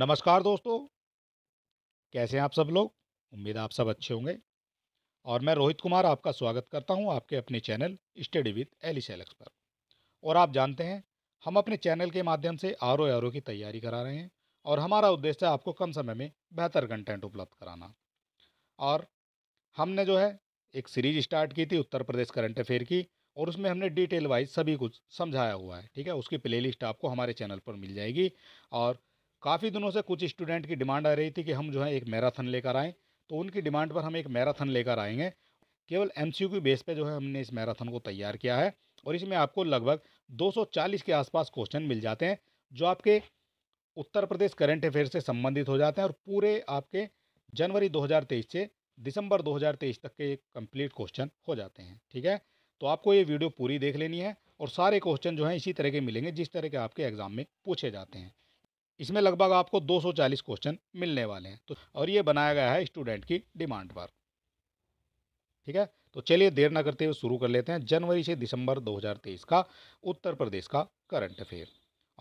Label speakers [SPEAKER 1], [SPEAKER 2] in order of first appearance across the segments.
[SPEAKER 1] नमस्कार दोस्तों कैसे हैं आप सब लोग उम्मीद आप सब अच्छे होंगे और मैं रोहित कुमार आपका स्वागत करता हूं आपके अपने channel study with Alice Alex पर और आप जानते हैं हम अपने चैनल के माध्यम से आर ओ आर ओ की तैयारी करा रहे हैं और हमारा उद्देश्य है आपको कम समय में बेहतर कंटेंट उपलब्ध कराना और हमने जो है एक सीरीज स्टार्ट की थी उत्तर प्रदेश करंट अफेयर की और उसमें हमने डिटेल वाइज सभी कुछ समझाया हुआ है ठीक है उसकी प्लेलिस्ट आपको हमारे चैनल पर मिल जाएगी और काफ़ी दिनों से कुछ स्टूडेंट की डिमांड आ रही थी कि हम जो है एक मैराथन लेकर आएँ तो उनकी डिमांड पर हम एक मैराथन लेकर आएंगे केवल एम की बेस पर जो है हमने इस मैराथन को तैयार किया है और इसमें आपको लगभग 240 के आसपास क्वेश्चन मिल जाते हैं जो आपके उत्तर प्रदेश करंट अफेयर से संबंधित हो जाते हैं और पूरे आपके जनवरी 2023 से दिसंबर 2023 तक के कंप्लीट क्वेश्चन हो जाते हैं ठीक है तो आपको ये वीडियो पूरी देख लेनी है और सारे क्वेश्चन जो हैं इसी तरह के मिलेंगे जिस तरह के आपके एग्ज़ाम में पूछे जाते हैं इसमें लगभग आपको 240 क्वेश्चन मिलने वाले हैं तो और ये बनाया गया है स्टूडेंट की डिमांड पर ठीक है तो चलिए देर ना करते हुए शुरू कर लेते हैं जनवरी से दिसंबर 2023 का उत्तर प्रदेश का करंट अफेयर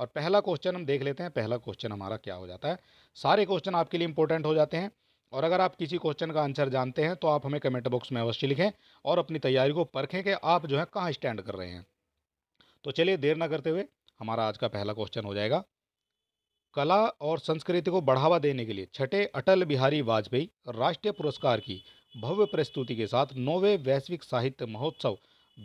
[SPEAKER 1] और पहला क्वेश्चन हम देख लेते हैं पहला क्वेश्चन हमारा क्या हो जाता है सारे क्वेश्चन आपके लिए इंपॉर्टेंट हो जाते हैं और अगर आप किसी क्वेश्चन का आंसर जानते हैं तो आप हमें कमेंट बॉक्स में अवश्य लिखें और अपनी तैयारी को परखें कि आप जो है कहाँ स्टैंड कर रहे हैं तो चलिए देर ना करते हुए हमारा आज का पहला क्वेश्चन हो जाएगा कला और संस्कृति को बढ़ावा देने के लिए छठे अटल बिहारी वाजपेयी राष्ट्रीय पुरस्कार की भव्य प्रस्तुति के साथ नौवे वैश्विक साहित्य महोत्सव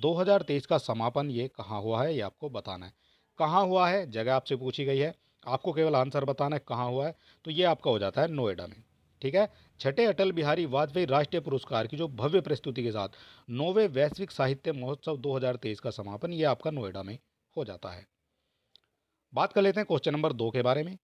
[SPEAKER 1] 2023 का समापन ये कहाँ हुआ है ये आपको बताना है कहाँ हुआ है जगह आपसे पूछी गई है आपको केवल आंसर बताना है कहाँ हुआ है तो ये आपका हो जाता है नोएडा में ठीक है छठे अटल बिहारी वाजपेयी राष्ट्रीय पुरस्कार की जो भव्य प्रस्तुति के साथ नौवे वैश्विक साहित्य महोत्सव 2023 का समापन ये आपका नोएडा में हो जाता है बात कर लेते हैं क्वेश्चन नंबर दो के बारे में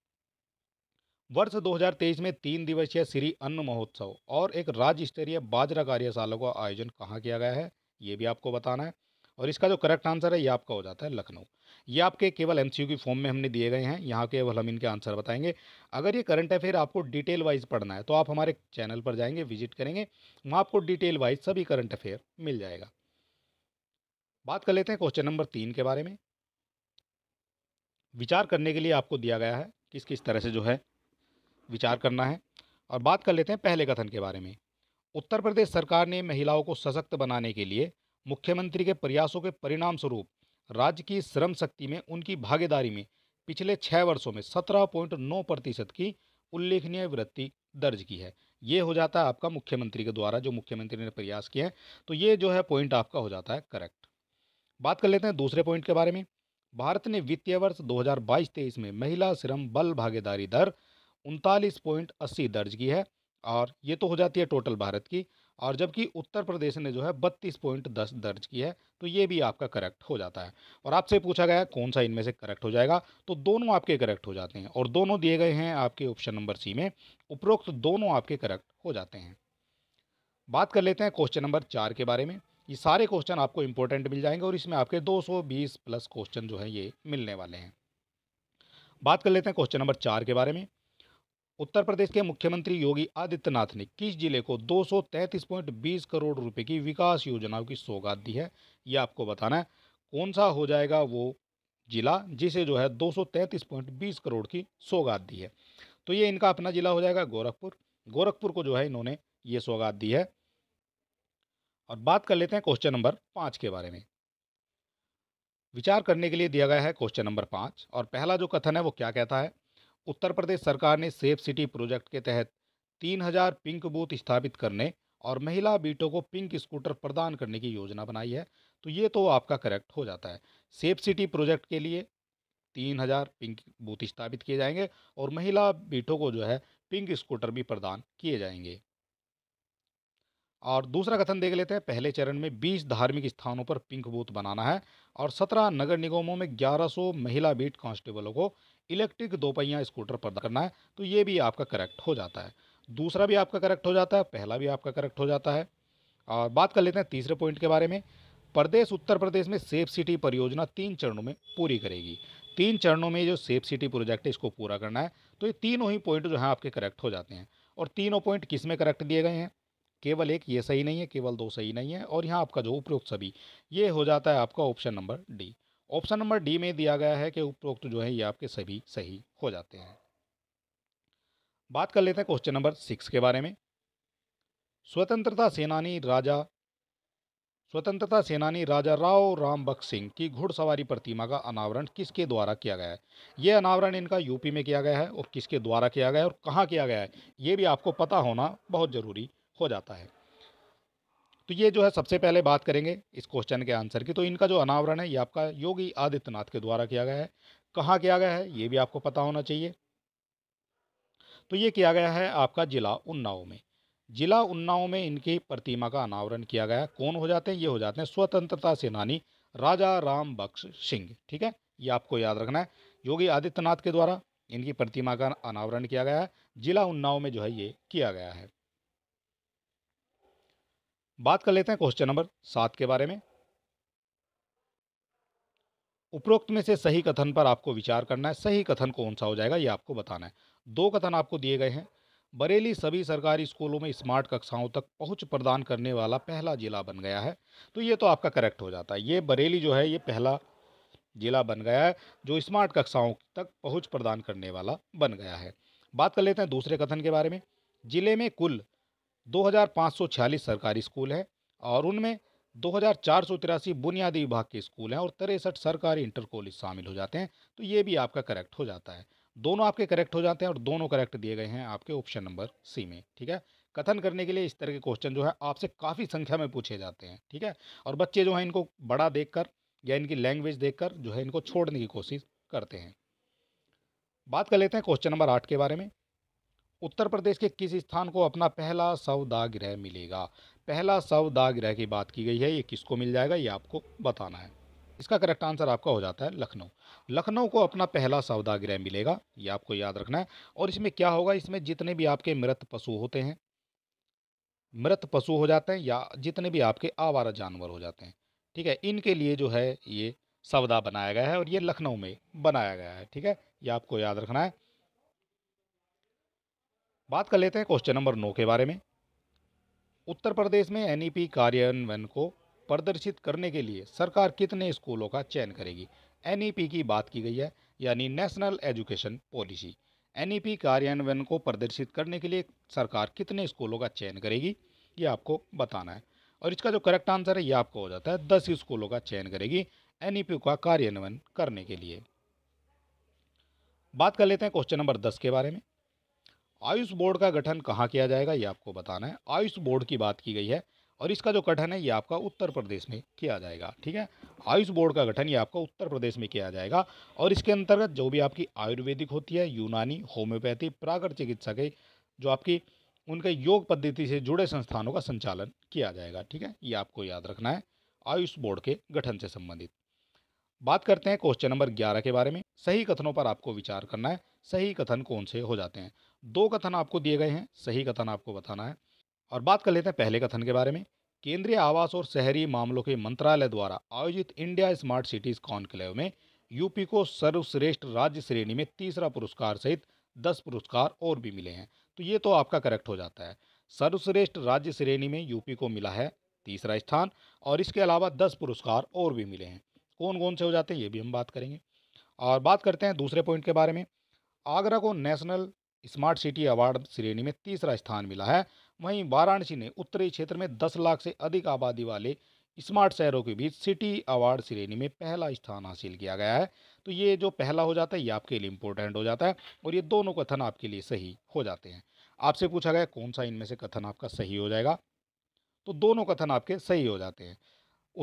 [SPEAKER 1] वर्ष 2023 में तीन दिवसीय श्री अन्न महोत्सव और एक राज्य स्तरीय बाजरा कार्यशाला का आयोजन कहाँ किया गया है ये भी आपको बताना है और इसका जो करेक्ट आंसर है ये आपका हो जाता है लखनऊ ये आपके केवल एम की फॉर्म में हमने दिए गए हैं यहाँ केवल हम इनके आंसर बताएंगे अगर ये करंट अफेयर आपको डिटेल वाइज पढ़ना है तो आप हमारे चैनल पर जाएंगे विजिट करेंगे वहाँ आपको डिटेल वाइज सभी करंट अफेयर मिल जाएगा बात कर लेते हैं क्वेश्चन नंबर तीन के बारे में विचार करने के लिए आपको दिया गया है किस किस तरह से जो है विचार करना है और बात कर लेते हैं पहले कथन के बारे में उत्तर प्रदेश सरकार ने महिलाओं को सशक्त बनाने के लिए मुख्यमंत्री के प्रयासों के परिणाम स्वरूप राज्य की श्रम शक्ति में उनकी भागीदारी में पिछले छः वर्षों में सत्रह पॉइंट नौ प्रतिशत की उल्लेखनीय वृद्धि दर्ज की है ये हो जाता है आपका मुख्यमंत्री के द्वारा जो मुख्यमंत्री ने प्रयास किए हैं तो ये जो है पॉइंट आपका हो जाता है करेक्ट बात कर लेते हैं दूसरे पॉइंट के बारे में भारत ने वित्तीय वर्ष 2022-23 में महिला श्रम बल भागीदारी दर उनतालीस पॉइंट अस्सी दर्ज की है और ये तो हो जाती है टोटल भारत की और जबकि उत्तर प्रदेश ने जो है बत्तीस पॉइंट दस दर्ज की है तो ये भी आपका करेक्ट हो जाता है और आपसे पूछा गया कौन सा इनमें से करेक्ट हो जाएगा तो दोनों आपके करेक्ट हो जाते हैं और दोनों दिए गए हैं आपके ऑप्शन नंबर सी में उपरोक्त दोनों आपके करेक्ट हो जाते हैं बात कर लेते हैं क्वेश्चन नंबर चार के बारे में ये सारे क्वेश्चन आपको इम्पोर्टेंट मिल जाएंगे और इसमें आपके 220 प्लस क्वेश्चन जो है ये मिलने वाले हैं बात कर लेते हैं क्वेश्चन नंबर चार के बारे में उत्तर प्रदेश के मुख्यमंत्री योगी आदित्यनाथ ने किस जिले को 233.20 करोड़ रुपए की विकास योजनाओं की सौगात दी है ये आपको बताना है कौन सा हो जाएगा वो जिला जिसे जो है दो करोड़ की सौगात दी है तो ये इनका अपना जिला हो जाएगा गोरखपुर गोरखपुर को जो है इन्होंने ये सौगात दी है और बात कर लेते हैं क्वेश्चन नंबर पाँच के बारे में विचार करने के लिए दिया गया है क्वेश्चन नंबर पाँच और पहला जो कथन है वो क्या कहता है उत्तर प्रदेश सरकार ने सेफ सिटी प्रोजेक्ट के तहत तीन हजार पिंक बूथ स्थापित करने और महिला बीटों को पिंक स्कूटर प्रदान करने की योजना बनाई है तो ये तो आपका करेक्ट हो जाता है सेफ सिटी प्रोजेक्ट के लिए तीन हजार पिंक बूथ स्थापित किए जाएंगे और महिला बीटों को जो है पिंक स्कूटर भी प्रदान किए जाएंगे और दूसरा कथन देख लेते हैं पहले चरण में 20 धार्मिक स्थानों पर पिंक बूथ बनाना है और 17 नगर निगमों में 1100 महिला बीट कांस्टेबलों को इलेक्ट्रिक दोपहिया स्कूटर प्रदान करना है तो ये भी आपका करेक्ट हो जाता है दूसरा भी आपका करेक्ट हो जाता है पहला भी आपका करेक्ट हो जाता है और बात कर लेते हैं तीसरे पॉइंट के बारे में प्रदेश उत्तर प्रदेश में सेफ सिटी परियोजना तीन चरणों में पूरी करेगी तीन चरणों में जो सेफ सिटी प्रोजेक्ट है इसको पूरा करना है तो ये तीनों ही पॉइंट जो है आपके करेक्ट हो जाते हैं और तीनों पॉइंट किस में करेक्ट दिए गए हैं केवल एक ये सही नहीं है केवल दो सही नहीं है और यहाँ आपका जो उपरोक्त सभी ये हो जाता है आपका option number D option number D में दिया गया है कि उपरोक्त जो है ये आपके सभी सही हो जाते हैं बात कर लेते हैं क्वेश्चन नंबर सिक्स के बारे में स्वतंत्रता सेनानी राजा स्वतंत्रता सेनानी राजा राव राम बख्श सिंह की घुड़सवारी प्रतिमा का अनावरण किसके द्वारा किया गया है ये अनावरण इनका यूपी में किया गया है और किसके द्वारा किया गया है और कहाँ किया गया है ये भी आपको पता होना बहुत ज़रूरी हो जाता है तो ये जो है सबसे पहले बात करेंगे इस क्वेश्चन के आंसर की तो इनका जो अनावरण है ये आपका योगी आदित्यनाथ के द्वारा किया गया है कहाँ किया गया है ये भी आपको पता होना चाहिए तो ये किया गया है आपका जिला उन्नाव में जिला उन्नाव में इनकी प्रतिमा का अनावरण किया गया कौन हो जाते हैं ये हो जाते हैं स्वतंत्रता सेनानी राजा राम बख्श सिंह ठीक है ये आपको याद रखना है योगी आदित्यनाथ के द्वारा इनकी प्रतिमा का अनावरण किया गया है जिला उन्नाव में जो है ये किया गया है बात कर लेते हैं क्वेश्चन नंबर सात के बारे में उपरोक्त में से सही कथन पर आपको विचार करना है सही कथन कौन सा हो जाएगा ये आपको बताना है दो कथन आपको दिए गए हैं बरेली सभी सरकारी स्कूलों में स्मार्ट कक्षाओं तक पहुंच प्रदान करने वाला पहला जिला बन गया है तो ये तो आपका करेक्ट हो जाता है ये बरेली जो है ये पहला जिला बन गया है जो स्मार्ट कक्षाओं तक पहुँच प्रदान करने वाला बन गया है बात कर लेते हैं दूसरे कथन के बारे में जिले में कुल 2,546 सरकारी स्कूल हैं और उनमें दो बुनियादी विभाग के स्कूल हैं और तिरसठ सरकारी इंटर कॉलेज शामिल हो जाते हैं तो ये भी आपका करेक्ट हो जाता है दोनों आपके करेक्ट हो जाते हैं और दोनों करेक्ट दिए गए हैं आपके ऑप्शन नंबर सी में ठीक है कथन करने के लिए इस तरह के क्वेश्चन जो है आपसे काफ़ी संख्या में पूछे जाते हैं ठीक है और बच्चे जो हैं इनको बड़ा देखकर या इनकी लैंग्वेज देखकर जो है इनको छोड़ने की कोशिश करते हैं बात कर लेते हैं क्वेश्चन नंबर आठ के बारे में उत्तर प्रदेश के किस स्थान को अपना पहला सौदागृह मिलेगा पहला सौदागृह की बात की गई है ये किसको मिल जाएगा ये आपको बताना है इसका करेक्ट आंसर आपका हो जाता है लखनऊ लखनऊ को अपना पहला गृह मिलेगा ये आपको याद रखना है और इसमें क्या होगा इसमें जितने भी आपके मृत पशु होते हैं मृत पशु हो जाते हैं या जितने भी आपके आवारा जानवर हो जाते हैं ठीक है इनके लिए जो है ये सौदा बनाया गया है और ये लखनऊ में बनाया गया है ठीक है ये आपको याद रखना है बात कर लेते हैं क्वेश्चन नंबर नौ के बारे में उत्तर प्रदेश में एनईपी e कार्यान्वयन को प्रदर्शित करने के लिए सरकार कितने स्कूलों का चयन करेगी एनईपी e की बात की गई है यानी नेशनल एजुकेशन पॉलिसी एनईपी कार्यान्वयन को प्रदर्शित करने के लिए सरकार कितने स्कूलों का चयन करेगी ये आपको बताना है और इसका जो करेक्ट आंसर है ये आपको हो जाता है दस स्कूलों का चयन करेगी एनईपी e का कार्यान्वयन करने के लिए बात कर लेते हैं क्वेश्चन नंबर दस के बारे में आयुष बोर्ड का गठन कहाँ किया जाएगा ये आपको बताना है आयुष बोर्ड की बात की गई है और इसका जो गठन है ये आपका उत्तर प्रदेश में किया जाएगा ठीक है आयुष बोर्ड का गठन ये आपका उत्तर प्रदेश में किया जाएगा और इसके अंतर्गत जो भी आपकी आयुर्वेदिक होती है यूनानी होम्योपैथी प्राकृत चिकित्सा के जो आपकी उनके योग पद्धति से जुड़े संस्थानों का संचालन किया जाएगा ठीक है ये आपको याद रखना है आयुष बोर्ड के गठन से संबंधित बात करते हैं क्वेश्चन नंबर ग्यारह के बारे में सही कथनों पर आपको विचार करना है सही कथन कौन से हो जाते हैं दो कथन आपको दिए गए हैं सही कथन आपको बताना है और बात कर लेते हैं पहले कथन के बारे में केंद्रीय आवास और शहरी मामलों के मंत्रालय द्वारा आयोजित इंडिया स्मार्ट सिटीज कॉन्क्लेव में यूपी को सर्वश्रेष्ठ राज्य श्रेणी में तीसरा पुरस्कार सहित दस पुरस्कार और भी मिले हैं तो ये तो आपका करेक्ट हो जाता है सर्वश्रेष्ठ राज्य श्रेणी में यूपी को मिला है तीसरा स्थान और इसके अलावा दस पुरस्कार और भी मिले हैं कौन कौन से हो जाते हैं ये भी हम बात करेंगे और बात करते हैं दूसरे पॉइंट के बारे में आगरा को नेशनल स्मार्ट सिटी अवार्ड श्रेणी में तीसरा स्थान मिला है वहीं वाराणसी ने उत्तरी क्षेत्र में दस लाख से अधिक आबादी वाले स्मार्ट शहरों के बीच सिटी अवार्ड श्रेणी में पहला स्थान हासिल किया गया है तो ये जो पहला हो जाता है ये आपके लिए इम्पोर्टेंट हो जाता है और ये दोनों कथन आपके लिए सही हो जाते हैं आपसे पूछा गया कौन सा इनमें से कथन आपका सही हो जाएगा तो दोनों कथन आपके सही हो जाते हैं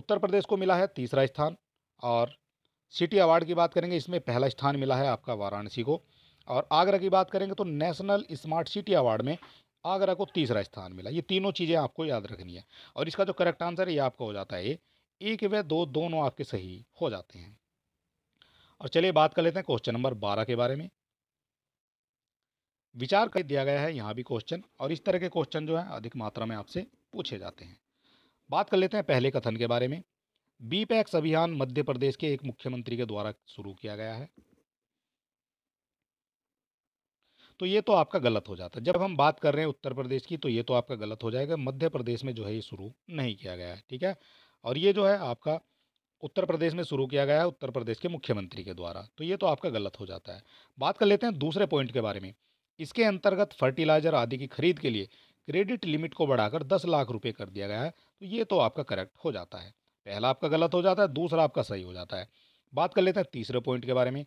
[SPEAKER 1] उत्तर प्रदेश को मिला है तीसरा स्थान और सिटी अवार्ड की बात करेंगे इसमें पहला स्थान मिला है आपका वाराणसी को और आगरा की बात करेंगे तो नेशनल स्मार्ट सिटी अवार्ड में आगरा को तीसरा स्थान मिला ये तीनों चीज़ें आपको याद रखनी है और इसका जो करेक्ट आंसर है ये आपका हो जाता है एक व दो दोनों आपके सही हो जाते हैं और चलिए बात कर लेते हैं क्वेश्चन नंबर बारह के बारे में विचार कर दिया गया है यहाँ भी क्वेश्चन और इस तरह के क्वेश्चन जो है अधिक मात्रा में आपसे पूछे जाते हैं बात कर लेते हैं पहले कथन के बारे में बी पैक्स अभियान मध्य प्रदेश के एक मुख्यमंत्री के द्वारा शुरू किया गया है तो ये तो आपका गलत हो जाता है जब हम बात कर रहे हैं उत्तर प्रदेश की तो ये तो आपका गलत हो जाएगा मध्य प्रदेश में जो है ये शुरू नहीं किया गया है ठीक है और ये जो है आपका उत्तर प्रदेश में शुरू किया गया है उत्तर प्रदेश के मुख्यमंत्री के द्वारा तो ये तो आपका गलत हो जाता है बात कर लेते हैं दूसरे पॉइंट के बारे में इसके अंतर्गत फर्टिलाइजर आदि की खरीद के लिए क्रेडिट लिमिट को बढ़ाकर दस लाख रुपये कर दिया गया है तो ये तो आपका करेक्ट हो जाता है पहला आपका गलत हो जाता है दूसरा आपका सही हो जाता है बात कर लेते हैं तीसरे पॉइंट के बारे में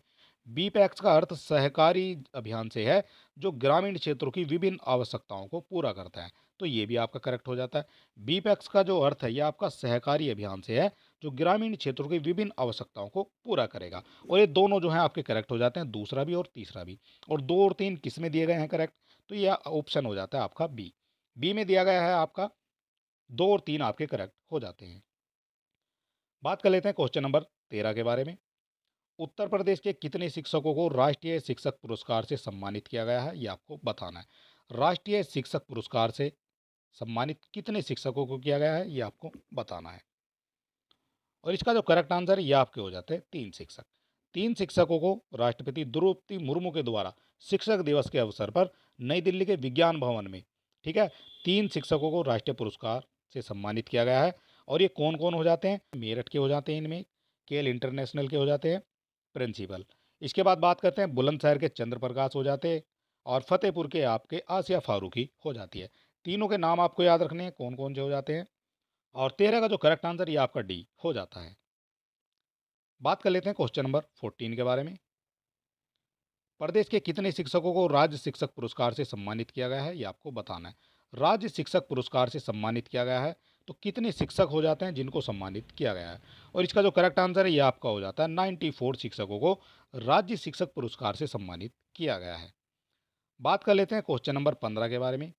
[SPEAKER 1] बीपैक्स का अर्थ सहकारी अभियान से है जो ग्रामीण क्षेत्रों की विभिन्न आवश्यकताओं को पूरा करता है तो ये भी आपका करेक्ट हो जाता है बीपैक्स का जो अर्थ है ये आपका सहकारी अभियान से है जो ग्रामीण क्षेत्रों की विभिन्न आवश्यकताओं को पूरा करेगा और ये दोनों जो हैं आपके करेक्ट हो जाते हैं दूसरा भी और तीसरा भी और दो और तीन किस में दिए गए हैं करेक्ट तो ये ऑप्शन हो जाता है आपका बी बी में दिया गया है आपका दो और तीन आपके करेक्ट हो जाते हैं बात कर लेते हैं क्वेश्चन नंबर तेरह के बारे में उत्तर प्रदेश के कितने शिक्षकों को राष्ट्रीय शिक्षक पुरस्कार से सम्मानित किया गया है ये आपको बताना है राष्ट्रीय शिक्षक पुरस्कार से सम्मानित कितने शिक्षकों को किया गया है ये आपको बताना है और इसका जो करेक्ट आंसर है ये आपके हो जाते हैं तीन शिक्षक तीन शिक्षकों को राष्ट्रपति द्रौपदी मुर्मू के द्वारा शिक्षक दिवस के अवसर पर नई दिल्ली के विज्ञान भवन में ठीक है तीन शिक्षकों को राष्ट्रीय पुरस्कार से सम्मानित किया गया है और ये कौन कौन हो जाते हैं मेरठ के हो जाते हैं इनमें के इंटरनेशनल के हो जाते हैं प्रिंसिपल इसके बाद बात करते हैं बुलंदशहर के चंद्र प्रकाश हो जाते और फतेहपुर के आपके आसिया फारूकी हो जाती है तीनों के नाम आपको याद रखने हैं कौन कौन से हो जाते हैं और तेरह का जो करेक्ट आंसर ये आपका डी हो जाता है बात कर लेते हैं क्वेश्चन नंबर फोर्टीन के बारे में प्रदेश के कितने शिक्षकों को राज्य शिक्षक पुरस्कार से सम्मानित किया गया है ये आपको बताना है राज्य शिक्षक पुरस्कार से सम्मानित किया गया है तो कितने शिक्षक हो जाते हैं जिनको सम्मानित किया गया है और इसका जो करेक्ट आंसर है ये आपका हो जाता है फोर शिक्षकों को राज्य शिक्षक पुरस्कार से सम्मानित किया गया है बात कर लेते हैं क्वेश्चन नंबर पंद्रह के बारे में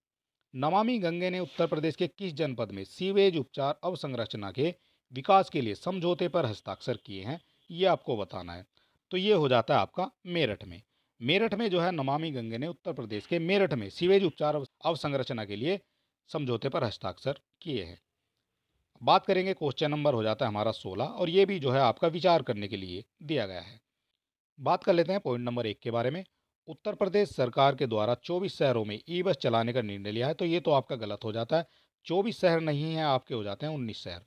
[SPEAKER 1] नमामि गंगे ने उत्तर प्रदेश के किस जनपद में सीवेज उपचार अवसंरचना के विकास के लिए समझौते पर हस्ताक्षर किए हैं ये आपको बताना है तो ये हो जाता है आपका मेरठ में मेरठ में जो है नमामि गंगे ने उत्तर प्रदेश के मेरठ में सीवेज उपचार अवसंरचना के लिए समझौते पर हस्ताक्षर किए हैं बात करेंगे क्वेश्चन नंबर हो जाता है हमारा सोलह और ये भी जो है आपका विचार करने के लिए दिया गया है बात कर लेते हैं पॉइंट नंबर एक के बारे में उत्तर प्रदेश सरकार के द्वारा 24 शहरों में ई बस चलाने का निर्णय लिया है तो ये तो आपका गलत हो जाता है 24 शहर नहीं है आपके हो जाते हैं 19 शहर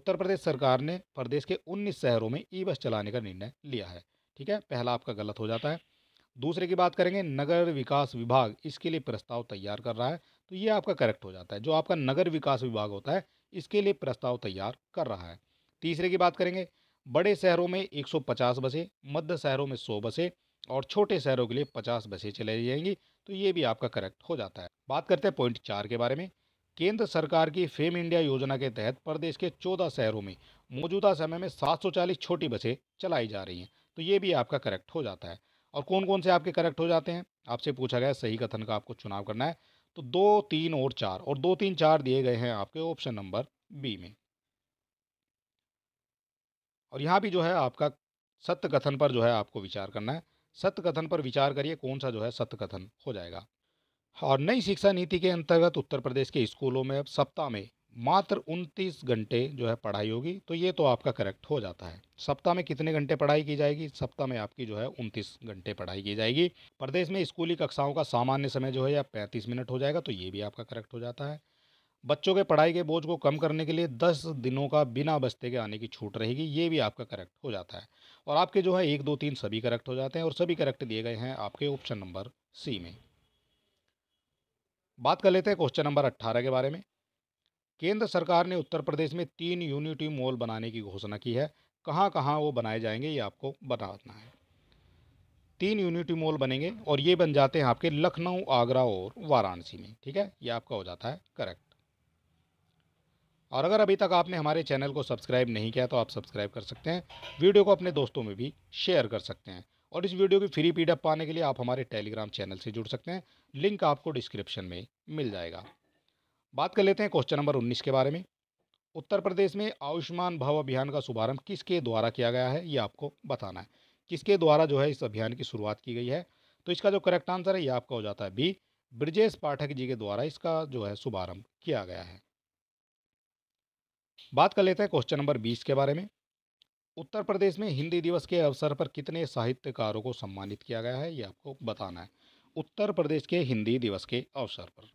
[SPEAKER 1] उत्तर प्रदेश सरकार ने प्रदेश के 19 शहरों में ई बस चलाने का निर्णय लिया है ठीक है पहला आपका गलत हो जाता है दूसरे की बात करेंगे नगर विकास विभाग इसके लिए प्रस्ताव तैयार कर रहा है तो ये आपका करेक्ट हो जाता है जो आपका नगर विकास विभाग होता है इसके लिए प्रस्ताव तैयार कर रहा है तीसरे की बात करेंगे बड़े शहरों में 150 बसें मध्य शहरों में 100 बसें और छोटे शहरों के लिए 50 बसें चलाई जाएंगी तो ये भी आपका करेक्ट हो जाता है बात करते हैं पॉइंट चार के बारे में केंद्र सरकार की फेम इंडिया योजना के तहत प्रदेश के 14 शहरों में मौजूदा समय में 740 छोटी बसें चलाई जा रही हैं तो ये भी आपका करेक्ट हो जाता है और कौन कौन से आपके करेक्ट हो जाते हैं आपसे पूछा गया सही कथन का आपको चुनाव करना है तो दो तीन और चार और दो तीन चार दिए गए हैं आपके ऑप्शन नंबर बी में और यहाँ भी जो है आपका सत्य कथन पर जो है आपको विचार करना है सत्य कथन पर विचार करिए कौन सा जो है सत्य कथन हो जाएगा और नई शिक्षा नीति के अंतर्गत उत्तर प्रदेश के स्कूलों में अब सप्ताह में मात्र उनतीस घंटे जो है पढ़ाई होगी तो ये तो आपका करेक्ट हो जाता है सप्ताह में कितने घंटे पढ़ाई की जाएगी सप्ताह में आपकी जो है उनतीस घंटे पढ़ाई की जाएगी प्रदेश में स्कूली कक्षाओं का सामान्य समय जो है या पैंतीस मिनट हो जाएगा तो ये भी आपका करेक्ट हो जाता है बच्चों के पढ़ाई के बोझ को कम करने के लिए दस दिनों का बिना बस्ते के आने की छूट रहेगी ये भी आपका करेक्ट हो जाता है और आपके जो है एक दो तीन सभी करेक्ट हो जाते हैं और सभी करेक्ट दिए गए हैं आपके ऑप्शन नंबर सी में बात कर लेते हैं क्वेश्चन नंबर अट्ठारह के बारे में केंद्र सरकार ने उत्तर प्रदेश में तीन यूनिटी मॉल बनाने की घोषणा की है कहाँ कहाँ वो बनाए जाएंगे ये आपको बताना है तीन यूनिटी मॉल बनेंगे और ये बन जाते हैं आपके लखनऊ आगरा और वाराणसी में ठीक है ये आपका हो जाता है करेक्ट और अगर अभी तक आपने हमारे चैनल को सब्सक्राइब नहीं किया तो आप सब्सक्राइब कर सकते हैं वीडियो को अपने दोस्तों में भी शेयर कर सकते हैं और इस वीडियो की फ्री पीडअप पाने के लिए आप हमारे टेलीग्राम चैनल से जुड़ सकते हैं लिंक आपको डिस्क्रिप्शन में मिल जाएगा बात कर लेते हैं क्वेश्चन नंबर उन्नीस के बारे में उत्तर प्रदेश में आयुष्मान भव अभियान का शुभारंभ किसके द्वारा किया गया है ये आपको बताना है किसके द्वारा जो है इस अभियान की शुरुआत की गई है तो इसका जो करेक्ट आंसर है ये आपका हो जाता है बी ब्रजेश पाठक जी के द्वारा इसका जो है शुभारंभ किया गया है बात कर लेते हैं क्वेश्चन नंबर बीस के बारे में उत्तर प्रदेश में हिंदी दिवस के अवसर पर कितने साहित्यकारों को सम्मानित किया गया है ये आपको बताना है उत्तर प्रदेश के हिंदी दिवस के अवसर पर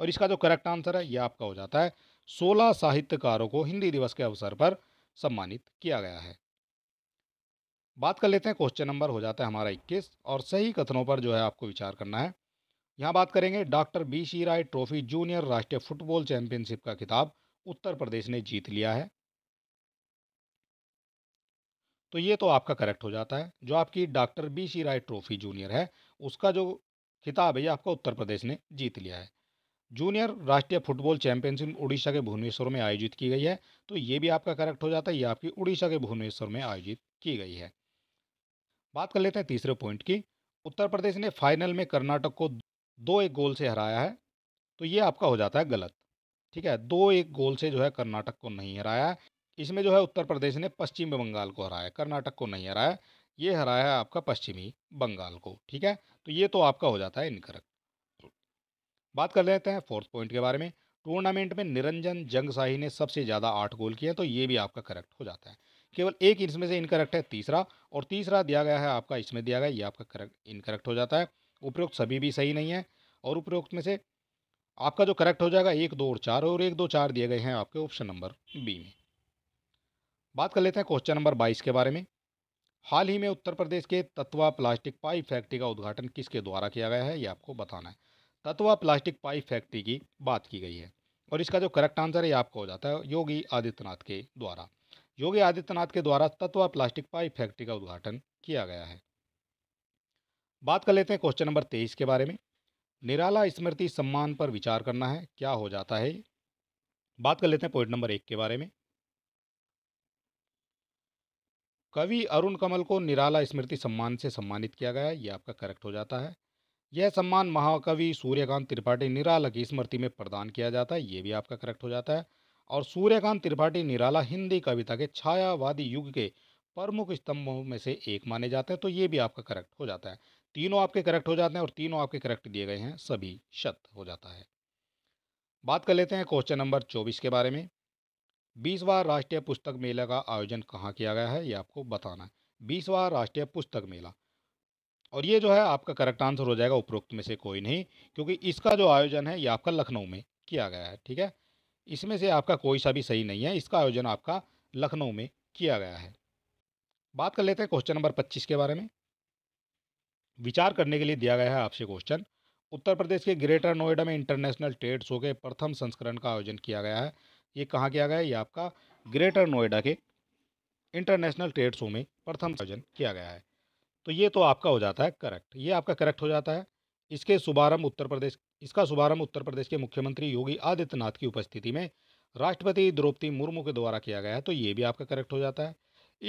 [SPEAKER 1] और इसका जो करेक्ट आंसर है ये आपका हो जाता है सोलह साहित्यकारों को हिंदी दिवस के अवसर पर सम्मानित किया गया है बात कर लेते हैं क्वेश्चन नंबर हो जाता है हमारा इक्कीस और सही कथनों पर जो है आपको विचार करना है यहाँ बात करेंगे doctor B C Roy trophy junior राष्ट्रीय फुटबॉल चैंपियनशिप का खिताब उत्तर प्रदेश ने जीत लिया है तो ये तो आपका करेक्ट हो जाता है जो आपकी doctor B C Roy trophy junior है उसका जो खिताब है ये आपका उत्तर प्रदेश ने जीत लिया है जूनियर राष्ट्रीय फुटबॉल चैंपियनशिप उड़ीसा के भुवनेश्वर में आयोजित की गई है तो ये भी आपका करेक्ट हो जाता है ये आपकी उड़ीसा के भुवनेश्वर में आयोजित की गई है बात कर लेते हैं तीसरे पॉइंट की उत्तर प्रदेश ने फाइनल में कर्नाटक को दो एक गोल से हराया है तो ये आपका हो जाता है गलत ठीक है दो एक गोल से जो है कर्नाटक को नहीं हराया इसमें जो है उत्तर प्रदेश ने पश्चिम बंगाल को हराया कर्नाटक को नहीं हराया ये हराया है आपका पश्चिमी बंगाल को ठीक है तो ये तो आपका हो जाता है इनकरेक्ट बात कर लेते हैं फोर्थ पॉइंट के बारे में टूर्नामेंट में निरंजन जंगशाही ने सबसे ज़्यादा आठ गोल किए तो ये भी आपका करेक्ट हो जाता है केवल एक इसमें से इनकरेक्ट है तीसरा और तीसरा दिया गया है आपका इसमें दिया गया ये आपका करेक्ट इनकरेक्ट हो जाता है उपरोक्त सभी भी सही नहीं है और उपरोक्त में से आपका जो करेक्ट हो जाएगा एक दो और चार और एक दो चार दिए गए हैं आपके ऑप्शन नंबर बी में बात कर लेते हैं क्वेश्चन नंबर बाईस के बारे में हाल ही में उत्तर प्रदेश के तत्वा प्लास्टिक पाइप फैक्ट्री का उद्घाटन किसके द्वारा किया गया है ये आपको बताना है तत्वा प्लास्टिक पाइप फैक्ट्री की बात की गई है और इसका जो करेक्ट आंसर है आपका हो जाता है योगी आदित्यनाथ के द्वारा योगी आदित्यनाथ के द्वारा तत्वा प्लास्टिक पाइप फैक्ट्री का उद्घाटन किया गया है बात कर लेते हैं क्वेश्चन नंबर तेईस के बारे में निराला स्मृति सम्मान पर विचार करना है क्या हो जाता है बात कर लेते हैं पॉइंट नंबर एक के बारे में कवि अरुण कमल को निराला स्मृति सम्मान से सम्मानित किया गया ये आपका करेक्ट हो जाता है यह सम्मान महाकवि सूर्यकांत त्रिपाठी निराला की स्मृति में प्रदान किया जाता है ये भी आपका करेक्ट हो जाता है और सूर्यकांत त्रिपाठी निराला हिंदी कविता के छायावादी युग के प्रमुख स्तंभों में से एक माने जाते हैं तो ये भी आपका करेक्ट हो जाता है तीनों आपके करेक्ट हो जाते हैं और तीनों आपके करेक्ट दिए गए हैं सभी शत हो जाता है बात कर लेते हैं क्वेश्चन नंबर चौबीस के बारे में बीसवा राष्ट्रीय पुस्तक मेला का आयोजन कहाँ किया गया है ये आपको बताना है बीसवा राष्ट्रीय पुस्तक मेला और ये जो है आपका करेक्ट आंसर हो जाएगा उपरोक्त में से कोई नहीं क्योंकि इसका जो आयोजन है ये आपका लखनऊ में किया गया है ठीक है इसमें से आपका कोई सा भी सही नहीं है इसका आयोजन आपका लखनऊ में किया गया है बात कर लेते हैं क्वेश्चन नंबर पच्चीस के बारे में विचार करने के लिए दिया गया है आपसे क्वेश्चन उत्तर प्रदेश के ग्रेटर नोएडा में इंटरनेशनल ट्रेड शो के प्रथम संस्करण का आयोजन किया गया है ये कहाँ किया गया है ये आपका ग्रेटर नोएडा के इंटरनेशनल ट्रेड शो में प्रथम आयोजन किया गया है तो ये तो आपका हो जाता है करेक्ट ये आपका करेक्ट हो जाता है इसके शुभारंभ उत्तर प्रदेश इसका शुभारंभ उत्तर प्रदेश के मुख्यमंत्री योगी आदित्यनाथ की उपस्थिति में राष्ट्रपति द्रौपदी मुर्मू के द्वारा किया गया है तो ये भी आपका करेक्ट हो जाता है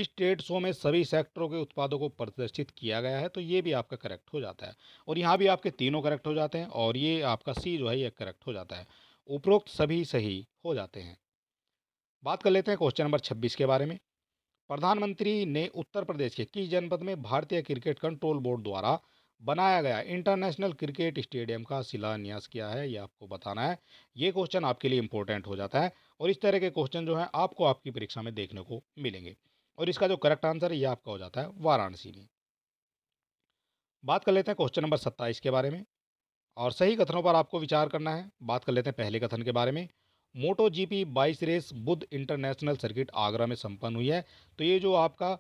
[SPEAKER 1] इस ट्रेड शो में सभी सेक्टरों के उत्पादों को प्रदर्शित किया गया है तो ये भी आपका करेक्ट हो जाता है और यहाँ भी आपके तीनों करेक्ट हो जाते हैं और ये आपका सी जो है ये करेक्ट हो जाता है उपरोक्त सभी सही हो जाते हैं बात कर लेते हैं क्वेश्चन नंबर छब्बीस के बारे में प्रधानमंत्री ने उत्तर प्रदेश के किस जनपद में भारतीय क्रिकेट कंट्रोल बोर्ड द्वारा बनाया गया इंटरनेशनल क्रिकेट स्टेडियम का शिलान्यास किया है ये आपको बताना है ये क्वेश्चन आपके लिए इम्पोर्टेंट हो जाता है और इस तरह के क्वेश्चन जो हैं आपको आपकी परीक्षा में देखने को मिलेंगे और इसका जो करेक्ट आंसर है ये आपका हो जाता है वाराणसी में बात कर लेते हैं क्वेश्चन नंबर सत्ताईस के बारे में और सही कथनों पर आपको विचार करना है बात कर लेते हैं पहले कथन के बारे में मोटो जीपी बाईस race Buddh international circuit Agra में संपन्न हुई है तो ये जो आपका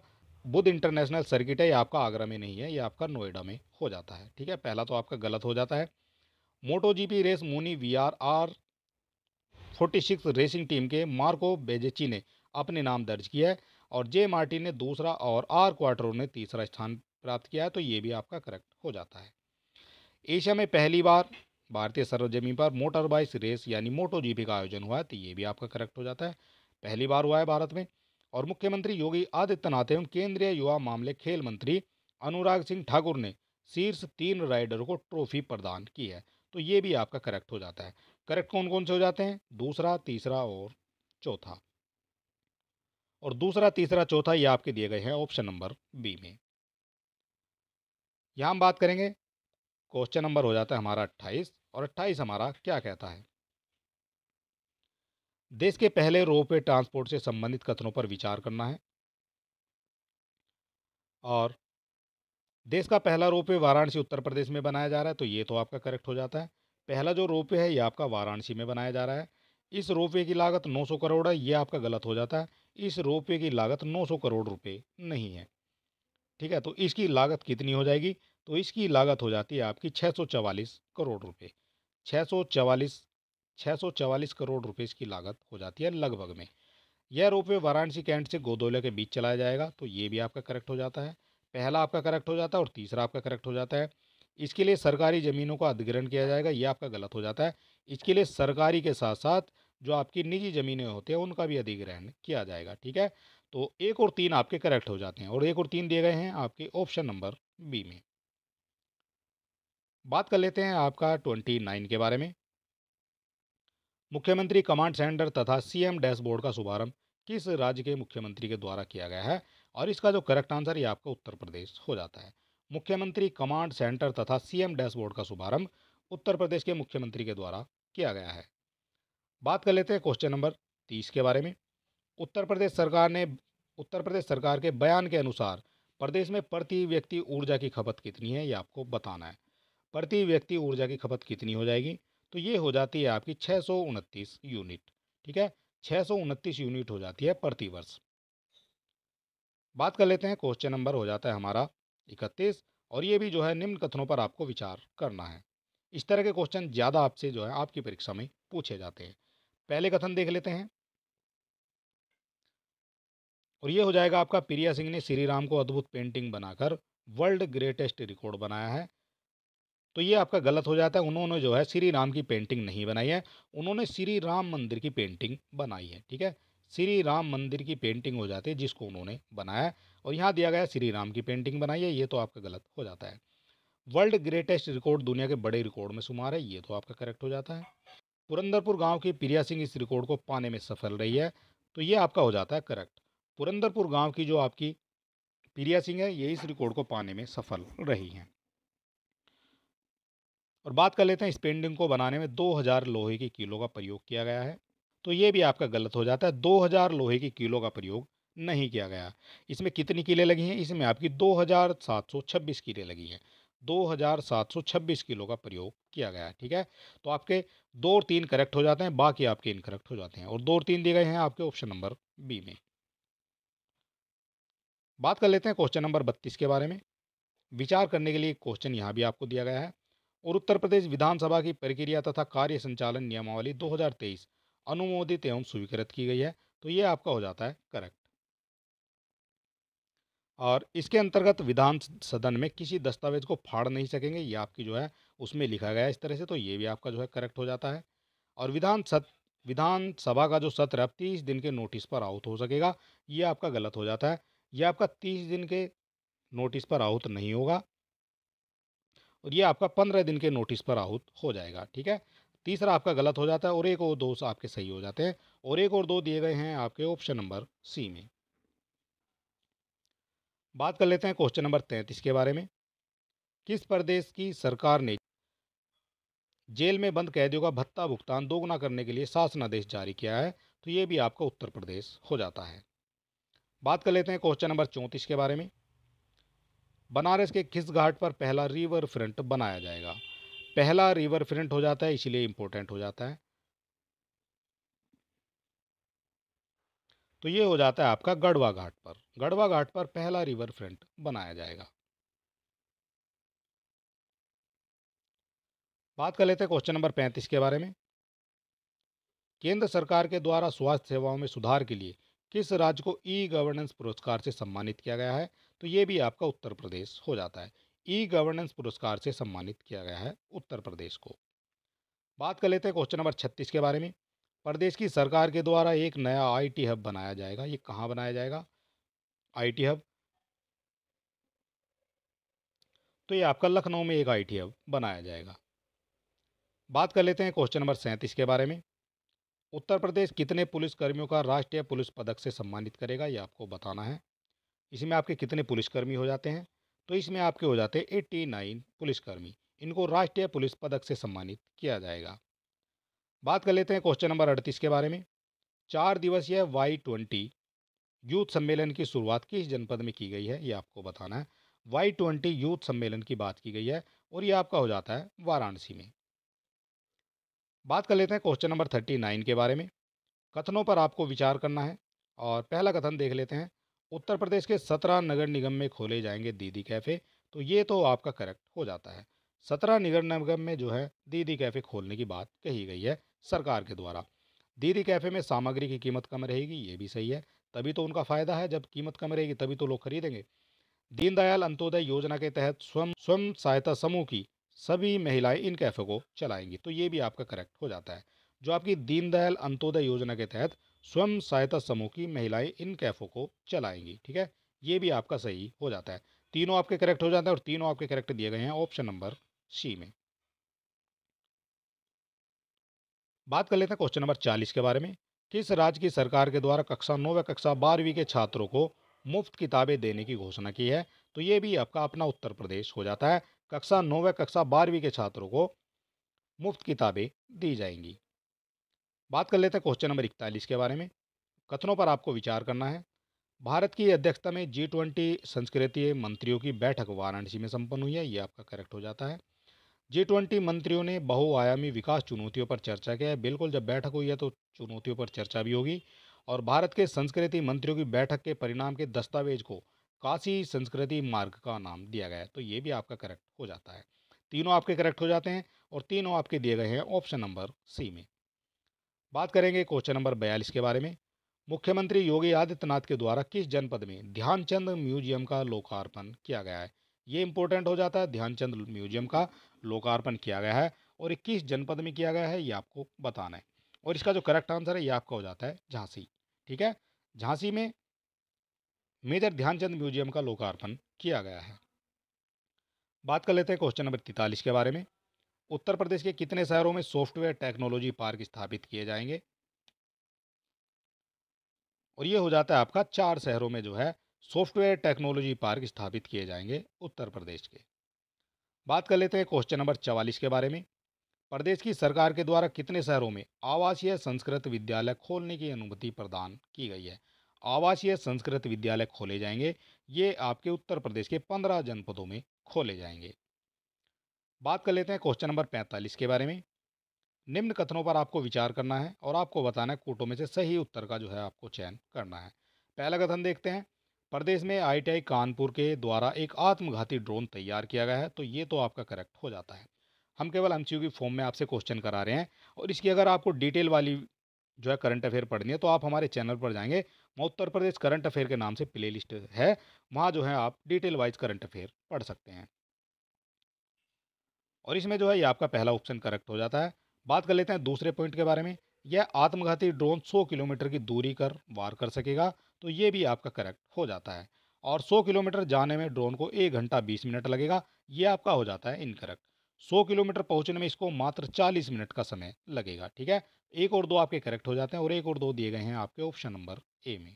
[SPEAKER 1] बुद्ध इंटरनेशनल सर्किट है ये आपका आगरा में नहीं है ये आपका नोएडा में हो जाता है ठीक है पहला तो आपका गलत हो जाता है moto GP race Mooney V R R forty six racing team के मार्को बेजेची ने अपने नाम दर्ज किया है और जे मार्टिन ने दूसरा और आर क्वार्टरों ने तीसरा स्थान प्राप्त किया है तो ये भी आपका करेक्ट हो जाता है एशिया में पहली बार भारतीय सरजमी पर मोटर बाइक रेस यानी मोटो जीपी का आयोजन हुआ है तो ये भी आपका करेक्ट हो जाता है पहली बार हुआ है भारत में और मुख्यमंत्री योगी आदित्यनाथ एवं केंद्रीय युवा मामले खेल मंत्री अनुराग सिंह ठाकुर ने शीर्ष तीन राइडर को ट्रॉफी प्रदान की है तो ये भी आपका करेक्ट हो जाता है करेक्ट कौन कौन से हो जाते हैं दूसरा तीसरा और चौथा और दूसरा तीसरा चौथा ये आपके दिए गए हैं ऑप्शन नंबर बी में यहाँ हम बात करेंगे क्वेश्चन नंबर हो जाता है हमारा अट्ठाईस और अट्ठाईस हमारा क्या कहता है देश के पहले रोपवे ट्रांसपोर्ट से संबंधित कथनों पर विचार करना है और देश का पहला रोपवे वाराणसी उत्तर प्रदेश में बनाया जा रहा है तो ये तो आपका करेक्ट हो जाता है पहला जो रोपवे है ये आपका वाराणसी में बनाया जा रहा है इस रोपवे की लागत 900 करोड़ है ये आपका गलत हो जाता है इस रोपवे की लागत 900 करोड़ रुपए नहीं है ठीक है तो इसकी लागत कितनी हो जाएगी तो इसकी लागत हो जाती है आपकी छः सौ चवालीस करोड़ रुपये छः सौ चवालीस छः सौ चवालीस करोड़ रुपये इसकी लागत हो जाती है लगभग में यह रोपवे वाराणसी कैंट से गोदोलिया के बीच चलाया जाएगा तो ये भी आपका करेक्ट हो जाता है पहला आपका करेक्ट हो जाता है और तीसरा आपका करेक्ट हो जाता है इसके लिए सरकारी ज़मीनों का अधिग्रहण किया जाएगा ये आपका गलत हो जाता है इसके लिए सरकारी के साथ साथ जो आपकी निजी ज़मीनें होती हैं उनका भी अधिग्रहण किया जाएगा ठीक है तो एक और तीन आपके करेक्ट हो जाते हैं और एक और तीन दिए गए हैं आपके ऑप्शन नंबर बी में बात कर लेते हैं आपका ट्वेंटी नाइन के बारे में मुख्यमंत्री कमांड सेंटर तथा सीएम डैशबोर्ड का शुभारंभ किस राज्य के मुख्यमंत्री के द्वारा किया गया है और इसका जो करेक्ट आंसर ये आपका उत्तर प्रदेश हो जाता है मुख्यमंत्री कमांड सेंटर तथा सीएम डैशबोर्ड का शुभारंभ उत्तर प्रदेश के मुख्यमंत्री के द्वारा किया गया है बात कर लेते हैं क्वेश्चन नंबर तीस के बारे में उत्तर प्रदेश सरकार ने उत्तर प्रदेश सरकार के बयान के अनुसार प्रदेश में प्रति व्यक्ति ऊर्जा की खपत कितनी है ये आपको बताना है प्रति व्यक्ति ऊर्जा की खपत कितनी हो जाएगी तो ये हो जाती है आपकी छः यूनिट ठीक है छः यूनिट हो जाती है प्रति वर्ष बात कर लेते हैं क्वेश्चन नंबर हो जाता है हमारा इकतीस और ये भी जो है निम्न कथनों पर आपको विचार करना है इस तरह के क्वेश्चन ज़्यादा आपसे जो है आपकी परीक्षा में पूछे जाते हैं पहले कथन देख लेते हैं और ये हो जाएगा आपका प्रिया सिंह ने श्री राम को अद्भुत पेंटिंग बनाकर वर्ल्ड ग्रेटेस्ट रिकॉर्ड बनाया है तो ये आपका गलत हो जाता है उन्होंने जो है श्री राम की पेंटिंग नहीं बनाई है उन्होंने श्री राम मंदिर की पेंटिंग बनाई है ठीक है श्री राम मंदिर की पेंटिंग हो जाती है जिसको उन्होंने बनाया और यहाँ दिया गया श्री राम की पेंटिंग बनाई है ये तो आपका गलत हो जाता है वर्ल्ड ग्रेटेस्ट रिकॉर्ड दुनिया के बड़े रिकॉर्ड में शुमार है ये तो आपका करेक्ट हो जाता है पुरंदरपुर गांव की प्रिया सिंह इस रिकॉर्ड को पाने में सफल रही है तो ये आपका हो जाता है करेक्ट पुरंदरपुर गांव की जो आपकी प्रिया सिंह है ये इस रिकॉर्ड को पाने में सफल रही हैं और बात कर लेते हैं इस पेंटिंग को बनाने में 2000 लोहे के किलो का प्रयोग किया गया है तो ये भी आपका गलत हो जाता है 2000 लोहे की किलो का प्रयोग नहीं किया गया इसमें कितनी किले लगी हैं इसमें आपकी 2726 किले लगी हैं 2726 किलो का प्रयोग किया गया ठीक है तो आपके दो और तीन करेक्ट हो जाते हैं बाकी आपके इनकरेक्ट हो जाते हैं और दो और तीन दिए गए हैं आपके ऑप्शन नंबर बी में बात कर लेते हैं क्वेश्चन नंबर बत्तीस के बारे में विचार करने के लिए क्वेश्चन यहाँ भी आपको दिया गया है और उत्तर प्रदेश विधानसभा की प्रक्रिया तथा कार्य संचालन नियमावली 2023 अनुमोदित एवं स्वीकृत की गई है तो ये आपका हो जाता है करेक्ट और इसके अंतर्गत विधान सदन में किसी दस्तावेज को फाड़ नहीं सकेंगे ये आपकी जो है उसमें लिखा गया है इस तरह से तो ये भी आपका जो है करेक्ट हो जाता है और विधान सत विधानसभा का जो सत्र है तीस दिन के नोटिस पर आउट हो सकेगा ये आपका गलत हो जाता है ये आपका तीस दिन के नोटिस पर आउट नहीं होगा और ये आपका पंद्रह दिन के नोटिस पर आहूत हो जाएगा ठीक है तीसरा आपका गलत हो जाता है और एक और दो आपके सही हो जाते हैं और एक और दो दिए गए हैं आपके ऑप्शन नंबर सी में बात कर लेते हैं क्वेश्चन नंबर तैंतीस के बारे में किस प्रदेश की सरकार ने जेल में बंद कैदियों का भत्ता भुगतान दोगुना करने के लिए शासनादेश जारी किया है तो ये भी आपका उत्तर प्रदेश हो जाता है बात कर लेते हैं क्वेश्चन नंबर चौंतीस के बारे में बनारस के किस घाट पर पहला रिवर फ्रंट बनाया जाएगा पहला रिवर फ्रंट हो जाता है इसलिए इम्पोर्टेंट हो जाता है तो ये हो जाता है आपका गढ़वा घाट पर गढ़वा घाट पर पहला रिवर फ्रंट बनाया जाएगा बात कर लेते हैं क्वेश्चन नंबर पैंतीस के बारे में केंद्र सरकार के द्वारा स्वास्थ्य सेवाओं में सुधार के लिए किस राज्य को ई गवर्नेंस पुरस्कार से सम्मानित किया गया है तो ये भी आपका उत्तर प्रदेश हो जाता है ई गवर्नेंस पुरस्कार से सम्मानित किया गया है उत्तर प्रदेश को बात कर लेते हैं क्वेश्चन नंबर छत्तीस के बारे में प्रदेश की सरकार के द्वारा एक नया आईटी हब बनाया जाएगा ये कहाँ बनाया जाएगा आईटी हब तो ये आपका लखनऊ में एक आईटी हब बनाया जाएगा बात कर लेते हैं क्वेश्चन नंबर सैंतीस के बारे में उत्तर प्रदेश कितने पुलिस कर्मियों का राष्ट्रीय पुलिस पदक से सम्मानित करेगा ये आपको बताना है इसमें आपके कितने पुलिसकर्मी हो जाते हैं तो इसमें आपके हो जाते हैं एट्टी नाइन पुलिसकर्मी इनको राष्ट्रीय पुलिस पदक से सम्मानित किया जाएगा बात कर लेते हैं क्वेश्चन नंबर अड़तीस के बारे में चार दिवसीय वाई ट्वेंटी यूथ सम्मेलन की शुरुआत किस जनपद में की गई है ये आपको बताना है वाई ट्वेंटी यूथ सम्मेलन की बात की गई है और ये आपका हो जाता है वाराणसी में बात कर लेते हैं क्वेश्चन नंबर थर्टी नाइन के बारे में कथनों पर आपको विचार करना है और पहला कथन देख लेते हैं उत्तर प्रदेश के सत्रह नगर निगम में खोले जाएंगे दीदी कैफ़े तो ये तो आपका करेक्ट हो जाता है सत्रह नगर निगम में जो है दीदी कैफ़े खोलने की बात कही गई है सरकार के द्वारा दीदी कैफ़े में सामग्री की कीमत कम रहेगी ये भी सही है तभी तो उनका फ़ायदा है जब कीमत कम रहेगी तभी तो लोग खरीदेंगे दीनदयाल अंत्योदय योजना के तहत स्वयं स्वयं सहायता समूह की सभी महिलाएं इन कैफ़े को चलाएंगी तो ये भी आपका करेक्ट हो जाता है जो आपकी दीनदयाल अंत्योदय योजना के तहत स्वयं सहायता समूह की महिलाएं इन कैफ़ों को चलाएंगी ठीक है ये भी आपका सही हो जाता है तीनों आपके करेक्ट हो जाते हैं और तीनों आपके करेक्ट दिए गए हैं ऑप्शन नंबर सी में बात कर लेते हैं क्वेश्चन नंबर चालीस के बारे में किस राज्य की सरकार के द्वारा कक्षा नौ व कक्षा बारहवीं के छात्रों को मुफ्त किताबें देने की घोषणा की है तो ये भी आपका अपना उत्तर प्रदेश हो जाता है कक्षा नौ व कक्षा बारहवीं के छात्रों को मुफ्त किताबें दी जाएंगी बात कर लेते हैं क्वेश्चन नंबर इकतालीस के बारे में कथनों पर आपको विचार करना है भारत की अध्यक्षता में जी ट्वेंटी संस्कृति मंत्रियों की बैठक वाराणसी में संपन्न हुई है ये आपका करेक्ट हो जाता है जी ट्वेंटी मंत्रियों ने बहुआयामी विकास चुनौतियों पर चर्चा किया है बिल्कुल जब बैठक हुई है तो चुनौतियों पर चर्चा भी होगी और भारत के संस्कृति मंत्रियों की बैठक के परिणाम के दस्तावेज को काशी संस्कृति मार्ग का नाम दिया गया है तो ये भी आपका करेक्ट हो जाता है तीनों आपके करेक्ट हो जाते हैं और तीनों आपके दिए गए हैं ऑप्शन नंबर सी में बात करेंगे क्वेश्चन नंबर बयालीस के बारे में मुख्यमंत्री योगी आदित्यनाथ के द्वारा किस जनपद में ध्यानचंद म्यूजियम का लोकार्पण किया गया है ये इंपॉर्टेंट हो जाता है ध्यानचंद म्यूजियम का लोकार्पण किया गया है और किस जनपद में किया गया है ये आपको बताना है और इसका जो करेक्ट आंसर है ये आपका हो जाता है झांसी ठीक है झांसी में मेजर ध्यानचंद म्यूजियम का लोकार्पण किया गया है बात कर लेते हैं क्वेश्चन नंबर तैतालीस के बारे में उत्तर प्रदेश के कितने शहरों में सॉफ्टवेयर टेक्नोलॉजी पार्क स्थापित किए जाएंगे और ये हो जाता है आपका चार शहरों में जो है सॉफ्टवेयर टेक्नोलॉजी पार्क स्थापित किए जाएंगे उत्तर प्रदेश के बात कर लेते हैं क्वेश्चन नंबर चवालीस के बारे में प्रदेश की सरकार के द्वारा कितने शहरों में आवासीय संस्कृत विद्यालय खोलने की अनुमति प्रदान की गई है आवासीय संस्कृत विद्यालय खोले जाएंगे ये आपके उत्तर प्रदेश के पंद्रह जनपदों में खोले जाएंगे बात कर लेते हैं क्वेश्चन नंबर पैंतालीस के बारे में निम्न कथनों पर आपको विचार करना है और आपको बताना है कोटों में से सही उत्तर का जो है आपको चयन करना है पहला कथन देखते हैं प्रदेश में आईटीआई कानपुर के द्वारा एक आत्मघाती ड्रोन तैयार किया गया है तो ये तो आपका करेक्ट हो जाता है हम केवल एम की फॉर्म में आपसे क्वेश्चन करा रहे हैं और इसकी अगर आपको डिटेल वाली जो है करंट अफेयर पढ़नी है तो आप हमारे चैनल पर जाएंगे वहाँ उत्तर प्रदेश करंट अफेयर के नाम से प्लेलिस्ट है वहाँ जो है आप डिटेल वाइज करंट अफेयर पढ़ सकते हैं और इसमें जो है ये आपका पहला ऑप्शन करेक्ट हो जाता है बात कर लेते हैं दूसरे पॉइंट के बारे में यह आत्मघाती ड्रोन 100 किलोमीटर की दूरी कर वार कर सकेगा तो ये भी आपका करेक्ट हो जाता है और 100 किलोमीटर जाने में ड्रोन को एक घंटा 20 मिनट लगेगा ये आपका हो जाता है इनकरेक्ट 100 किलोमीटर पहुंचने में इसको मात्र 40 मिनट का समय लगेगा ठीक है एक और दो आपके करेक्ट हो जाते हैं और एक और दो दिए गए हैं आपके ऑप्शन नंबर ए में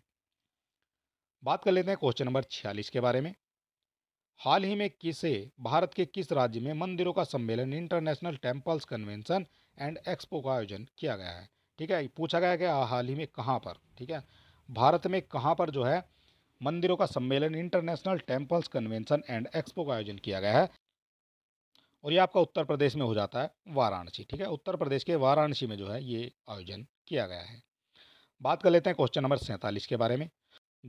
[SPEAKER 1] बात कर लेते हैं क्वेश्चन नंबर छियालीस के बारे में हाल ही में किसे भारत के किस राज्य में मंदिरों का सम्मेलन international temples convention and expo का आयोजन किया गया है ठीक है पूछा गया कि हाल ही में कहाँ पर ठीक है भारत में कहाँ पर जो है मंदिरों का सम्मेलन international temples convention and expo का आयोजन किया गया है और ये आपका उत्तर प्रदेश में हो जाता है वाराणसी ठीक है उत्तर प्रदेश के वाराणसी में जो है ये आयोजन किया गया है बात कर लेते हैं क्वेश्चन नंबर सैंतालीस के बारे में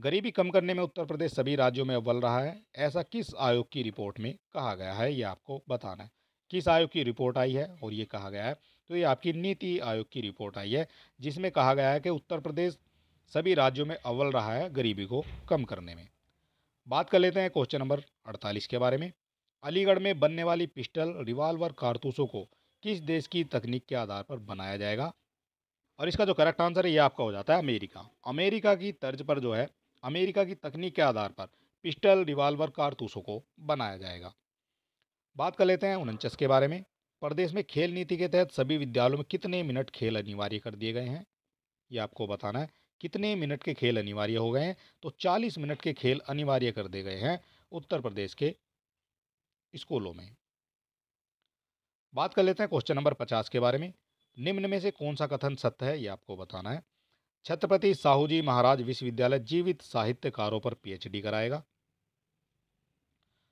[SPEAKER 1] गरीबी कम करने में उत्तर प्रदेश सभी राज्यों में अव्वल रहा है ऐसा किस आयोग की रिपोर्ट में कहा गया है ये आपको बताना है किस आयोग की रिपोर्ट आई है और ये कहा गया है तो ये आपकी नीति आयोग की रिपोर्ट आई है जिसमें कहा गया है कि उत्तर प्रदेश सभी राज्यों में अव्वल रहा है गरीबी को कम करने में बात कर लेते हैं क्वेश्चन नंबर अड़तालीस के बारे में अलीगढ़ में बनने वाली पिस्टल रिवाल्वर कारतूसों को किस देश की तकनीक के आधार पर बनाया जाएगा और इसका जो करेक्ट आंसर है ये आपका हो जाता है अमेरिका अमेरिका की तर्ज पर जो है अमेरिका की तकनीक के आधार पर पिस्टल रिवाल्वर कारतूसों को बनाया जाएगा बात कर लेते हैं उनचस के बारे में प्रदेश में खेल नीति के तहत सभी विद्यालयों में कितने मिनट खेल अनिवार्य कर दिए गए हैं ये आपको बताना है कितने मिनट के खेल अनिवार्य हो गए हैं तो 40 मिनट के खेल अनिवार्य कर दिए गए हैं उत्तर प्रदेश के स्कूलों में बात कर लेते हैं क्वेश्चन नंबर पचास के बारे में निम्न में से कौन सा कथन सत्य है ये आपको बताना है छत्रपति साहू जी महाराज विश्वविद्यालय जीवित साहित्यकारों पर पीएचडी कराएगा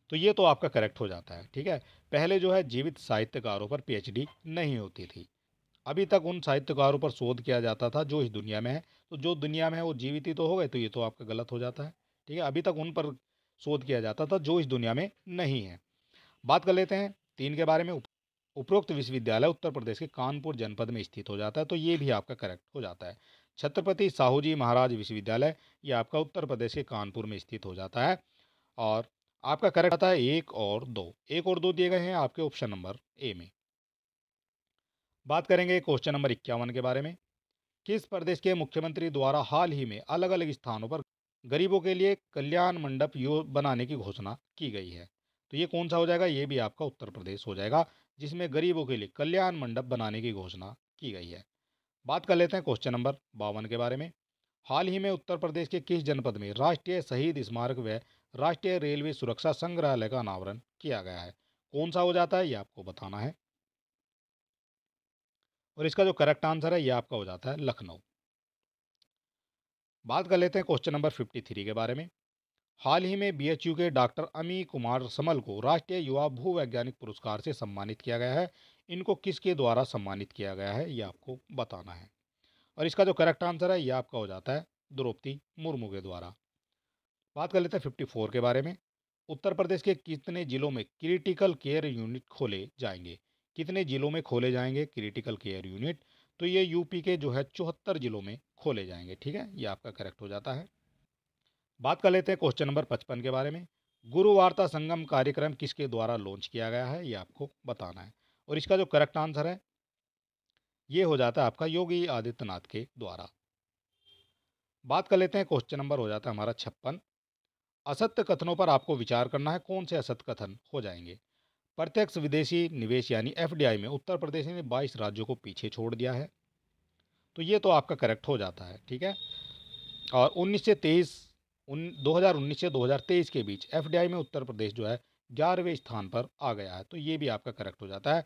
[SPEAKER 1] तो ये तो आपका करेक्ट हो जाता है ठीक है पहले जो है जीवित साहित्यकारों पर पीएचडी नहीं होती थी अभी तक उन साहित्यकारों पर शोध किया जाता था जो इस दुनिया में है तो जो दुनिया में है वो जीवित ही तो हो गए तो ये तो आपका गलत हो जाता है ठीक है अभी तक उन पर शोध किया जाता था जो इस दुनिया में नहीं है बात कर लेते हैं तीन के बारे में उपरोक्त विश्वविद्यालय उत्तर प्रदेश के कानपुर जनपद में स्थित हो जाता है तो ये भी आपका करेक्ट हो जाता है छत्रपति साहू जी महाराज विश्वविद्यालय ये आपका उत्तर प्रदेश के कानपुर में स्थित हो जाता है और आपका करेक्ट आता है एक और दो एक और दो दिए गए हैं आपके ऑप्शन नंबर ए में बात करेंगे क्वेश्चन नंबर इक्यावन के बारे में किस प्रदेश के मुख्यमंत्री द्वारा हाल ही में अलग अलग स्थानों पर गरीबों के लिए कल्याण मंडप यो बनाने की घोषणा की गई है तो ये कौन सा हो जाएगा ये भी आपका उत्तर प्रदेश हो जाएगा जिसमें गरीबों के लिए कल्याण मंडप बनाने की घोषणा की गई है बात कर लेते हैं क्वेश्चन नंबर बावन के बारे में हाल ही में उत्तर प्रदेश के किस जनपद में राष्ट्रीय शहीद स्मारक व राष्ट्रीय रेलवे सुरक्षा संग्रहालय का अनावरण किया गया है कौन सा हो जाता है ये आपको बताना है और इसका जो करेक्ट आंसर है ये आपका हो जाता है लखनऊ बात कर लेते हैं क्वेश्चन नंबर फिफ्टी थ्री के बारे में हाल ही में बीएचयू के डॉक्टर अमी कुमार समल को राष्ट्रीय युवा भूवैज्ञानिक पुरस्कार से सम्मानित किया गया है इनको किसके द्वारा सम्मानित किया गया है ये आपको बताना है और इसका जो करेक्ट आंसर है ये आपका हो जाता है द्रौपदी मुर्मू के द्वारा बात कर लेते हैं फिफ्टी फोर के बारे में उत्तर प्रदेश के कितने जिलों में क्रिटिकल केयर यूनिट खोले जाएंगे कितने जिलों में खोले जाएंगे क्रिटिकल केयर यूनिट तो ये यूपी के जो है चौहत्तर जिलों में खोले जाएंगे ठीक है ये आपका करेक्ट हो जाता है बात कर लेते हैं क्वेश्चन नंबर पचपन के बारे में गुरुवार्ता संगम कार्यक्रम किसके द्वारा लॉन्च किया गया है ये आपको बताना है और इसका जो करेक्ट आंसर है ये हो जाता है आपका योगी आदित्यनाथ के द्वारा बात कर लेते हैं क्वेश्चन नंबर हो जाता है हमारा छप्पन असत्य कथनों पर आपको विचार करना है कौन से असत्य कथन हो जाएंगे प्रत्यक्ष विदेशी निवेश यानी एफ में उत्तर प्रदेश ने बाईस राज्यों को पीछे छोड़ दिया है तो ये तो आपका करेक्ट हो जाता है ठीक है और उन्नीस से तेईस उन 2019 से 2023 के बीच एफ में उत्तर प्रदेश जो है ग्यारहवें स्थान पर आ गया है तो ये भी आपका करेक्ट हो जाता है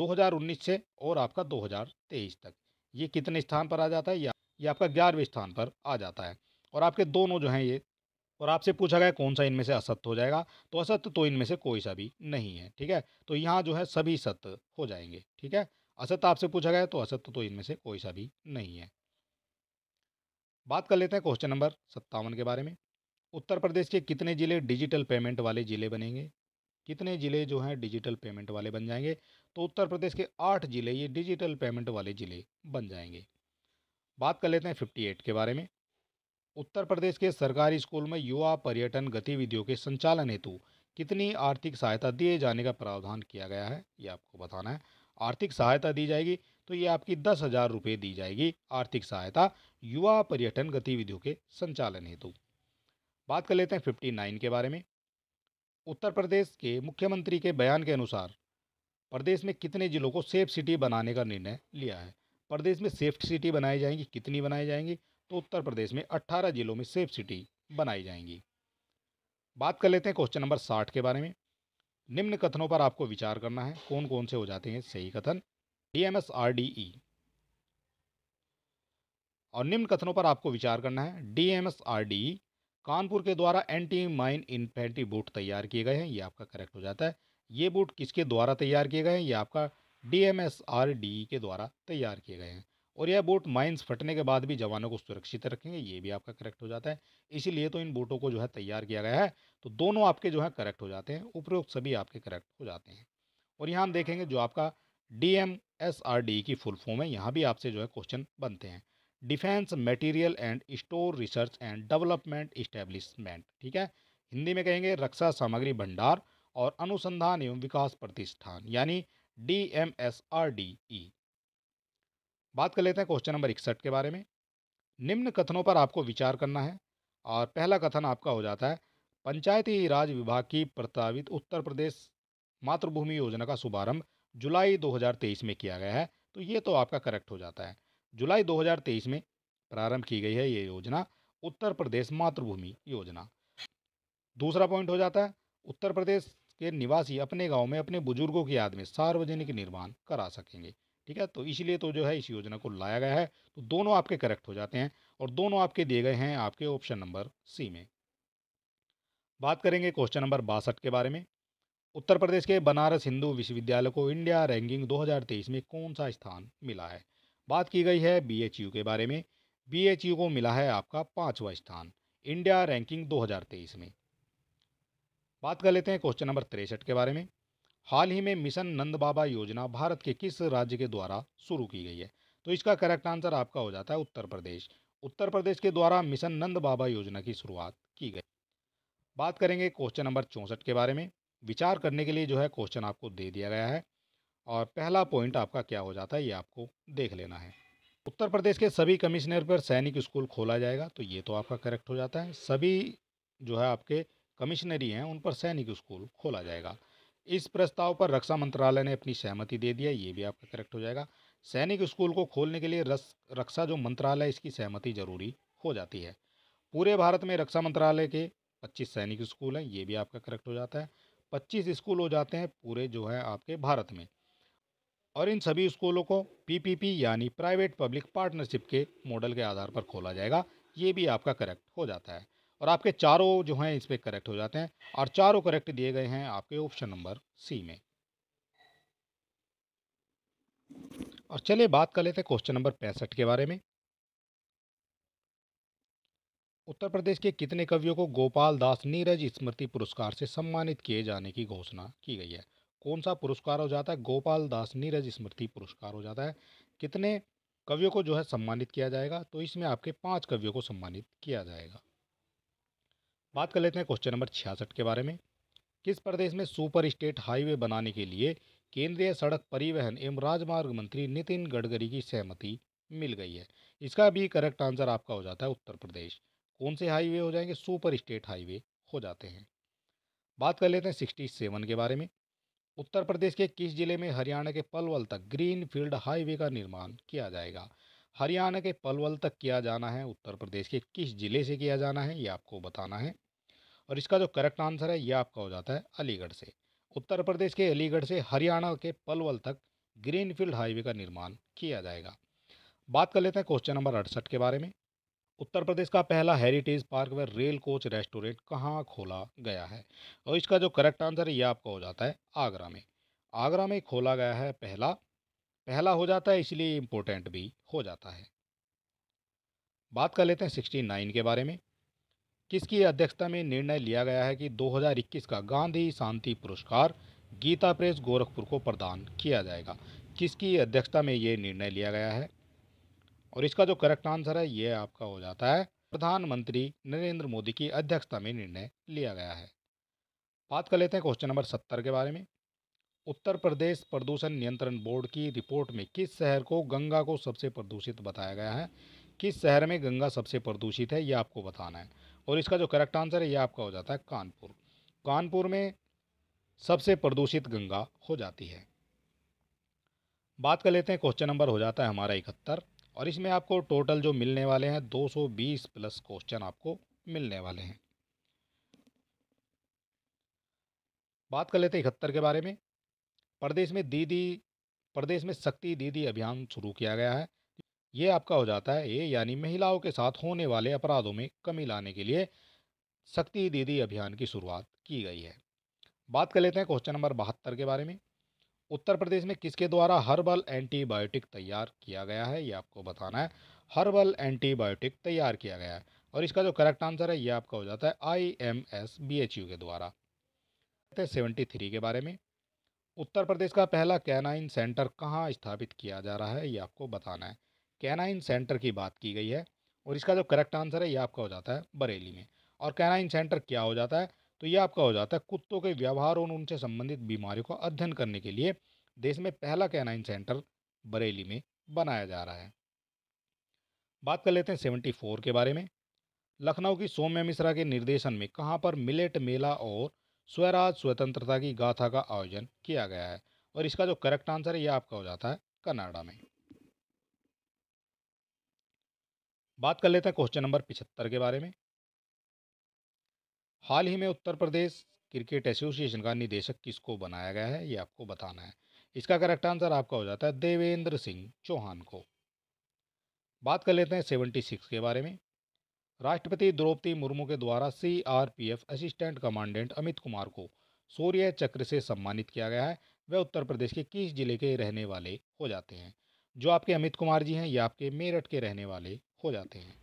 [SPEAKER 1] 2019 से और आपका 2023 तक ये कितने स्थान पर आ जाता है या ये आपका ग्यारहवें स्थान पर आ जाता है और आपके दोनों जो हैं ये और आपसे पूछा गया कौन सा इनमें से असत्य हो जाएगा तो असत्य तो इनमें से कोई सा भी नहीं है ठीक है तो यहाँ जो है सभी सत्य हो जाएंगे ठीक है असत्य आपसे पूछा गया तो असत्य तो इनमें से कोई सा भी नहीं है बात कर लेते हैं क्वेश्चन नंबर सत्तावन के बारे में उत्तर प्रदेश के कितने ज़िले डिजिटल पेमेंट वाले ज़िले बनेंगे कितने ज़िले जो हैं डिजिटल पेमेंट वाले बन जाएंगे तो उत्तर प्रदेश के आठ ज़िले ये डिजिटल पेमेंट वाले ज़िले बन जाएंगे बात कर लेते हैं फिफ्टी एट के बारे में उत्तर प्रदेश के सरकारी स्कूल में युवा पर्यटन गतिविधियों के संचालन हेतु कितनी आर्थिक सहायता दिए जाने का प्रावधान किया गया है ये आपको बताना है आर्थिक सहायता दी जाएगी तो ये आपकी दस हज़ार रुपये दी जाएगी आर्थिक सहायता युवा पर्यटन गतिविधियों के संचालन हेतु बात कर लेते हैं फिफ्टी नाइन के बारे में उत्तर प्रदेश के मुख्यमंत्री के बयान के अनुसार प्रदेश में कितने जिलों को सेफ सिटी बनाने का निर्णय लिया है प्रदेश में सेफ सिटी बनाई जाएंगी कितनी बनाई जाएंगी तो उत्तर प्रदेश में 18 जिलों में सेफ सिटी बनाई जाएंगी बात कर लेते हैं क्वेश्चन नंबर साठ के बारे में निम्न कथनों पर आपको विचार करना है कौन कौन से हो जाते हैं सही कथन D M S R D E और निम्न कथनों पर आपको विचार करना है D M S R D E Kanpur के द्वारा एंटी माइन इन्फेंट्री बूट तैयार किए गए हैं ये आपका करेक्ट हो जाता है ये बूट किसके द्वारा तैयार किए गए हैं ये आपका डी के द्वारा तैयार किए गए हैं और यह बूट माइंस फटने के बाद भी जवानों को सुरक्षित रखेंगे ये भी आपका करेक्ट हो जाता है इसीलिए तो इन बूटों को जो है तैयार किया गया है तो दोनों आपके जो है करेक्ट हो जाते हैं उपरोक्त सभी आपके करेक्ट हो जाते हैं और यहाँ हम देखेंगे जो आपका डी की फुल फॉर्म है यहाँ भी आपसे जो है क्वेश्चन बनते हैं defence material and store research and development establishment ठीक है हिंदी में कहेंगे रक्षा सामग्री भंडार और अनुसंधान एवं विकास प्रतिष्ठान यानी D M S R D E बात कर लेते हैं क्वेश्चन नंबर इकसठ के बारे में निम्न कथनों पर आपको विचार करना है और पहला कथन आपका हो जाता है पंचायती राज विभाग की प्रस्तावित उत्तर प्रदेश मातृभूमि योजना का शुभारंभ जुलाई 2023 में किया गया है तो ये तो आपका करेक्ट हो जाता है जुलाई 2023 में प्रारंभ की गई है ये योजना उत्तर प्रदेश मातृभूमि योजना दूसरा पॉइंट हो जाता है उत्तर प्रदेश के निवासी अपने गांव में अपने बुजुर्गों की याद में सार्वजनिक निर्माण करा सकेंगे ठीक है तो इसीलिए तो जो है इस योजना को लाया गया है तो दोनों आपके करेक्ट हो जाते हैं और दोनों आपके दिए गए हैं आपके ऑप्शन नंबर सी में बात करेंगे क्वेश्चन नंबर बासठ के बारे में उत्तर प्रदेश के बनारस हिंदू विश्वविद्यालय को इंडिया रैंकिंग 2023 में कौन सा स्थान मिला है बात की गई है बी के बारे में बी को मिला है आपका पाँचवा स्थान इंडिया रैंकिंग 2023 में बात कर लेते हैं क्वेश्चन नंबर तिरसठ के बारे में हाल ही में मिशन नंद बाबा योजना भारत के किस राज्य के द्वारा शुरू की गई है तो इसका करेक्ट आंसर आपका हो जाता है उत्तर प्रदेश उत्तर प्रदेश के द्वारा मिशन नंद बाबा योजना की शुरुआत की गई बात करेंगे क्वेश्चन नंबर चौंसठ के बारे में विचार करने के लिए जो है क्वेश्चन आपको दे दिया गया है और पहला पॉइंट आपका क्या हो जाता है ये आपको देख लेना है उत्तर प्रदेश के सभी कमिश्नर पर सैनिक स्कूल खोला जाएगा तो ये तो आपका करेक्ट हो जाता है सभी जो है आपके कमिश्नरी हैं उन पर सैनिक स्कूल खोला जाएगा इस प्रस्ताव पर रक्षा मंत्रालय ने अपनी सहमति दे दिया ये भी आपका करेक्ट हो जाएगा सैनिक स्कूल को खोलने के लिए रस रक्षा जो मंत्रालय इसकी सहमति जरूरी हो जाती है पूरे भारत में रक्षा मंत्रालय के 25 सैनिक स्कूल हैं ये भी आपका करेक्ट हो जाता है 25 स्कूल हो जाते हैं पूरे जो है आपके भारत में और इन सभी स्कूलों को पीपीपी यानी प्राइवेट पब्लिक पार्टनरशिप के मॉडल के आधार पर खोला जाएगा ये भी आपका करेक्ट हो जाता है और आपके चारों जो हैं इस पर करेक्ट हो जाते हैं और चारों करेक्ट दिए गए हैं आपके ऑप्शन नंबर सी में और चलिए बात कर लेते हैं क्वेश्चन नंबर पैंसठ के बारे में उत्तर प्रदेश के कितने कवियों को गोपाल दास नीरज स्मृति पुरस्कार से सम्मानित किए जाने की घोषणा की गई है कौन सा पुरस्कार हो जाता है गोपाल दास नीरज स्मृति पुरस्कार हो जाता है कितने कवियों को जो है सम्मानित किया जाएगा तो इसमें आपके पाँच कवियों को सम्मानित किया जाएगा बात कर लेते हैं क्वेश्चन नंबर छियासठ के बारे में किस प्रदेश में सुपर स्टेट हाईवे बनाने के लिए केंद्रीय सड़क परिवहन एवं राजमार्ग मंत्री नितिन गडकरी की सहमति मिल गई है इसका भी करेक्ट आंसर आपका हो जाता है उत्तर प्रदेश कौन से हाईवे हो जाएंगे सुपर स्टेट हाईवे हो जाते हैं बात कर लेते हैं सिक्सटी सेवन के बारे में उत्तर प्रदेश के किस जिले में हरियाणा के पलवल तक ग्रीन फील्ड हाईवे का निर्माण किया जाएगा हरियाणा के पलवल तक किया जाना है उत्तर प्रदेश के किस जिले से किया जाना है ये आपको बताना है और इसका जो करेक्ट आंसर है ये आपका हो जाता है अलीगढ़ से उत्तर प्रदेश के अलीगढ़ से हरियाणा के पलवल तक ग्रीन फील्ड हाईवे का निर्माण किया जाएगा बात कर लेते हैं क्वेश्चन नंबर अड़सठ के बारे में उत्तर प्रदेश का पहला हेरिटेज पार्क व रेल कोच रेस्टोरेंट कहाँ खोला गया है और इसका जो करेक्ट आंसर है ये आपका हो जाता है आगरा में आगरा में खोला गया है पहला पहला हो जाता है इसलिए इम्पोर्टेंट भी हो जाता है बात कर लेते हैं सिक्सटी नाइन के बारे में किसकी अध्यक्षता में निर्णय लिया गया है कि 2021 का गांधी शांति पुरस्कार गीता प्रेस गोरखपुर को प्रदान किया जाएगा किसकी अध्यक्षता में ये निर्णय लिया गया है और इसका जो करेक्ट आंसर है ये आपका हो जाता है प्रधानमंत्री नरेंद्र मोदी की अध्यक्षता में निर्णय लिया गया है बात कर लेते हैं क्वेश्चन नंबर सत्तर के बारे में उत्तर प्रदेश प्रदूषण नियंत्रण बोर्ड की रिपोर्ट में किस शहर को गंगा को सबसे प्रदूषित बताया गया है किस शहर में गंगा सबसे प्रदूषित है ये आपको बताना है और इसका जो करेक्ट आंसर है ये आपका हो जाता है कानपुर कानपुर में सबसे प्रदूषित गंगा हो जाती है बात कर लेते हैं क्वेश्चन नंबर हो जाता है हमारा इकहत्तर और इसमें आपको टोटल जो मिलने वाले हैं 220 प्लस क्वेश्चन आपको मिलने वाले हैं बात कर लेते हैं इकहत्तर के बारे में प्रदेश में दीदी प्रदेश में शक्ति दीदी अभियान शुरू किया गया है ये आपका हो जाता है ये यानी महिलाओं के साथ होने वाले अपराधों में कमी लाने के लिए शक्ति दीदी अभियान की शुरुआत की गई है बात कर लेते हैं क्वेश्चन नंबर बहत्तर के बारे में उत्तर प्रदेश में किसके द्वारा हर्बल एंटीबायोटिक तैयार किया गया है ये आपको बताना है हर्बल एंटीबायोटिक तैयार किया गया है और इसका जो करेक्ट आंसर है ये आपका हो जाता है I M S B H U के द्वारा सेवेंटी थ्री के बारे में उत्तर प्रदेश का पहला कैनाइन सेंटर कहाँ स्थापित किया जा रहा है ये आपको बताना है कैनाइन सेंटर की बात की गई है और इसका जो करेक्ट आंसर है ये आपका हो जाता है बरेली में और कैनाइन सेंटर क्या हो जाता है तो ये आपका हो जाता है कुत्तों के व्यवहार और उनसे संबंधित बीमारियों का अध्ययन करने के लिए देश में पहला कैनाइन सेंटर बरेली में बनाया जा रहा है बात कर लेते हैं सेवेंटी फोर के बारे में लखनऊ की सौम्य मिश्रा के निर्देशन में कहाँ पर मिलेट मेला और स्वराज स्वतंत्रता की गाथा का आयोजन किया गया है और इसका जो करेक्ट आंसर है यह आपका हो जाता है कनाडा में बात कर लेते हैं क्वेश्चन नंबर पिछहत्तर के बारे में हाल ही में उत्तर प्रदेश क्रिकेट एसोसिएशन का निदेशक किसको बनाया गया है ये आपको बताना है इसका करेक्ट आंसर आपका हो जाता है देवेंद्र सिंह चौहान को बात कर लेते हैं सेवेंटी सिक्स के बारे में राष्ट्रपति द्रौपदी मुर्मू के द्वारा CRPF assistant commandant Amit Kumar को सूर्य चक्र से सम्मानित किया गया है वह उत्तर प्रदेश के किस जिले के रहने वाले हो जाते हैं जो आपके अमित कुमार जी हैं या आपके मेरठ के रहने वाले हो जाते हैं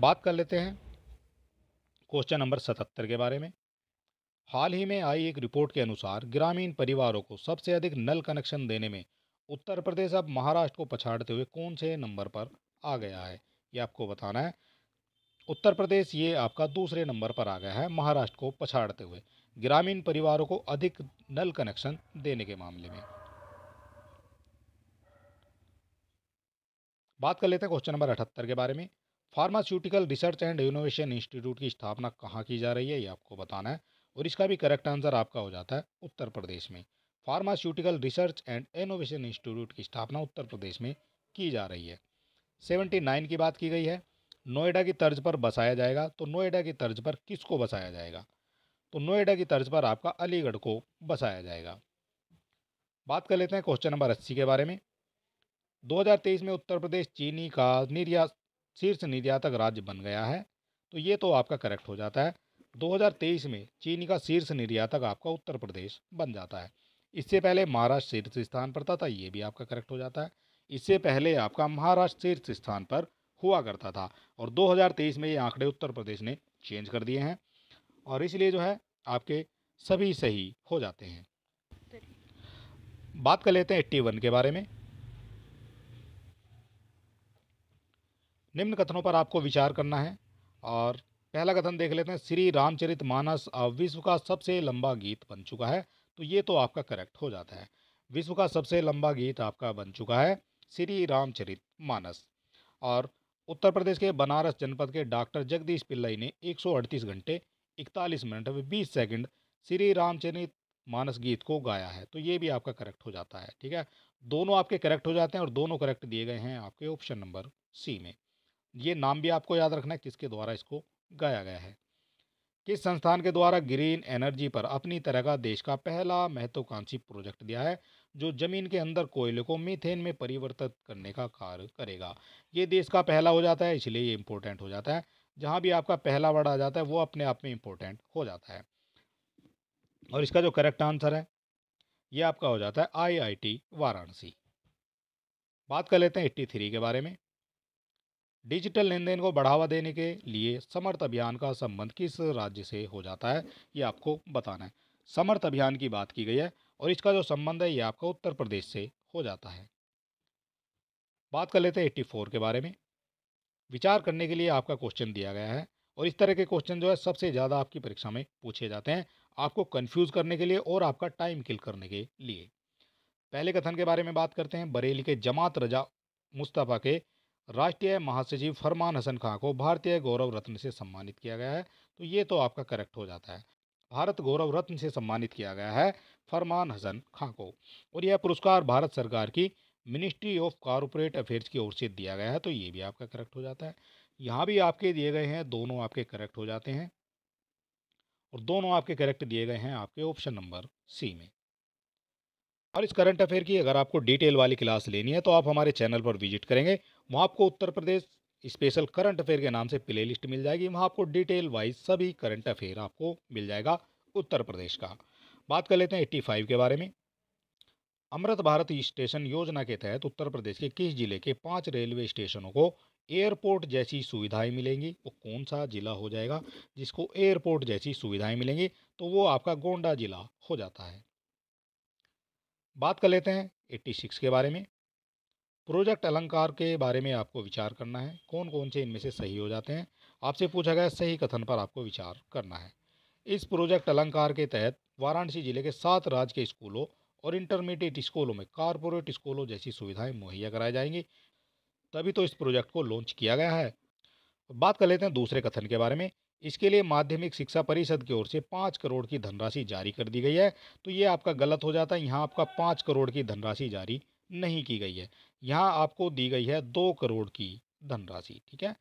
[SPEAKER 1] बात कर लेते हैं क्वेश्चन नंबर सतहत्तर के बारे में हाल ही में आई एक रिपोर्ट के अनुसार ग्रामीण परिवारों को सबसे अधिक नल कनेक्शन देने में उत्तर प्रदेश अब महाराष्ट्र को पछाड़ते हुए कौन से नंबर पर आ गया है ये आपको बताना है उत्तर प्रदेश ये आपका दूसरे नंबर पर आ गया है महाराष्ट्र को पछाड़ते हुए ग्रामीण परिवारों को अधिक नल कनेक्शन देने के मामले में बात कर लेते हैं क्वेश्चन नंबर अठहत्तर के बारे में pharmaceutical research and innovation institute की स्थापना कहाँ की जा रही है ये आपको बताना है और इसका भी करेक्ट आंसर आपका हो जाता है उत्तर प्रदेश में pharmaceutical research and innovation institute की स्थापना उत्तर प्रदेश में की जा रही है सेवेंटी नाइन की बात की गई है नोएडा की तर्ज पर बसाया जाएगा तो नोएडा की तर्ज पर किसको बसाया जाएगा तो नोएडा की तर्ज पर आपका अलीगढ़ को बसाया जाएगा बात कर लेते हैं क्वेश्चन नंबर अस्सी के बारे में 2023 में उत्तर प्रदेश चीनी का निर्यात शीर्ष निर्यातक राज्य बन गया है तो ये तो आपका करेक्ट हो जाता है 2023 में चीनी का शीर्ष निर्यातक आपका उत्तर प्रदेश बन जाता है इससे पहले महाराष्ट्र शीर्ष स्थान पर था, ये भी आपका करेक्ट हो जाता है इससे पहले आपका महाराष्ट्र शीर्ष स्थान पर हुआ करता था और 2023 में ये आंकड़े उत्तर प्रदेश ने चेंज कर दिए हैं और इसलिए जो है आपके सभी सही हो जाते हैं बात कर लेते हैं एट्टी वन के बारे में निम्न कथनों पर आपको विचार करना है और पहला कथन देख लेते हैं श्री रामचरित मानस विश्व का सबसे लंबा गीत बन चुका है तो ये तो आपका करेक्ट हो जाता है विश्व का सबसे लंबा गीत आपका बन चुका है श्री रामचरित मानस और उत्तर प्रदेश के बनारस जनपद के डॉक्टर जगदीश पिल्लई ने 138 घंटे 41 मिनट और 20 सेकंड श्री रामचरित मानस गीत को गाया है तो ये भी आपका करेक्ट हो जाता है ठीक है दोनों आपके करेक्ट हो जाते हैं और दोनों करेक्ट दिए गए हैं आपके ऑप्शन नंबर सी में ये नाम भी आपको याद रखना है किसके द्वारा इसको गाया गया है किस संस्थान के द्वारा ग्रीन एनर्जी पर अपनी तरह का देश का पहला महत्वाकांक्षी प्रोजेक्ट दिया है जो जमीन के अंदर कोयले को मीथेन में परिवर्तित करने का कार्य करेगा ये देश का पहला हो जाता है इसलिए ये इम्पोर्टेंट हो जाता है जहाँ भी आपका पहला वर्ड आ जाता है वो अपने आप में इम्पोर्टेंट हो जाता है और इसका जो करेक्ट आंसर है ये आपका हो जाता है आईआईटी वाराणसी बात कर लेते हैं एट्टी थ्री के बारे में डिजिटल लेन देन को बढ़ावा देने के लिए समर्थ अभियान का संबंध किस राज्य से हो जाता है ये आपको बताना है समर्थ अभियान की बात की गई है और इसका जो संबंध है ये आपका उत्तर प्रदेश से हो जाता है बात कर लेते हैं एट्टी फोर के बारे में विचार करने के लिए आपका क्वेश्चन दिया गया है और इस तरह के क्वेश्चन जो है सबसे ज़्यादा आपकी परीक्षा में पूछे जाते हैं आपको कन्फ्यूज़ करने के लिए और आपका टाइम किल करने के लिए पहले कथन के बारे में बात करते हैं बरेली के जमात रजा मुस्तफ़ा के राष्ट्रीय महासचिव फरमान हसन खां को भारतीय गौरव रत्न से सम्मानित किया गया है तो ये तो आपका करेक्ट हो जाता है भारत गौरव रत्न से सम्मानित किया गया है फरमान हसन खां को और यह पुरस्कार भारत सरकार की मिनिस्ट्री ऑफ कॉरपोरेट अफेयर्स की ओर से दिया गया है तो ये भी आपका करेक्ट हो जाता है यहाँ भी आपके दिए गए हैं दोनों आपके करेक्ट हो जाते हैं और दोनों आपके करेक्ट दिए गए हैं आपके ऑप्शन नंबर सी में और इस करंट अफेयर की अगर आपको डिटेल वाली क्लास लेनी है तो आप हमारे चैनल पर विजिट करेंगे वहाँ आपको Uttar Pradesh special current affair के नाम से प्ले लिस्ट मिल जाएगी वहाँ आपको डिटेल वाइज सभी करंट अफेयर आपको मिल जाएगा उत्तर प्रदेश का बात कर लेते हैं एट्टी के बारे में अमृत भारत स्टेशन योजना के तहत उत्तर प्रदेश के किस जिले के पांच रेलवे स्टेशनों को एयरपोर्ट जैसी सुविधाएं मिलेंगी वो कौन सा जिला हो जाएगा जिसको एयरपोर्ट जैसी सुविधाएं मिलेंगी तो वो आपका गोंडा जिला हो जाता है बात कर लेते हैं 86 के बारे में प्रोजेक्ट अलंकार के बारे में आपको विचार करना है कौन कौन से इनमें से सही हो जाते हैं आपसे पूछा गया सही कथन पर आपको विचार करना है इस प्रोजेक्ट अलंकार के तहत वाराणसी जिले के सात राज्य के स्कूलों और इंटरमीडिएट स्कूलों में कारपोरेट स्कूलों जैसी सुविधाएं मुहैया कराई जाएंगी तभी तो इस प्रोजेक्ट को लॉन्च किया गया है बात कर लेते हैं दूसरे कथन के बारे में इसके लिए माध्यमिक शिक्षा परिषद की ओर से पाँच करोड़ की धनराशि जारी कर दी गई है तो ये आपका गलत हो जाता है यहाँ आपका पाँच करोड़ की धनराशि जारी नहीं की गई है यहाँ आपको दी गई है दो करोड़ की धनराशि ठीक है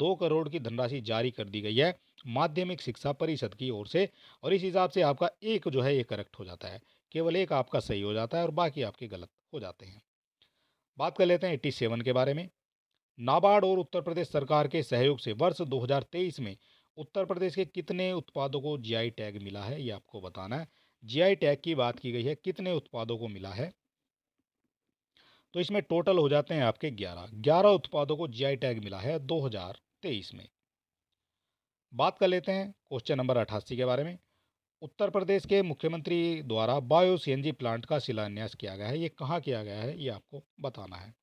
[SPEAKER 1] दो करोड़ की धनराशि जारी कर दी गई है माध्यमिक शिक्षा परिषद की ओर से और इस हिसाब से आपका एक जो है ये करेक्ट हो जाता है केवल एक आपका सही हो जाता है और बाकी आपके गलत हो जाते हैं बात कर लेते हैं एट्टी सेवन के बारे में नाबार्ड और उत्तर प्रदेश सरकार के सहयोग से वर्ष 2023 में उत्तर प्रदेश के कितने उत्पादों को जीआई टैग मिला है ये आपको बताना है जीआई टैग की बात की गई है कितने उत्पादों को मिला है तो इसमें टोटल हो जाते हैं आपके ग्यारह ग्यारह उत्पादों को जीआई टैग मिला है 2023 में बात कर लेते हैं क्वेश्चन नंबर अठासी के बारे में उत्तर प्रदेश के मुख्यमंत्री द्वारा बायो सी प्लांट का शिलान्यास किया गया है ये कहाँ किया गया है ये आपको बताना है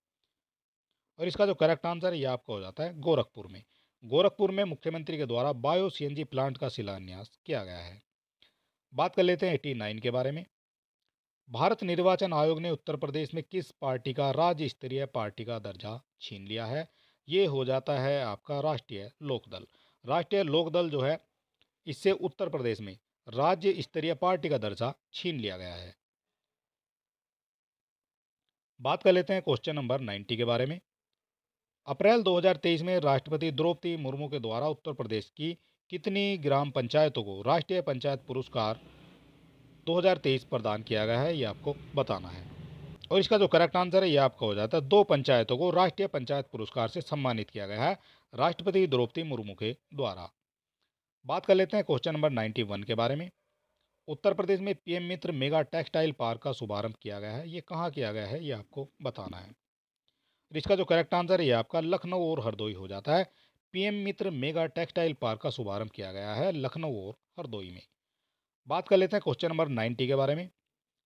[SPEAKER 1] और इसका जो करेक्ट आंसर है ये आपका हो जाता है गोरखपुर में गोरखपुर में मुख्यमंत्री के द्वारा बायो सीएनजी प्लांट का शिलान्यास किया गया है बात कर लेते हैं एटी नाइन के बारे में भारत निर्वाचन आयोग ने उत्तर प्रदेश में किस पार्टी का राज्य स्तरीय पार्टी का दर्जा छीन लिया है ये हो जाता है आपका राष्ट्रीय लोकदल राष्ट्रीय लोकदल जो है इससे उत्तर प्रदेश में राज्य स्तरीय पार्टी का दर्जा छीन लिया गया है बात कर लेते हैं क्वेश्चन नंबर नाइन्टी के बारे में अप्रैल 2023 में राष्ट्रपति द्रौपदी मुर्मू के द्वारा उत्तर प्रदेश की कितनी ग्राम पंचायतों को राष्ट्रीय पंचायत पुरस्कार 2023 प्रदान किया गया है ये आपको बताना है और इसका जो करेक्ट आंसर है ये आपका हो जाता है दो पंचायतों को राष्ट्रीय पंचायत पुरस्कार से सम्मानित किया गया है राष्ट्रपति द्रौपदी मुर्मू के द्वारा बात कर लेते हैं क्वेश्चन नंबर नाइन्टी के बारे में उत्तर प्रदेश में PM Mitra mega textile park का शुभारंभ किया गया है ये कहाँ किया गया है ये आपको बताना है इसका जो करेक्ट आंसर है ये आपका लखनऊ और हरदोई हो जाता है PM Mitra mega textile park का शुभारंभ किया गया है लखनऊ और हरदोई में बात कर लेते हैं क्वेश्चन नंबर नाइन्टी के बारे में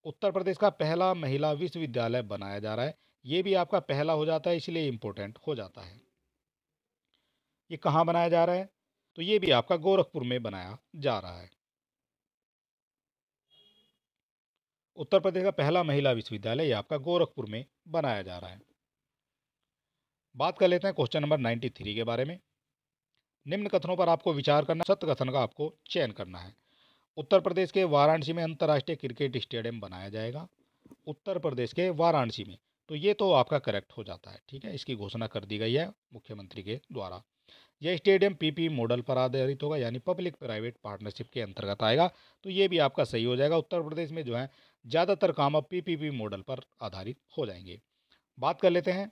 [SPEAKER 1] उत्तर प्रदेश का पहला महिला विश्वविद्यालय बनाया जा रहा है ये भी आपका पहला हो जाता है इसलिए इम्पोर्टेंट हो जाता है ये कहाँ बनाया जा रहा है तो ये भी आपका गोरखपुर में बनाया जा रहा है उत्तर प्रदेश का पहला महिला विश्वविद्यालय ये आपका गोरखपुर में बनाया जा रहा है बात कर लेते हैं क्वेश्चन नंबर नाइन्टी थ्री के बारे में निम्न कथनों पर आपको विचार करना सत्य कथन का आपको चयन करना है उत्तर प्रदेश के वाराणसी में अंतर्राष्ट्रीय क्रिकेट स्टेडियम बनाया जाएगा उत्तर प्रदेश के वाराणसी में तो ये तो आपका करेक्ट हो जाता है ठीक है इसकी घोषणा कर दी गई है मुख्यमंत्री के द्वारा यह स्टेडियम पीपी मॉडल पर आधारित होगा यानी पब्लिक प्राइवेट पार्टनरशिप के अंतर्गत आएगा तो ये भी आपका सही हो जाएगा उत्तर प्रदेश में जो है ज़्यादातर काम अब पीपीपी मॉडल पर आधारित हो जाएंगे बात कर लेते हैं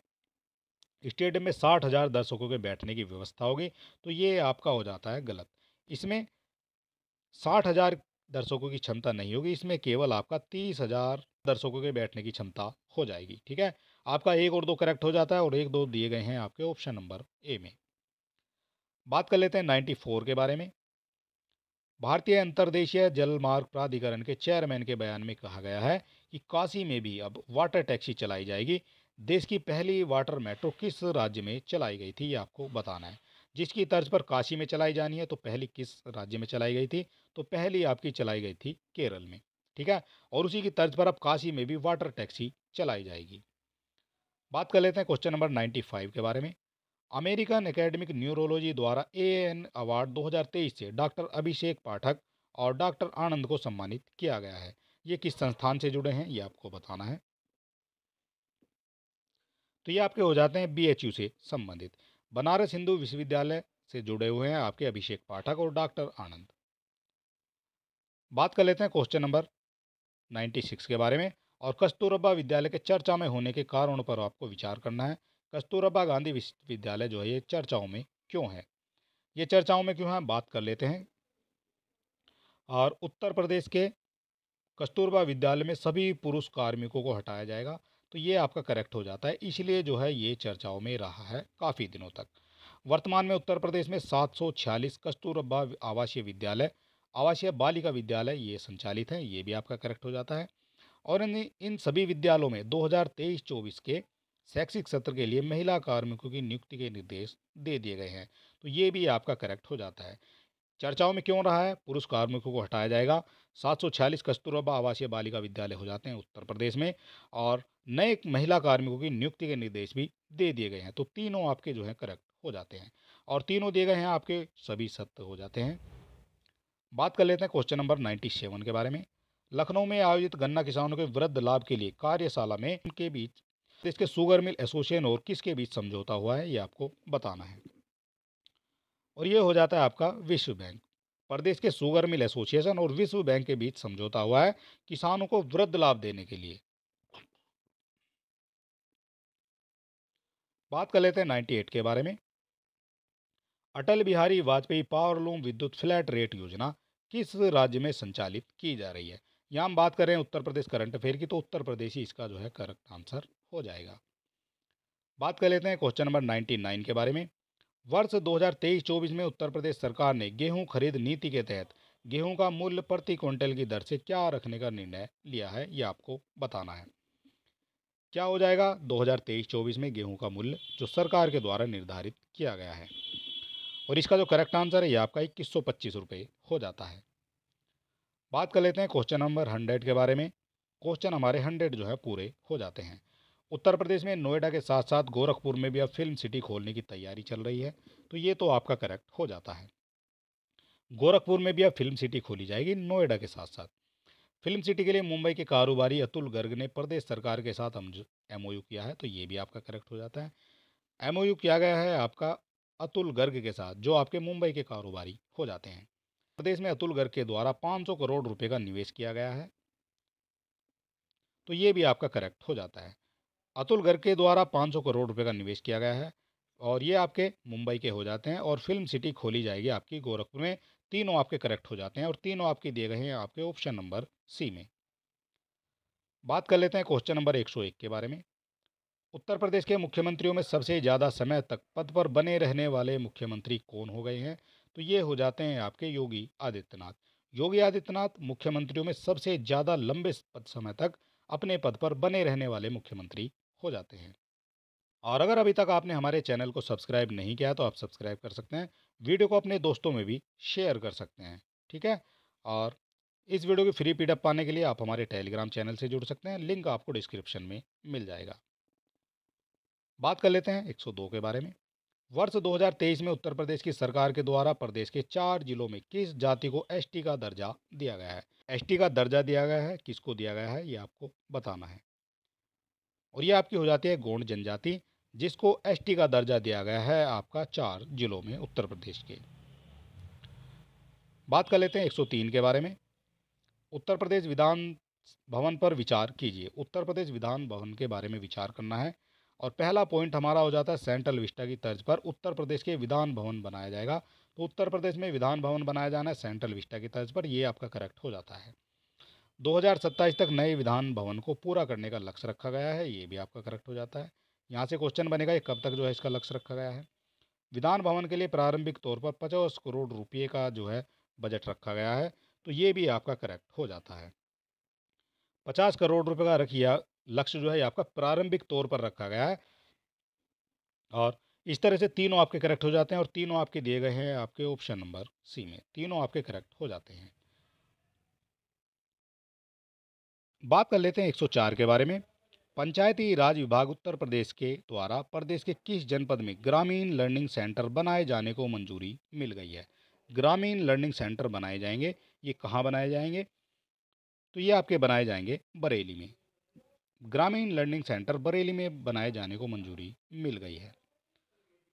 [SPEAKER 1] स्टेडियम में साठ हज़ार दर्शकों के बैठने की व्यवस्था होगी तो ये आपका हो जाता है गलत इसमें साठ हज़ार दर्शकों की क्षमता नहीं होगी इसमें केवल आपका तीस हज़ार दर्शकों के बैठने की क्षमता हो जाएगी ठीक है आपका एक और दो करेक्ट हो जाता है और एक दो दिए गए हैं आपके ऑप्शन नंबर ए में बात कर लेते हैं फोर के बारे में भारतीय अंतर्देशीय जलमार्ग प्राधिकरण के चेयरमैन के बयान में कहा गया है कि काशी में भी अब वाटर टैक्सी चलाई जाएगी देश की पहली वाटर मेट्रो किस राज्य में चलाई गई थी ये आपको बताना है जिसकी तर्ज पर काशी में चलाई जानी है तो पहली किस राज्य में चलाई गई थी तो पहली आपकी चलाई गई थी केरल में ठीक है और उसी की तर्ज पर अब काशी में भी वाटर टैक्सी चलाई जाएगी बात कर लेते हैं क्वेश्चन नंबर नाइन्टी फाइव के बारे में अमेरिकन एकेडमिक न्यूरोलॉजी द्वारा ए एन अवार्ड 2023 से डॉक्टर अभिषेक पाठक और डॉक्टर आनंद को सम्मानित किया गया है ये किस संस्थान से जुड़े हैं ये आपको बताना है तो ये आपके हो जाते हैं बी से संबंधित बनारस हिंदू विश्वविद्यालय से जुड़े हुए हैं आपके अभिषेक पाठक और डॉक्टर आनंद बात कर लेते हैं क्वेश्चन नंबर 96 के बारे में और कस्तूरबा विद्यालय के चर्चा में होने के कारणों पर आपको विचार करना है कस्तूरबा गांधी विश्वविद्यालय जो है ये चर्चाओं में क्यों है ये चर्चाओं में क्यों है बात कर लेते हैं और उत्तर प्रदेश के कस्तूरबा विद्यालय में सभी पुरुष कार्मिकों को हटाया जाएगा तो ये आपका करेक्ट हो जाता है इसलिए जो है ये चर्चाओं में रहा है काफ़ी दिनों तक वर्तमान में उत्तर प्रदेश में 746 कस्तूरबा आवासीय विद्यालय आवासीय बालिका विद्यालय ये संचालित हैं ये भी आपका करेक्ट हो जाता है और इन इन सभी विद्यालयों में 2023-24 के शैक्षिक सत्र के लिए महिला कार्मिकों की नियुक्ति के निर्देश दे दिए गए हैं तो ये भी आपका करेक्ट हो जाता है चर्चाओं में क्यों रहा है पुरुष कार्मिकों को हटाया जाएगा सात सौ छियालीस कस्तूरबा आवासीय बालिका विद्यालय हो जाते हैं उत्तर प्रदेश में और नए महिला कार्मिकों की नियुक्ति के निर्देश भी दे दिए गए हैं तो तीनों आपके जो है करेक्ट हो जाते हैं और तीनों दिए गए हैं आपके सभी सत्य हो जाते हैं बात कर लेते हैं क्वेश्चन नंबर नाइन्टी सेवन के बारे में लखनऊ में आयोजित गन्ना किसानों के वृद्ध लाभ के लिए कार्यशाला में उनके बीच इसके शुगर मिल एसोसिएशन और किसके बीच समझौता हुआ है ये आपको बताना है और ये हो जाता है आपका विश्व बैंक प्रदेश के शुगर मिल एसोसिएशन और विश्व बैंक के बीच समझौता हुआ है किसानों को वृद्ध लाभ देने के लिए बात कर लेते हैं 98 के बारे में अटल बिहारी वाजपेयी पावर लूम विद्युत फ्लैट रेट योजना किस राज्य में संचालित की जा रही है यहां हम बात कर रहे हैं उत्तर प्रदेश करंट अफेयर की तो उत्तर प्रदेश ही इसका जो है करेक्ट आंसर हो जाएगा बात कर लेते हैं क्वेश्चन नंबर 99 के बारे में वर्ष 2023-24 में उत्तर प्रदेश सरकार ने गेहूं खरीद नीति के तहत गेहूं का मूल्य प्रति क्विंटल की दर से क्या रखने का निर्णय लिया है ये आपको बताना है क्या हो जाएगा 2023-24 में गेहूं का मूल्य जो सरकार के द्वारा निर्धारित किया गया है और इसका जो करेक्ट आंसर है ये आपका इक्कीस सौ हो जाता है बात कर लेते हैं क्वेश्चन नंबर हंड्रेड के बारे में क्वेश्चन हमारे हंड्रेड जो है पूरे हो जाते हैं उत्तर प्रदेश में नोएडा के साथ साथ गोरखपुर में भी अब फिल्म सिटी खोलने की तैयारी चल रही है तो ये तो आपका करेक्ट हो जाता है गोरखपुर में भी अब फिल्म सिटी खोली जाएगी नोएडा के साथ साथ फिल्म सिटी के लिए मुंबई के कारोबारी अतुल गर्ग ने प्रदेश सरकार के साथ एम किया है तो ये भी आपका करेक्ट हो जाता है एम किया गया है आपका अतुल गर्ग के साथ जो आपके मुंबई के कारोबारी हो जाते हैं प्रदेश में अतुल गर्ग के द्वारा 500 करोड़ रुपए का निवेश किया गया है तो ये भी आपका करेक्ट हो जाता है अतुल गर्ग के द्वारा 500 करोड़ रुपए का निवेश किया गया है और ये आपके मुंबई के हो जाते हैं और फिल्म सिटी खोली जाएगी आपकी गोरखपुर में तीनों आपके करेक्ट हो जाते हैं और तीनों आपके दिए गए हैं आपके ऑप्शन नंबर सी में बात कर लेते हैं क्वेश्चन नंबर 101 के बारे में उत्तर प्रदेश के मुख्यमंत्रियों में सबसे ज़्यादा समय तक पद पर बने रहने वाले मुख्यमंत्री कौन हो गए हैं तो ये हो जाते हैं आपके योगी आदित्यनाथ योगी आदित्यनाथ मुख्यमंत्रियों में सबसे ज़्यादा लंबे समय तक अपने पद पर बने रहने वाले मुख्यमंत्री हो जाते हैं और अगर अभी तक आपने हमारे चैनल को सब्सक्राइब नहीं किया तो आप सब्सक्राइब कर सकते हैं वीडियो को अपने दोस्तों में भी शेयर कर सकते हैं ठीक है और इस वीडियो की फ्री पीडअप पाने के लिए आप हमारे टेलीग्राम चैनल से जुड़ सकते हैं लिंक आपको डिस्क्रिप्शन में मिल जाएगा बात कर लेते हैं 102 के बारे में वर्ष 2023 में उत्तर प्रदेश की सरकार के द्वारा प्रदेश के चार जिलों में किस जाति को एसटी का दर्जा दिया गया है एसटी का दर्जा दिया गया है किसको दिया गया है ये आपको बताना है और ये आपकी हो जाती है गोंड जनजाति जिसको एसटी का दर्जा दिया गया है आपका चार जिलों में उत्तर प्रदेश के बात कर लेते हैं 103 के बारे में उत्तर प्रदेश विधान भवन पर विचार कीजिए उत्तर प्रदेश विधान भवन के बारे में विचार करना है और पहला पॉइंट हमारा हो जाता है सेंट्रल विस्टा की तर्ज पर उत्तर प्रदेश के विधान भवन बनाया जाएगा तो उत्तर प्रदेश में विधान भवन बनाया जाना है सेंट्रल विस्टा की तर्ज पर ये आपका करेक्ट हो जाता है 2027 तक नए विधान भवन को पूरा करने का लक्ष्य रखा गया है ये भी आपका करेक्ट हो जाता है यहाँ से क्वेश्चन बनेगा ये कब तक जो है इसका लक्ष्य रखा गया है विधान भवन के लिए प्रारंभिक तौर पर पचास करोड़ रुपये का जो है बजट रखा गया है तो ये भी आपका करेक्ट हो जाता है पचास करोड़ रुपये का रखिया लक्ष्य जो है आपका प्रारंभिक तौर पर रखा गया है और इस तरह से तीनों आपके करेक्ट हो जाते हैं और तीनों आपके दिए गए हैं आपके ऑप्शन नंबर सी में तीनों आपके करेक्ट हो जाते हैं बात कर लेते हैं 104 के बारे में पंचायती राज विभाग उत्तर प्रदेश के द्वारा प्रदेश के किस जनपद में ग्रामीण लर्निंग सेंटर बनाए जाने को मंजूरी मिल गई है ग्रामीण लर्निंग सेंटर बनाए जाएंगे ये कहाँ बनाए जाएंगे तो ये आपके बनाए जाएंगे बरेली में ग्रामीण लर्निंग सेंटर बरेली में बनाए जाने को मंजूरी मिल गई है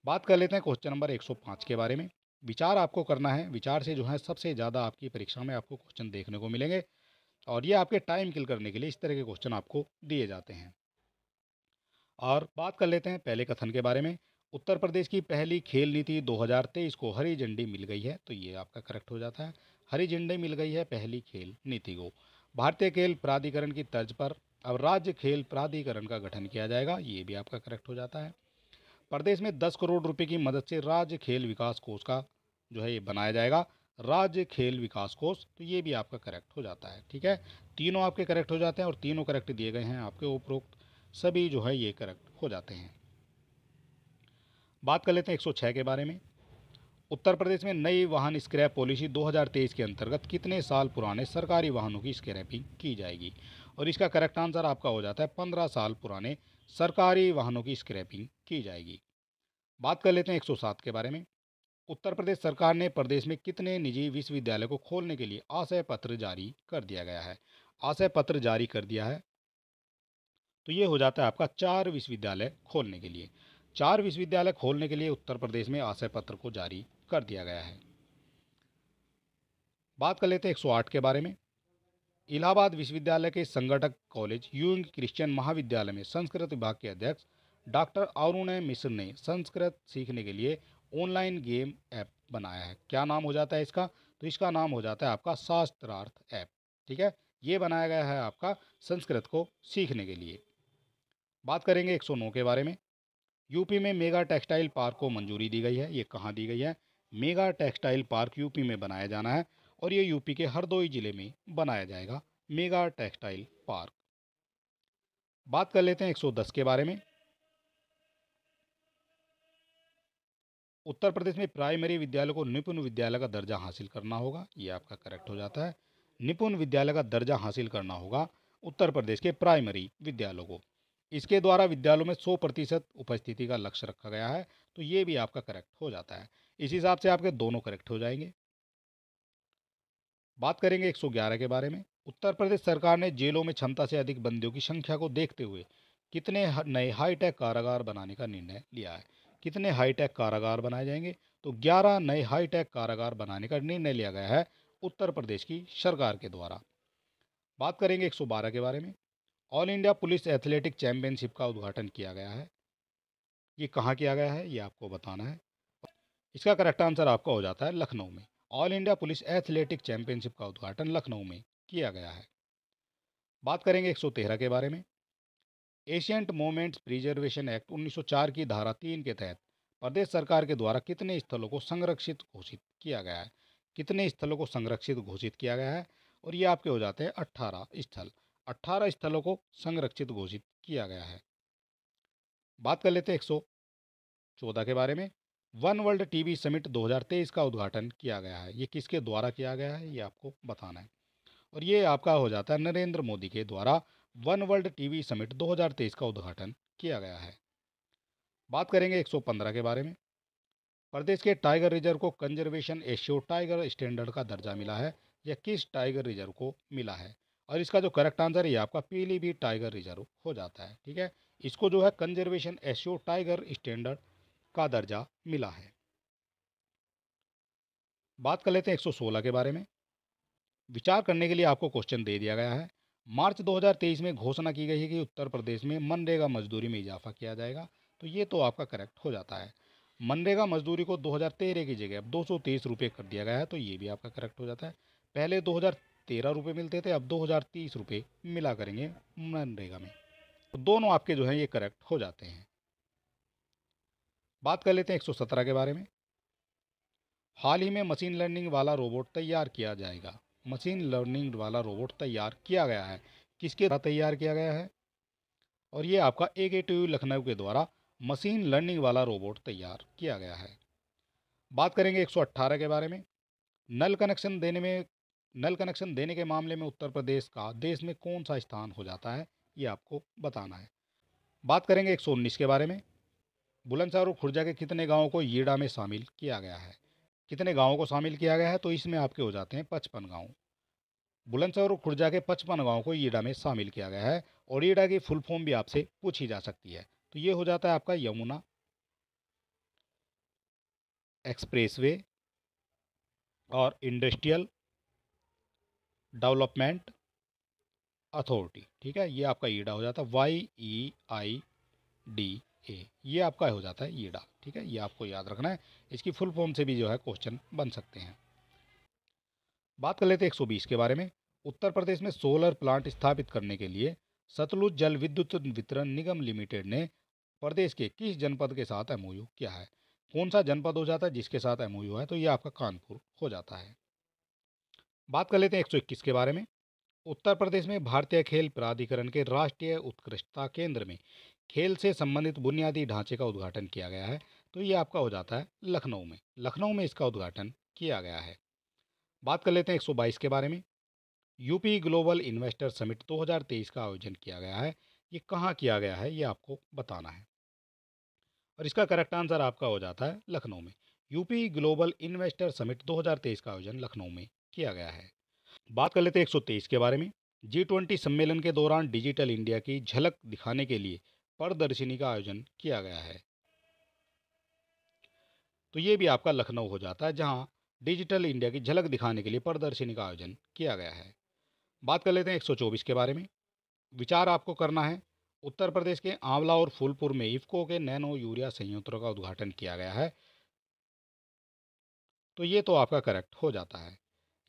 [SPEAKER 1] बात कर लेते हैं क्वेश्चन नंबर 105 के बारे में विचार आपको करना है विचार से जो है सबसे ज़्यादा आपकी परीक्षा में आपको क्वेश्चन देखने को मिलेंगे और ये आपके टाइम किल करने के लिए इस तरह के क्वेश्चन आपको दिए जाते हैं और बात कर लेते हैं पहले कथन के बारे में उत्तर प्रदेश की पहली खेल नीति 2023 को हरी झंडी मिल गई है तो ये आपका करेक्ट हो जाता है हरी झंडी मिल गई है पहली खेल नीति को भारतीय खेल प्राधिकरण की तर्ज पर अब राज्य खेल प्राधिकरण का गठन किया जाएगा ये भी आपका करेक्ट हो जाता है प्रदेश में दस करोड़ रुपये की मदद से राज्य खेल विकास कोष का जो है ये बनाया जाएगा राज्य खेल विकास कोष तो ये भी आपका करेक्ट हो जाता है ठीक है तीनों आपके करेक्ट हो जाते हैं और तीनों करेक्ट दिए गए हैं आपके उपरोक्त सभी जो है ये करेक्ट हो जाते हैं बात कर लेते हैं 106 के बारे में उत्तर प्रदेश में नई वाहन स्क्रैप पॉलिसी 2023 के अंतर्गत कितने साल पुराने सरकारी वाहनों की स्क्रैपिंग की जाएगी और इसका करेक्ट आंसर आपका हो जाता है 15 साल पुराने सरकारी वाहनों की स्क्रैपिंग की जाएगी बात कर लेते हैं 107 के बारे में उत्तर प्रदेश सरकार ने प्रदेश में कितने निजी विश्वविद्यालय को खोलने के लिए आशय पत्र जारी कर दिया गया है आशय पत्र जारी कर दिया है तो ये हो जाता है आपका चार विश्वविद्यालय खोलने के लिए चार विश्वविद्यालय खोलने के लिए उत्तर प्रदेश में आशय पत्र को जारी कर दिया गया है बात कर लेते हैं 108 के बारे में इलाहाबाद विश्वविद्यालय के संगठक कॉलेज यूंग क्रिश्चियन महाविद्यालय में संस्कृत विभाग के अध्यक्ष डॉक्टर अरुणय मिश्र ने संस्कृत सीखने के लिए ऑनलाइन गेम ऐप बनाया है क्या नाम हो जाता है इसका तो इसका नाम हो जाता है आपका शास्त्रार्थ ऐप ठीक है ये बनाया गया है आपका संस्कृत को सीखने के लिए बात करेंगे 109 के बारे में यूपी में मेगा टेक्सटाइल पार्क को मंजूरी दी गई है ये कहाँ दी गई है मेगा टेक्सटाइल पार्क यूपी में बनाया जाना है और ये यूपी के हरदोई ज़िले में बनाया जाएगा मेगा टेक्सटाइल पार्क बात कर लेते हैं 110 के बारे में उत्तर प्रदेश में प्राइमरी विद्यालय को निपुण विद्यालय का दर्जा हासिल करना होगा ये आपका करेक्ट हो जाता है निपुण विद्यालय का दर्जा हासिल करना होगा उत्तर प्रदेश के प्राइमरी विद्यालयों को इसके द्वारा विद्यालयों में 100 प्रतिशत उपस्थिति का लक्ष्य रखा गया है तो ये भी आपका करेक्ट हो जाता है इस हिसाब से आपके दोनों करेक्ट हो जाएंगे बात करेंगे 111 के बारे में उत्तर प्रदेश सरकार ने जेलों में क्षमता से अधिक बंदियों की संख्या को देखते हुए कितने नए हाईटेक कारागार बनाने का निर्णय लिया है कितने हाईटेक कारागार बनाए जाएंगे तो 11 नए हाईटेक कारागार बनाने का निर्णय लिया गया है उत्तर प्रदेश की सरकार के द्वारा बात करेंगे 112 के बारे में all India police athletic championship का उद्घाटन किया गया है ये कहाँ किया गया है ये आपको बताना है इसका करेक्ट आंसर आपका हो जाता है लखनऊ में all India police athletic championship का उद्घाटन लखनऊ में किया गया है बात करेंगे 113 के बारे में एशियंट मोमेंट्स प्रिजर्वेशन एक्ट 1904 की धारा तीन के तहत प्रदेश सरकार के द्वारा कितने स्थलों को संरक्षित घोषित किया गया है कितने स्थलों को संरक्षित घोषित किया गया है और ये आपके हो जाते हैं अट्ठारह स्थल अट्ठारह स्थलों को संरक्षित घोषित किया गया है बात कर लेते हैं एक के बारे में वन वर्ल्ड टीवी समिट 2023 का उद्घाटन किया गया है ये किसके द्वारा किया गया है ये आपको बताना है और ये आपका हो जाता है नरेंद्र मोदी के द्वारा वन वर्ल्ड टीवी समिट 2023 का उद्घाटन किया गया है बात करेंगे 115 के बारे में प्रदेश के टाइगर रिजर्व को कंजर्वेशन एशियो टाइगर स्टैंडर्ड का दर्जा मिला है या किस टाइगर रिजर्व को मिला है और इसका जो करेक्ट आंसर है आपका पीली भी टाइगर रिजर्व हो जाता है ठीक है इसको जो है कंजर्वेशन एशियो टाइगर स्टैंडर्ड का दर्जा मिला है बात कर लेते हैं 116 के बारे में विचार करने के लिए आपको क्वेश्चन दे दिया गया है मार्च 2023 में घोषणा की गई है कि उत्तर प्रदेश में मनरेगा मजदूरी में इजाफा किया जाएगा तो ये तो आपका करेक्ट हो जाता है मनरेगा मजदूरी को 2013 की जगह अब दो सौ कर दिया गया है तो ये भी आपका करेक्ट हो जाता है पहले दो हज़ार मिलते थे अब दो हज़ार मिला करेंगे मनरेगा में तो दोनों आपके जो हैं ये करेक्ट हो जाते हैं बात कर लेते हैं एक के बारे में हाल ही में मशीन लर्निंग वाला रोबोट तैयार किया जाएगा मशीन लर्निंग वाला रोबोट तैयार किया गया है किसके द्वारा तैयार किया गया है और ये आपका ए के टी लखनऊ के द्वारा मशीन लर्निंग वाला रोबोट तैयार किया गया है बात करेंगे 118 के बारे में नल कनेक्शन देने में नल कनेक्शन देने के मामले में उत्तर प्रदेश का देश में कौन सा स्थान हो जाता है ये आपको बताना है बात करेंगे एक के बारे में बुलंदशहर और खुर्जा के कितने गाँव को येडा में शामिल किया गया है कितने गांवों को शामिल किया गया है तो इसमें आपके हो जाते हैं पचपन गाँव बुलंदशहर और खुर्जा के पचपन गाँव को ईडा में शामिल किया गया है और ईडा की फुल फॉर्म भी आपसे पूछी जा सकती है तो ये हो जाता है आपका यमुना एक्सप्रेसवे और इंडस्ट्रियल डेवलपमेंट अथॉरिटी ठीक है ये आपका ईडा हो जाता है Y E I D A ये आपका हो जाता है ये डा ठीक है ये आपको याद रखना है इसकी फुल फॉर्म से भी जो है क्वेश्चन बन सकते हैं बात कर लेते हैं 120 के बारे में उत्तर प्रदेश में सोलर प्लांट स्थापित करने के लिए सतलुज जल विद्युत वितरण निगम लिमिटेड ने प्रदेश के किस जनपद के साथ एम किया है कौन सा जनपद हो जाता है जिसके साथ एम है तो ये आपका कानपुर हो जाता है बात कर लेते हैं 121 के बारे में उत्तर प्रदेश में भारतीय खेल प्राधिकरण के राष्ट्रीय उत्कृष्टता केंद्र में खेल से संबंधित बुनियादी ढांचे का उद्घाटन किया गया है तो ये आपका हो जाता है लखनऊ में लखनऊ में इसका उद्घाटन किया गया है बात कर लेते हैं 122 के बारे में यूपी ग्लोबल इन्वेस्टर समिट 2023 का आयोजन किया गया है ये कहाँ किया गया है ये आपको बताना है और इसका करेक्ट आंसर आपका हो जाता है लखनऊ में यूपी ग्लोबल इन्वेस्टर समिट 2023 का आयोजन लखनऊ में किया गया है बात कर लेते हैं 123 के बारे में जी ट्वेंटी सम्मेलन के दौरान डिजिटल इंडिया की झलक दिखाने के लिए प्रदर्शनी का आयोजन किया गया है तो ये भी आपका लखनऊ हो जाता है जहाँ डिजिटल इंडिया की झलक दिखाने के लिए प्रदर्शनी का आयोजन किया गया है बात कर लेते हैं 124 के बारे में विचार आपको करना है उत्तर प्रदेश के आंवला और फूलपुर में इफ्को के नैनो यूरिया संयंत्रों का उद्घाटन किया गया है तो ये तो आपका करेक्ट हो जाता है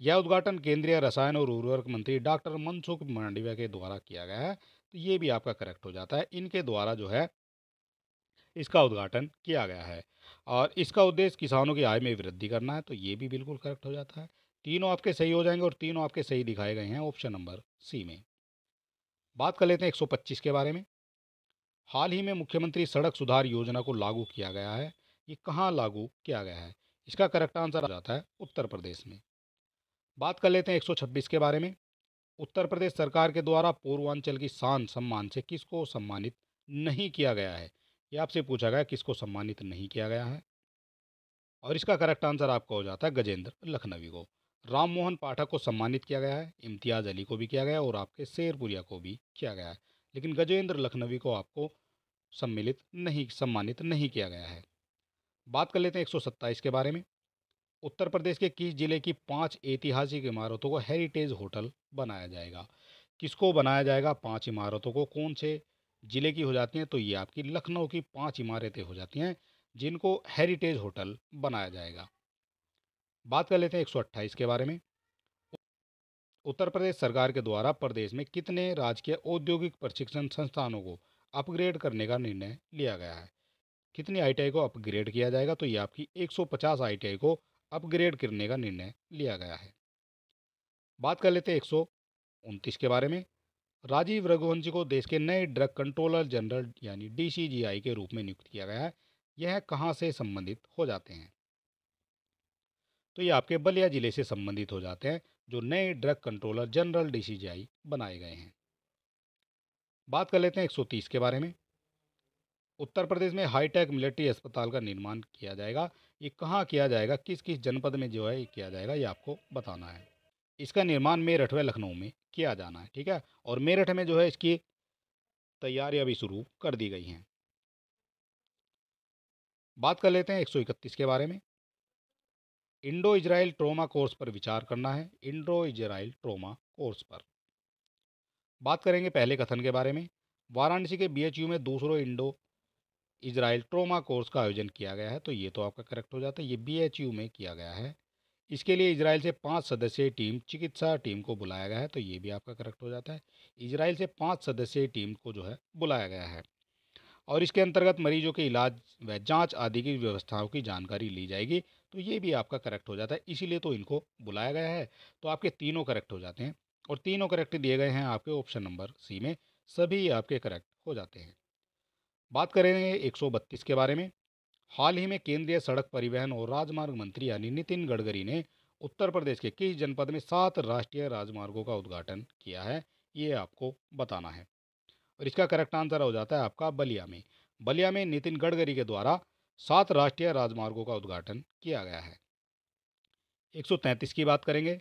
[SPEAKER 1] यह उद्घाटन केंद्रीय रसायन और उर्वरक मंत्री डॉक्टर मनसुख मांडविया के द्वारा किया गया है तो ये भी आपका करेक्ट हो जाता है इनके द्वारा जो है इसका उद्घाटन किया गया है और इसका उद्देश्य किसानों की आय में वृद्धि करना है तो ये भी बिल्कुल करेक्ट हो जाता है तीनों आपके सही हो जाएंगे और तीनों आपके सही दिखाए गए हैं ऑप्शन नंबर सी में बात कर लेते हैं 125 के बारे में हाल ही में मुख्यमंत्री सड़क सुधार योजना को लागू किया गया है ये कहाँ लागू किया गया है इसका करेक्ट आंसर आ जाता है उत्तर प्रदेश में बात कर लेते हैं 126 के बारे में उत्तर प्रदेश सरकार के द्वारा पूर्वांचल की शान सम्मान से किसको सम्मानित नहीं किया गया है ये आपसे पूछा गया किसको सम्मानित नहीं किया गया है और इसका करेक्ट आंसर आपका हो जाता है गजेंद्र लखनवी को राम मोहन पाठक को सम्मानित किया गया है इम्तियाज़ अली को भी किया गया और आपके शेरपुरिया को भी किया गया है लेकिन गजेंद्र लखनवी को आपको सम्मिलित नहीं सम्मानित नहीं किया गया है बात कर लेते हैं एक के बारे में उत्तर प्रदेश के किस जिले की पांच ऐतिहासिक इमारतों को हेरिटेज होटल बनाया जाएगा किसको बनाया जाएगा पांच इमारतों को कौन से जिले की हो जाती हैं तो ये आपकी लखनऊ की पांच इमारतें हो जाती हैं जिनको हेरिटेज होटल बनाया जाएगा बात कर लेते हैं एक के बारे में उत्तर प्रदेश सरकार के द्वारा प्रदेश में कितने राजकीय औद्योगिक प्रशिक्षण संस्थानों को अपग्रेड करने का निर्णय लिया गया है कितनी आईटीआई को अपग्रेड किया जाएगा तो ये आपकी 150 आईटीआई को अपग्रेड करने का निर्णय लिया गया है बात कर लेते हैं एक के बारे में राजीव रघुवंशी को देश के नए ड्रग कंट्रोलर जनरल यानी डीसीजीआई के रूप में नियुक्त किया गया है यह कहाँ से संबंधित हो जाते हैं तो ये आपके बलिया जिले से संबंधित हो जाते हैं जो नए ड्रग कंट्रोलर जनरल डीसीजीआई बनाए गए हैं बात कर लेते हैं 130 के बारे में उत्तर प्रदेश में हाईटेक मिलिट्री अस्पताल का निर्माण किया जाएगा ये कहाँ किया जाएगा किस किस जनपद में जो है ये किया जाएगा ये आपको बताना है इसका निर्माण मेरठ व लखनऊ में किया जाना है ठीक है और मेरठ में जो है इसकी तैयारियां भी शुरू कर दी गई हैं बात कर लेते हैं 131 के बारे में इंडो इजराइल ट्रोमा कोर्स पर विचार करना है इंडो इजराइल ट्रोमा कोर्स पर बात करेंगे पहले कथन के बारे में वाराणसी के बीएचयू में दूसरों इंडो इजराइल ट्रोमा कोर्स का आयोजन किया गया है तो ये तो आपका करेक्ट हो जाता है ये यू में किया गया है इसके लिए इसराइल से पाँच सदस्यीय टीम चिकित्सा टीम को बुलाया गया है तो ये भी आपका करेक्ट हो जाता है इसराइल से पाँच सदस्यीय टीम को जो है बुलाया गया है और इसके अंतर्गत मरीजों के इलाज व जांच आदि की व्यवस्थाओं की जानकारी ली जाएगी तो ये भी आपका करेक्ट हो जाता है इसीलिए तो इनको बुलाया गया है तो आपके तीनों करेक्ट हो जाते हैं और तीनों करेक्ट दिए गए हैं आपके ऑप्शन नंबर सी में सभी आपके करेक्ट हो जाते हैं बात करेंगे बत्तीस के बारे में हाल ही में केंद्रीय सड़क परिवहन और राजमार्ग मंत्री यानी नितिन गडकरी ने उत्तर प्रदेश के किस जनपद में सात राष्ट्रीय राजमार्गों का उद्घाटन किया है ये आपको बताना है और इसका करेक्ट आंसर हो जाता है आपका बलिया में बलिया में नितिन गडकरी के द्वारा सात राष्ट्रीय राजमार्गों का उद्घाटन किया गया है 133 की बात करेंगे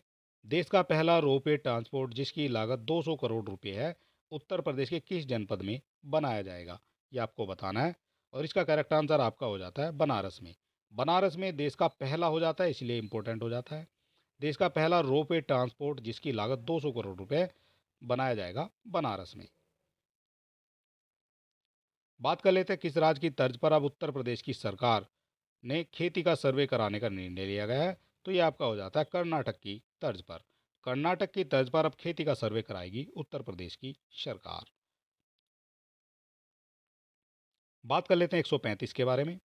[SPEAKER 1] देश का पहला रोपवे ट्रांसपोर्ट जिसकी लागत 200 करोड़ रुपए है उत्तर प्रदेश के किस जनपद में बनाया जाएगा ये आपको बताना है और इसका करेक्ट आंसर आपका हो जाता है बनारस में बनारस में देश का पहला हो जाता है इसलिए इम्पोर्टेंट हो जाता है देश का पहला रोपवे ट्रांसपोर्ट जिसकी लागत 200 करोड़ रुपए बनाया जाएगा बनारस में बात कर लेते हैं किस राज्य की तर्ज पर अब उत्तर प्रदेश की सरकार ने खेती का सर्वे कराने का निर्णय लिया गया है तो ये आपका हो जाता है कर्नाटक की तर्ज पर कर्नाटक की तर्ज पर अब खेती का सर्वे कराएगी उत्तर प्रदेश की सरकार बात कर लेते हैं 135 के बारे में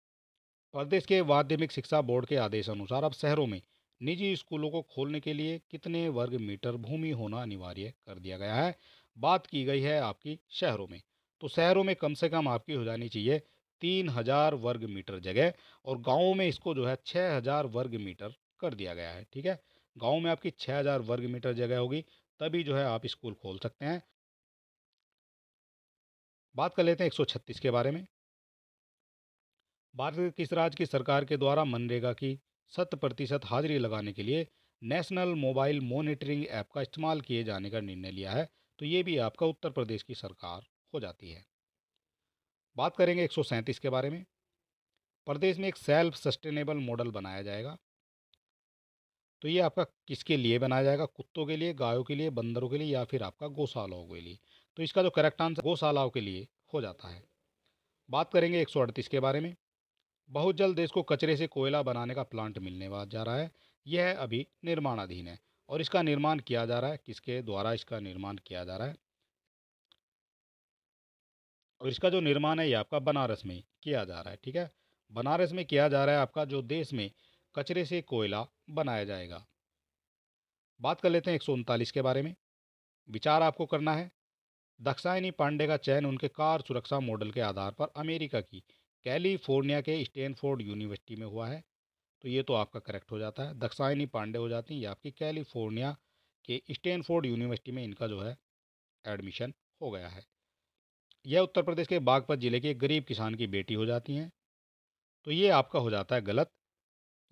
[SPEAKER 1] प्रदेश के माध्यमिक शिक्षा बोर्ड के आदेश अनुसार अब शहरों में निजी स्कूलों को खोलने के लिए कितने वर्ग मीटर भूमि होना अनिवार्य कर दिया गया है बात की गई है आपकी शहरों में तो शहरों में कम से कम आपकी हो जानी चाहिए तीन हजार वर्ग मीटर जगह और गाँव में इसको जो है छः हजार वर्ग मीटर कर दिया गया है ठीक है गाँव में आपकी छः हजार वर्ग मीटर जगह होगी तभी जो है आप स्कूल खोल सकते हैं बात कर लेते हैं 136 के बारे में भारत किस राज्य की सरकार के द्वारा मनरेगा की शत प्रतिशत हाजिरी लगाने के लिए नेशनल मोबाइल मॉनिटरिंग ऐप का इस्तेमाल किए जाने का निर्णय लिया है तो ये भी आपका उत्तर प्रदेश की सरकार हो जाती है बात करेंगे एक के बारे में प्रदेश में एक सेल्फ सस्टेनेबल मॉडल बनाया जाएगा तो ये आपका किसके लिए बनाया जाएगा कुत्तों के लिए गायों के लिए बंदरों के लिए या फिर आपका गौशालाओं के लिए तो इसका जो करेक्ट आंसर गौशालाओं के लिए हो जाता है बात करेंगे एक के बारे में बहुत जल्द देश को कचरे से कोयला बनाने का प्लांट मिलने वाला जा रहा है यह अभी निर्माणाधीन है और इसका निर्माण किया जा रहा है किसके द्वारा इसका निर्माण किया जा रहा है और इसका जो निर्माण है ये आपका बनारस में किया जा रहा है ठीक है बनारस में किया जा रहा है आपका जो देश में कचरे से कोयला बनाया जाएगा बात कर लेते हैं एक के बारे में विचार आपको करना है दक्षायनी पांडे का चयन उनके कार सुरक्षा मॉडल के आधार पर अमेरिका की कैलिफोर्निया के स्टैनफोर्ड यूनिवर्सिटी में हुआ है तो ये तो आपका करेक्ट हो जाता है दक्षायनी पांडे हो जाती हैं ये आपकी कैलिफोर्निया के स्टैनफोर्ड यूनिवर्सिटी में इनका जो है एडमिशन हो गया है यह उत्तर प्रदेश के बागपत ज़िले के गरीब किसान की बेटी हो जाती हैं तो ये आपका हो जाता है गलत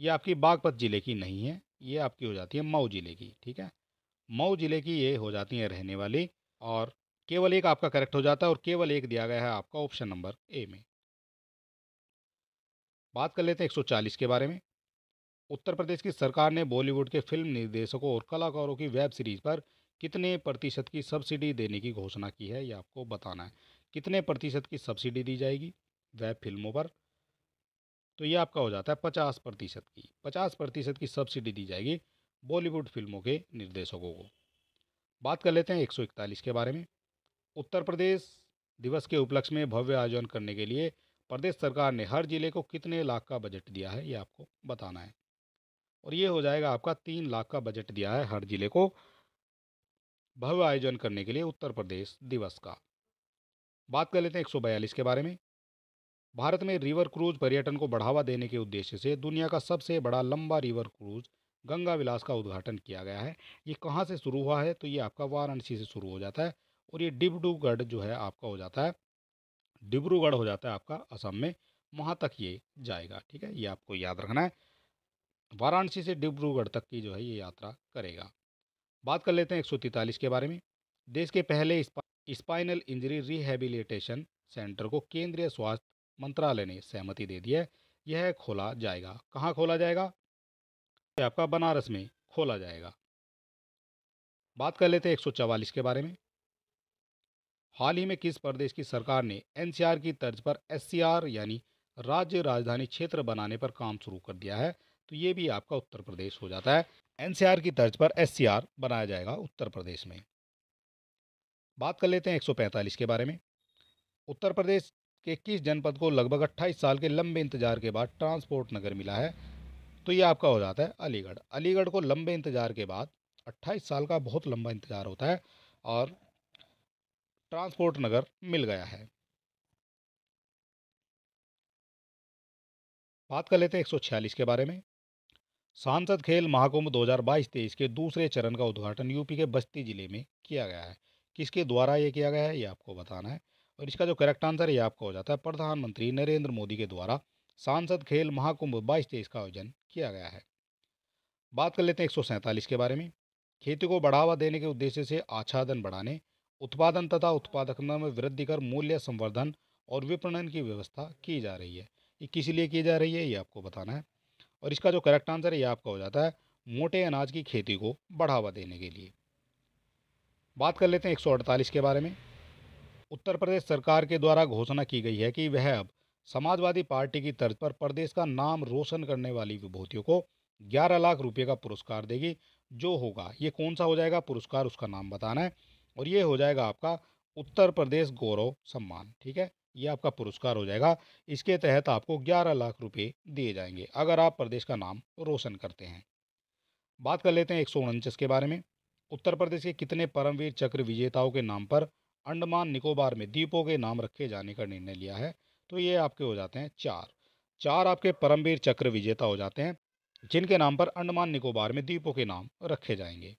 [SPEAKER 1] ये आपकी बागपत ज़िले की नहीं है ये आपकी हो जाती है मऊ ज़िले की ठीक है मऊ ज़िले की ये हो जाती है रहने वाली और केवल एक आपका करेक्ट हो जाता है और केवल एक दिया गया है आपका ऑप्शन नंबर ए में बात कर लेते हैं 140 के बारे में उत्तर प्रदेश की सरकार ने बॉलीवुड के फिल्म निर्देशकों और कलाकारों की वेब सीरीज पर कितने प्रतिशत की सब्सिडी देने की घोषणा की है ये आपको बताना है कितने प्रतिशत की सब्सिडी दी जाएगी वेब फिल्मों पर तो ये आपका हो जाता है पचास प्रतिशत की पचास प्रतिशत की सब्सिडी दी जाएगी बॉलीवुड फिल्मों के निर्देशकों को बात कर लेते हैं एक के बारे में उत्तर प्रदेश दिवस के उपलक्ष्य में भव्य आयोजन करने के लिए प्रदेश सरकार ने हर ज़िले को कितने लाख का बजट दिया है ये आपको बताना है और ये हो जाएगा आपका तीन लाख का बजट दिया है हर ज़िले को भव्य आयोजन करने के लिए उत्तर प्रदेश दिवस का बात कर लेते हैं एक के बारे में भारत में रिवर क्रूज पर्यटन को बढ़ावा देने के उद्देश्य से दुनिया का सबसे बड़ा लंबा रिवर क्रूज गंगा विलास का उद्घाटन किया गया है ये कहाँ से शुरू हुआ है तो ये आपका वाराणसी से शुरू हो जाता है और ये डिबडूगढ़ जो है आपका हो जाता है डिब्रूगढ़ हो जाता है आपका असम में वहाँ तक ये जाएगा ठीक है ये आपको याद रखना है वाराणसी से डिब्रूगढ़ तक की जो है ये यात्रा करेगा बात कर लेते हैं एक के बारे में देश के पहले स्पाइनल इंजरी रिहेबिलिटेशन सेंटर को केंद्रीय स्वास्थ्य मंत्रालय ने सहमति दे दी है यह खोला जाएगा कहाँ खोला जाएगा आपका बनारस में खोला जाएगा बात कर लेते हैं एक के बारे में हाल ही में किस प्रदेश की सरकार ने एनसीआर की तर्ज पर एससीआर यानी राज्य राजधानी क्षेत्र बनाने पर काम शुरू कर दिया है तो ये भी आपका उत्तर प्रदेश हो जाता है एनसीआर की तर्ज पर एससीआर बनाया जाएगा उत्तर प्रदेश में बात कर लेते हैं 145 के बारे में उत्तर प्रदेश के किस जनपद को लगभग अट्ठाईस साल के लंबे इंतजार के बाद ट्रांसपोर्ट नगर मिला है तो ये आपका हो जाता है अलीगढ़ अलीगढ़ को लंबे इंतजार के बाद अट्ठाईस साल का बहुत लंबा इंतजार होता है और ट्रांसपोर्ट नगर मिल गया है बात कर लेते हैं एक के बारे में सांसद खेल महाकुंभ 2022 तेईस के दूसरे चरण का उद्घाटन यूपी के बस्ती जिले में किया गया है किसके द्वारा ये किया गया है ये आपको बताना है और इसका जो करेक्ट आंसर ये आपका हो जाता है प्रधानमंत्री नरेंद्र मोदी के द्वारा सांसद खेल महाकुंभ बाईस तेईस का आयोजन किया गया है बात कर लेते हैं एक के बारे में खेती को बढ़ावा देने के उद्देश्य से आच्छादन बढ़ाने उत्पादन तथा उत्पादकता में वृद्धि कर मूल्य संवर्धन और विपणन की व्यवस्था की जा रही है ये किस लिए की जा रही है ये आपको बताना है और इसका जो करेक्ट आंसर है ये आपका हो जाता है मोटे अनाज की खेती को बढ़ावा देने के लिए बात कर लेते हैं एक के बारे में उत्तर प्रदेश सरकार के द्वारा घोषणा की गई है कि वह अब समाजवादी पार्टी की तर्ज पर प्रदेश का नाम रोशन करने वाली विभूतियों को 11 लाख रुपए का पुरस्कार देगी जो होगा ये कौन सा हो जाएगा पुरस्कार उसका नाम बताना है और ये हो जाएगा आपका उत्तर प्रदेश गौरव सम्मान ठीक है ये आपका पुरस्कार हो जाएगा इसके तहत आपको 11 लाख रुपए दिए जाएंगे अगर आप प्रदेश का नाम रोशन करते हैं बात कर लेते हैं एक के बारे में उत्तर प्रदेश के कितने परमवीर चक्र विजेताओं के नाम पर अंडमान निकोबार में द्वीपों के नाम रखे जाने का निर्णय लिया है तो ये आपके हो जाते हैं चार चार आपके परमवीर चक्र विजेता हो जाते हैं जिनके नाम पर अंडमान निकोबार में द्वीपों के नाम रखे जाएंगे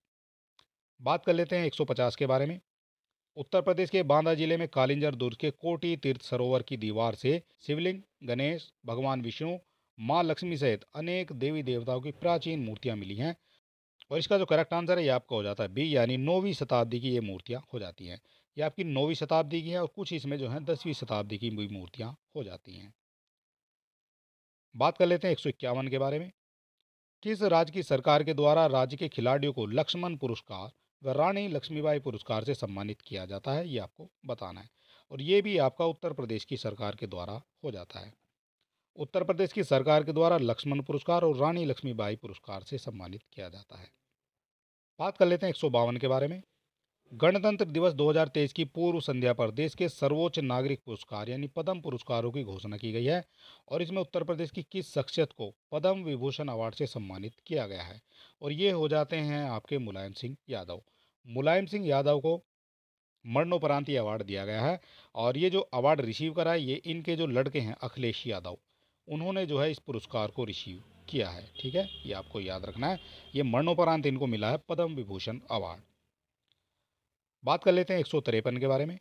[SPEAKER 1] बात कर लेते हैं 150 के बारे में उत्तर प्रदेश के बांदा जिले में कालिंजर दुर्ग के कोटी तीर्थ सरोवर की दीवार से शिवलिंग गणेश भगवान विष्णु माँ लक्ष्मी सहित अनेक देवी देवताओं की प्राचीन मूर्तियाँ मिली हैं और इसका जो करेक्ट आंसर है ये आपका हो जाता है बी यानी नौवीं शताब्दी की ये मूर्तियाँ हो जाती हैं ये आपकी नौवीं शताब्दी की है और कुछ इसमें जो है दसवीं शताब्दी की भी मूर्तियाँ हो जाती हैं बात कर लेते हैं एक के बारे में किस राज्य की सरकार के द्वारा राज्य के खिलाड़ियों को लक्ष्मण पुरस्कार व रानी लक्ष्मीबाई पुरस्कार से सम्मानित किया जाता है ये आपको बताना है और ये भी आपका उत्तर प्रदेश की सरकार के द्वारा हो जाता है उत्तर प्रदेश की सरकार के द्वारा लक्ष्मण पुरस्कार और रानी लक्ष्मीबाई पुरस्कार से सम्मानित किया जाता है बात कर लेते हैं एक के बारे में गणतंत्र दिवस 2023 की पूर्व संध्या पर देश के सर्वोच्च नागरिक पुरस्कार यानी पद्म पुरस्कारों की घोषणा की गई है और इसमें उत्तर प्रदेश की किस शख्सियत को पद्म विभूषण अवार्ड से सम्मानित किया गया है और ये हो जाते हैं आपके मुलायम सिंह यादव मुलायम सिंह यादव को मरणोपरांत ये अवार्ड दिया गया है और ये जो अवार्ड रिसीव करा है ये इनके जो लड़के हैं अखिलेश यादव उन्होंने जो है इस पुरस्कार को रिसीव किया है ठीक है ये आपको याद रखना है ये मरणोपरांत इनको मिला है पद्म विभूषण अवार्ड बात कर लेते हैं एक के बारे में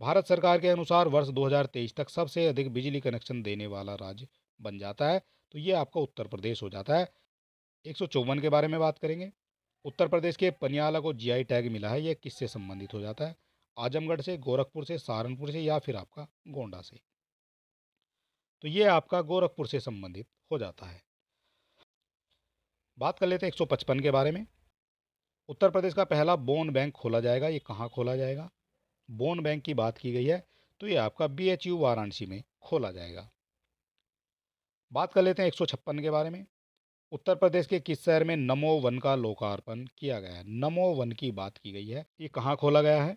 [SPEAKER 1] भारत सरकार के अनुसार वर्ष 2023 तक सबसे अधिक बिजली कनेक्शन देने वाला राज्य बन जाता है तो ये आपका उत्तर प्रदेश हो जाता है एक के बारे में बात करेंगे उत्तर प्रदेश के पनियाला को जीआई टैग मिला है यह किससे संबंधित हो जाता है आजमगढ़ से गोरखपुर से सहारनपुर से या फिर आपका गोंडा से तो ये आपका गोरखपुर से संबंधित हो जाता है बात कर लेते हैं एक के बारे में उत्तर प्रदेश का पहला बोन बैंक खोला जाएगा ये कहाँ खोला जाएगा बोन बैंक की बात की गई है तो ये आपका बी एच यू वाराणसी में खोला जाएगा बात कर लेते हैं एक के बारे में उत्तर प्रदेश के किस शहर में नमो वन का लोकार्पण किया गया है नमो वन की बात की गई है ये कहाँ खोला गया है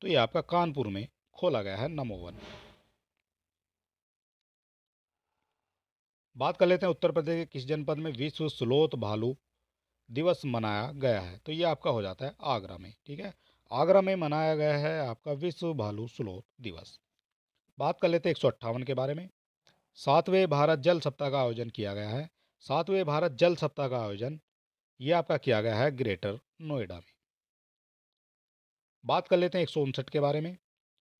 [SPEAKER 1] तो ये आपका कानपुर में खोला गया है नमो वन बात कर लेते हैं उत्तर प्रदेश के किस जनपद में विश्व स्लोत भालू दिवस मनाया गया है तो ये आपका हो जाता है आगरा में ठीक है आगरा में मनाया गया है आपका विश्व भालू सुलोक दिवस बात कर लेते हैं एक के बारे में सातवें भारत जल सप्ताह का आयोजन किया गया है सातवें भारत जल सप्ताह का आयोजन ये आपका किया गया है ग्रेटर नोएडा में बात कर लेते हैं एक के बारे में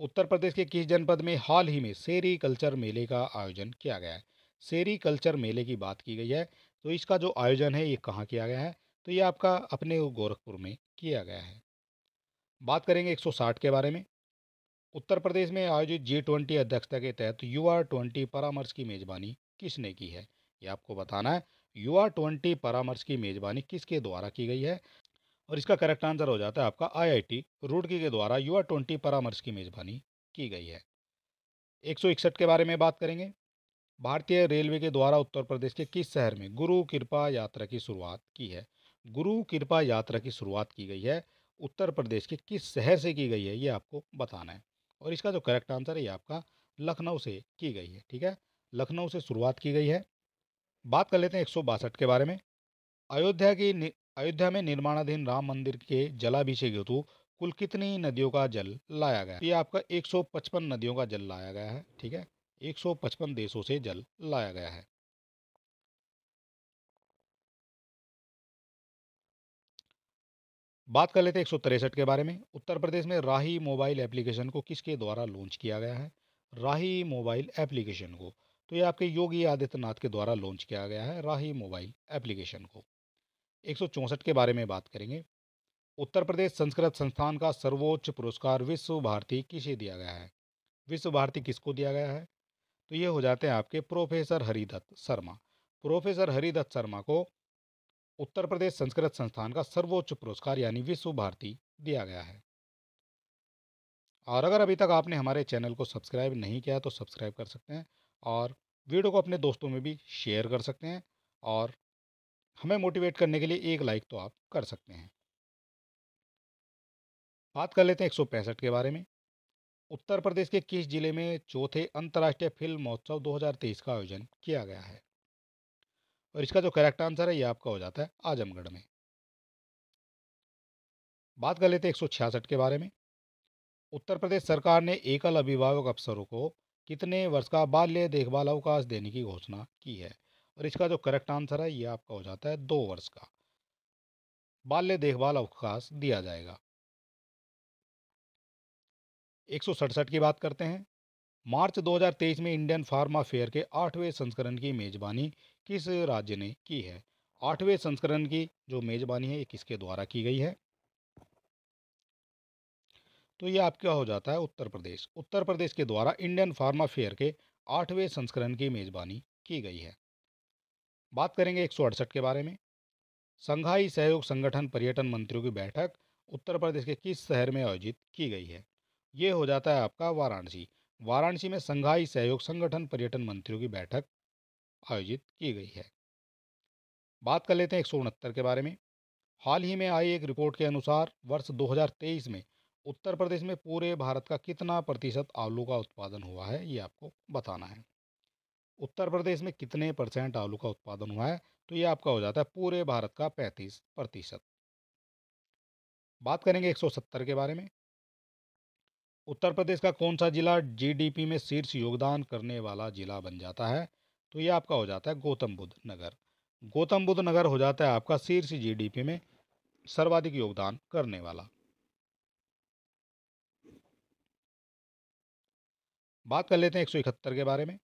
[SPEAKER 1] उत्तर प्रदेश के किस जनपद में हाल ही में शेरी कल्चर मेले का आयोजन किया गया है शेरी कल्चर मेले की बात की गई है तो इसका जो आयोजन है ये कहाँ किया गया है तो ये आपका अपने गोरखपुर में किया गया है बात करेंगे 160 के बारे में उत्तर प्रदेश में आयोजित जी ट्वेंटी अध्यक्षता के तहत आर ट्वेंटी परामर्श की मेजबानी किसने की है ये आपको बताना है आर ट्वेंटी परामर्श की मेजबानी किसके द्वारा की गई है और इसका करेक्ट आंसर हो जाता है आपका आईआईटी रुड़की के द्वारा युवा ट्वेंटी परामर्श की मेजबानी की गई है एक के बारे में बात करेंगे भारतीय रेलवे के द्वारा उत्तर प्रदेश के किस शहर में गुरु कृपा यात्रा की शुरुआत की है गुरु कृपा यात्रा की शुरुआत की गई है उत्तर प्रदेश के किस शहर से की गई है ये आपको बताना है और इसका जो करेक्ट आंसर है ये आपका लखनऊ से की गई है ठीक है लखनऊ से शुरुआत की गई है बात कर लेते हैं एक के बारे में अयोध्या की अयोध्या में निर्माणाधीन राम मंदिर के जलाभिषेक हेतु कुल कितनी नदियों का जल लाया गया ये आपका 155 नदियों का जल लाया गया है ठीक है 155 देशों से जल लाया गया है बात कर लेते हैं एक के बारे में उत्तर प्रदेश में राही मोबाइल एप्लीकेशन को किसके द्वारा लॉन्च किया गया है राही मोबाइल एप्लीकेशन को तो ये आपके योगी आदित्यनाथ के द्वारा लॉन्च किया गया है राही मोबाइल एप्लीकेशन को एक के बारे में बात करेंगे उत्तर प्रदेश संस्कृत संस्थान का सर्वोच्च पुरस्कार विश्व भारती किसे दिया गया है विश्व भारती किसको दिया गया है तो ये हो जाते हैं आपके प्रोफेसर हरिदत्त शर्मा प्रोफेसर हरिदत्त शर्मा को उत्तर प्रदेश संस्कृत संस्थान का सर्वोच्च पुरस्कार यानी विश्व भारती दिया गया है और अगर अभी तक आपने हमारे चैनल को सब्सक्राइब नहीं किया तो सब्सक्राइब कर सकते हैं और वीडियो को अपने दोस्तों में भी शेयर कर सकते हैं और हमें मोटिवेट करने के लिए एक लाइक तो आप कर सकते हैं बात कर लेते हैं एक के बारे में उत्तर प्रदेश के किस जिले में चौथे अंतर्राष्ट्रीय फिल्म महोत्सव 2023 का आयोजन किया गया है और इसका जो करेक्ट आंसर है ये आपका हो जाता है आजमगढ़ में बात कर लेते हैं 166 के बारे में उत्तर प्रदेश सरकार ने एकल अभिभावक अफसरों को कितने वर्ष का बाल्य देखभाल अवकाश देने की घोषणा की है और इसका जो करेक्ट आंसर है ये आपका हो जाता है दो वर्ष का बाल्य देखभाल अवकाश दिया जाएगा एक की बात करते हैं मार्च 2023 में इंडियन फार्मा फेयर के आठवें संस्करण की मेजबानी किस राज्य ने की है आठवें संस्करण की जो मेजबानी है ये किसके द्वारा की गई है तो ये आपका हो जाता है उत्तर प्रदेश उत्तर प्रदेश के द्वारा इंडियन फार्मा फेयर के आठवें संस्करण की मेजबानी की गई है बात करेंगे एक के बारे में संघाई सहयोग संगठन पर्यटन मंत्रियों की बैठक उत्तर प्रदेश के किस शहर में आयोजित की गई है ये हो जाता है आपका वाराणसी वाराणसी में संघाई सहयोग संगठन पर्यटन मंत्रियों की बैठक आयोजित की गई है बात कर लेते हैं एक के बारे में हाल ही में आई एक रिपोर्ट के अनुसार वर्ष 2023 में उत्तर प्रदेश में पूरे भारत का कितना प्रतिशत आलू का उत्पादन हुआ है ये आपको बताना है उत्तर प्रदेश में कितने परसेंट आलू का उत्पादन हुआ है तो ये आपका हो जाता है पूरे भारत का 35 प्रतिशत बात करेंगे 170 के बारे में उत्तर प्रदेश का कौन सा जिला जीडीपी में शीर्ष योगदान करने वाला जिला बन जाता है तो ये आपका हो जाता है गौतम बुद्ध नगर गौतम बुद्ध नगर हो जाता है आपका शीर्ष जीडीपी में सर्वाधिक योगदान करने वाला बात कर लेते हैं एक के बारे में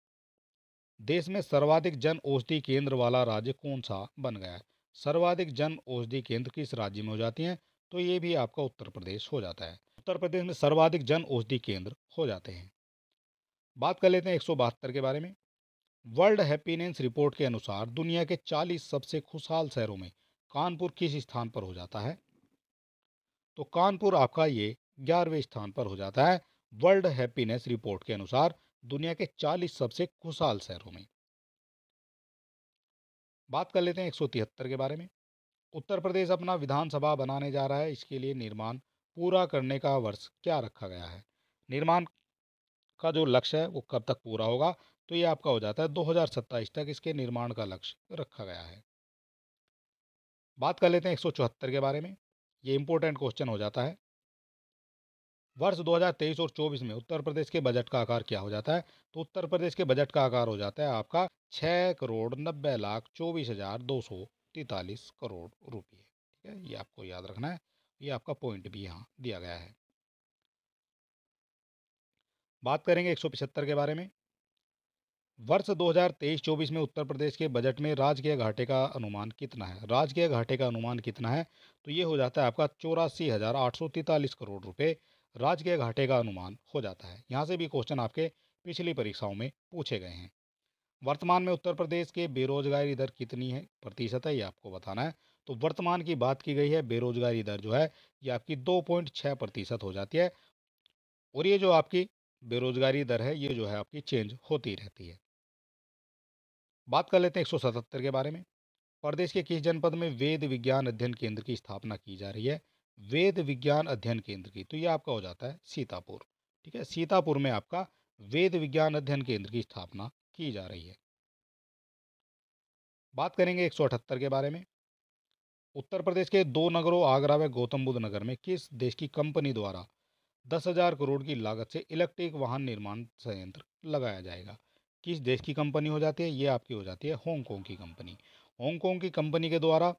[SPEAKER 1] देश में सर्वाधिक जन औषधि केंद्र वाला राज्य कौन सा बन गया है सर्वाधिक जन औषधि केंद्र किस राज्य में हो जाती हैं तो ये भी आपका उत्तर प्रदेश हो जाता है उत्तर प्रदेश में सर्वाधिक जन औषधि केंद्र हो जाते हैं बात कर लेते हैं एक के बारे में वर्ल्ड हैप्पीनेस रिपोर्ट के अनुसार दुनिया के 40 सबसे खुशहाल शहरों में कानपुर किस स्थान पर हो जाता है तो कानपुर आपका ये ग्यारहवें स्थान पर हो जाता है वर्ल्ड हैप्पीनेस रिपोर्ट के अनुसार दुनिया के 40 सबसे खुशहाल शहरों में बात कर लेते हैं एक के बारे में उत्तर प्रदेश अपना विधानसभा बनाने जा रहा है इसके लिए निर्माण पूरा करने का वर्ष क्या रखा गया है निर्माण का जो लक्ष्य है वो कब तक पूरा होगा तो ये आपका हो जाता है दो तक इसके निर्माण का लक्ष्य रखा गया है बात कर लेते हैं एक के बारे में ये इंपॉर्टेंट क्वेश्चन हो जाता है वर्ष 2023 और 24 में उत्तर प्रदेश के बजट का आकार क्या हो जाता है तो उत्तर प्रदेश के बजट का आकार हो जाता है आपका छः करोड़ नब्बे लाख चौबीस हज़ार दो सौ तैतालीस करोड़ रुपये ठीक है ये आपको याद रखना है ये आपका पॉइंट भी यहाँ दिया गया है बात करेंगे एक के बारे में वर्ष 2023-24 में उत्तर प्रदेश के बजट में राजकीय घाटे का अनुमान कितना है राजकीय घाटे का अनुमान कितना है तो ये हो जाता है आपका चौरासी हज़ार आठ सौ तैंतालीस करोड़ रुपये राजकीय घाटे का अनुमान हो जाता है यहाँ से भी क्वेश्चन आपके पिछली परीक्षाओं में पूछे गए हैं वर्तमान में उत्तर प्रदेश के बेरोजगारी दर कितनी है प्रतिशत है ये आपको बताना है तो वर्तमान की बात की गई है बेरोजगारी दर जो है ये आपकी दो पॉइंट छः प्रतिशत हो जाती है और ये जो आपकी बेरोजगारी दर है ये जो है आपकी चेंज होती रहती है बात कर लेते हैं एक के बारे में प्रदेश के किस जनपद में वेद विज्ञान अध्ययन केंद्र की स्थापना की जा रही है वेद विज्ञान अध्ययन केंद्र की तो ये आपका हो जाता है सीतापुर ठीक है सीतापुर में आपका वेद विज्ञान अध्ययन केंद्र की स्थापना की जा रही है बात करेंगे एक के बारे में उत्तर प्रदेश के दो नगरों आगरा व गौतम बुद्ध नगर में किस देश की कंपनी द्वारा दस हजार करोड़ की लागत से इलेक्ट्रिक वाहन निर्माण संयंत्र लगाया जाएगा किस देश की कंपनी हो जाती है ये आपकी हो जाती है होंगकोंग की कंपनी होंगकोंग की कंपनी के द्वारा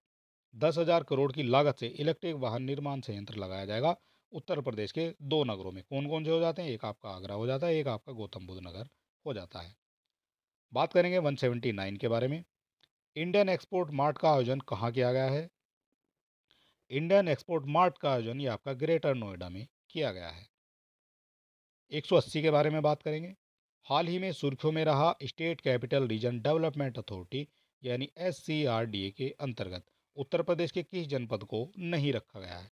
[SPEAKER 1] दस हज़ार करोड़ की लागत से इलेक्ट्रिक वाहन निर्माण संयंत्र लगाया जाएगा उत्तर प्रदेश के दो नगरों में कौन कौन से हो जाते हैं एक आपका आगरा हो जाता है एक आपका गौतम बुद्ध नगर हो जाता है बात करेंगे नाइन के बारे में इंडियन एक्सपोर्ट मार्ट का आयोजन कहाँ किया गया है इंडियन एक्सपोर्ट मार्ट का आयोजन ये आपका ग्रेटर नोएडा में किया गया है 180 के बारे में बात करेंगे हाल ही में सुर्खियों में रहा state capital region development authority यानी एस के अंतर्गत उत्तर प्रदेश के किस जनपद को नहीं रखा गया है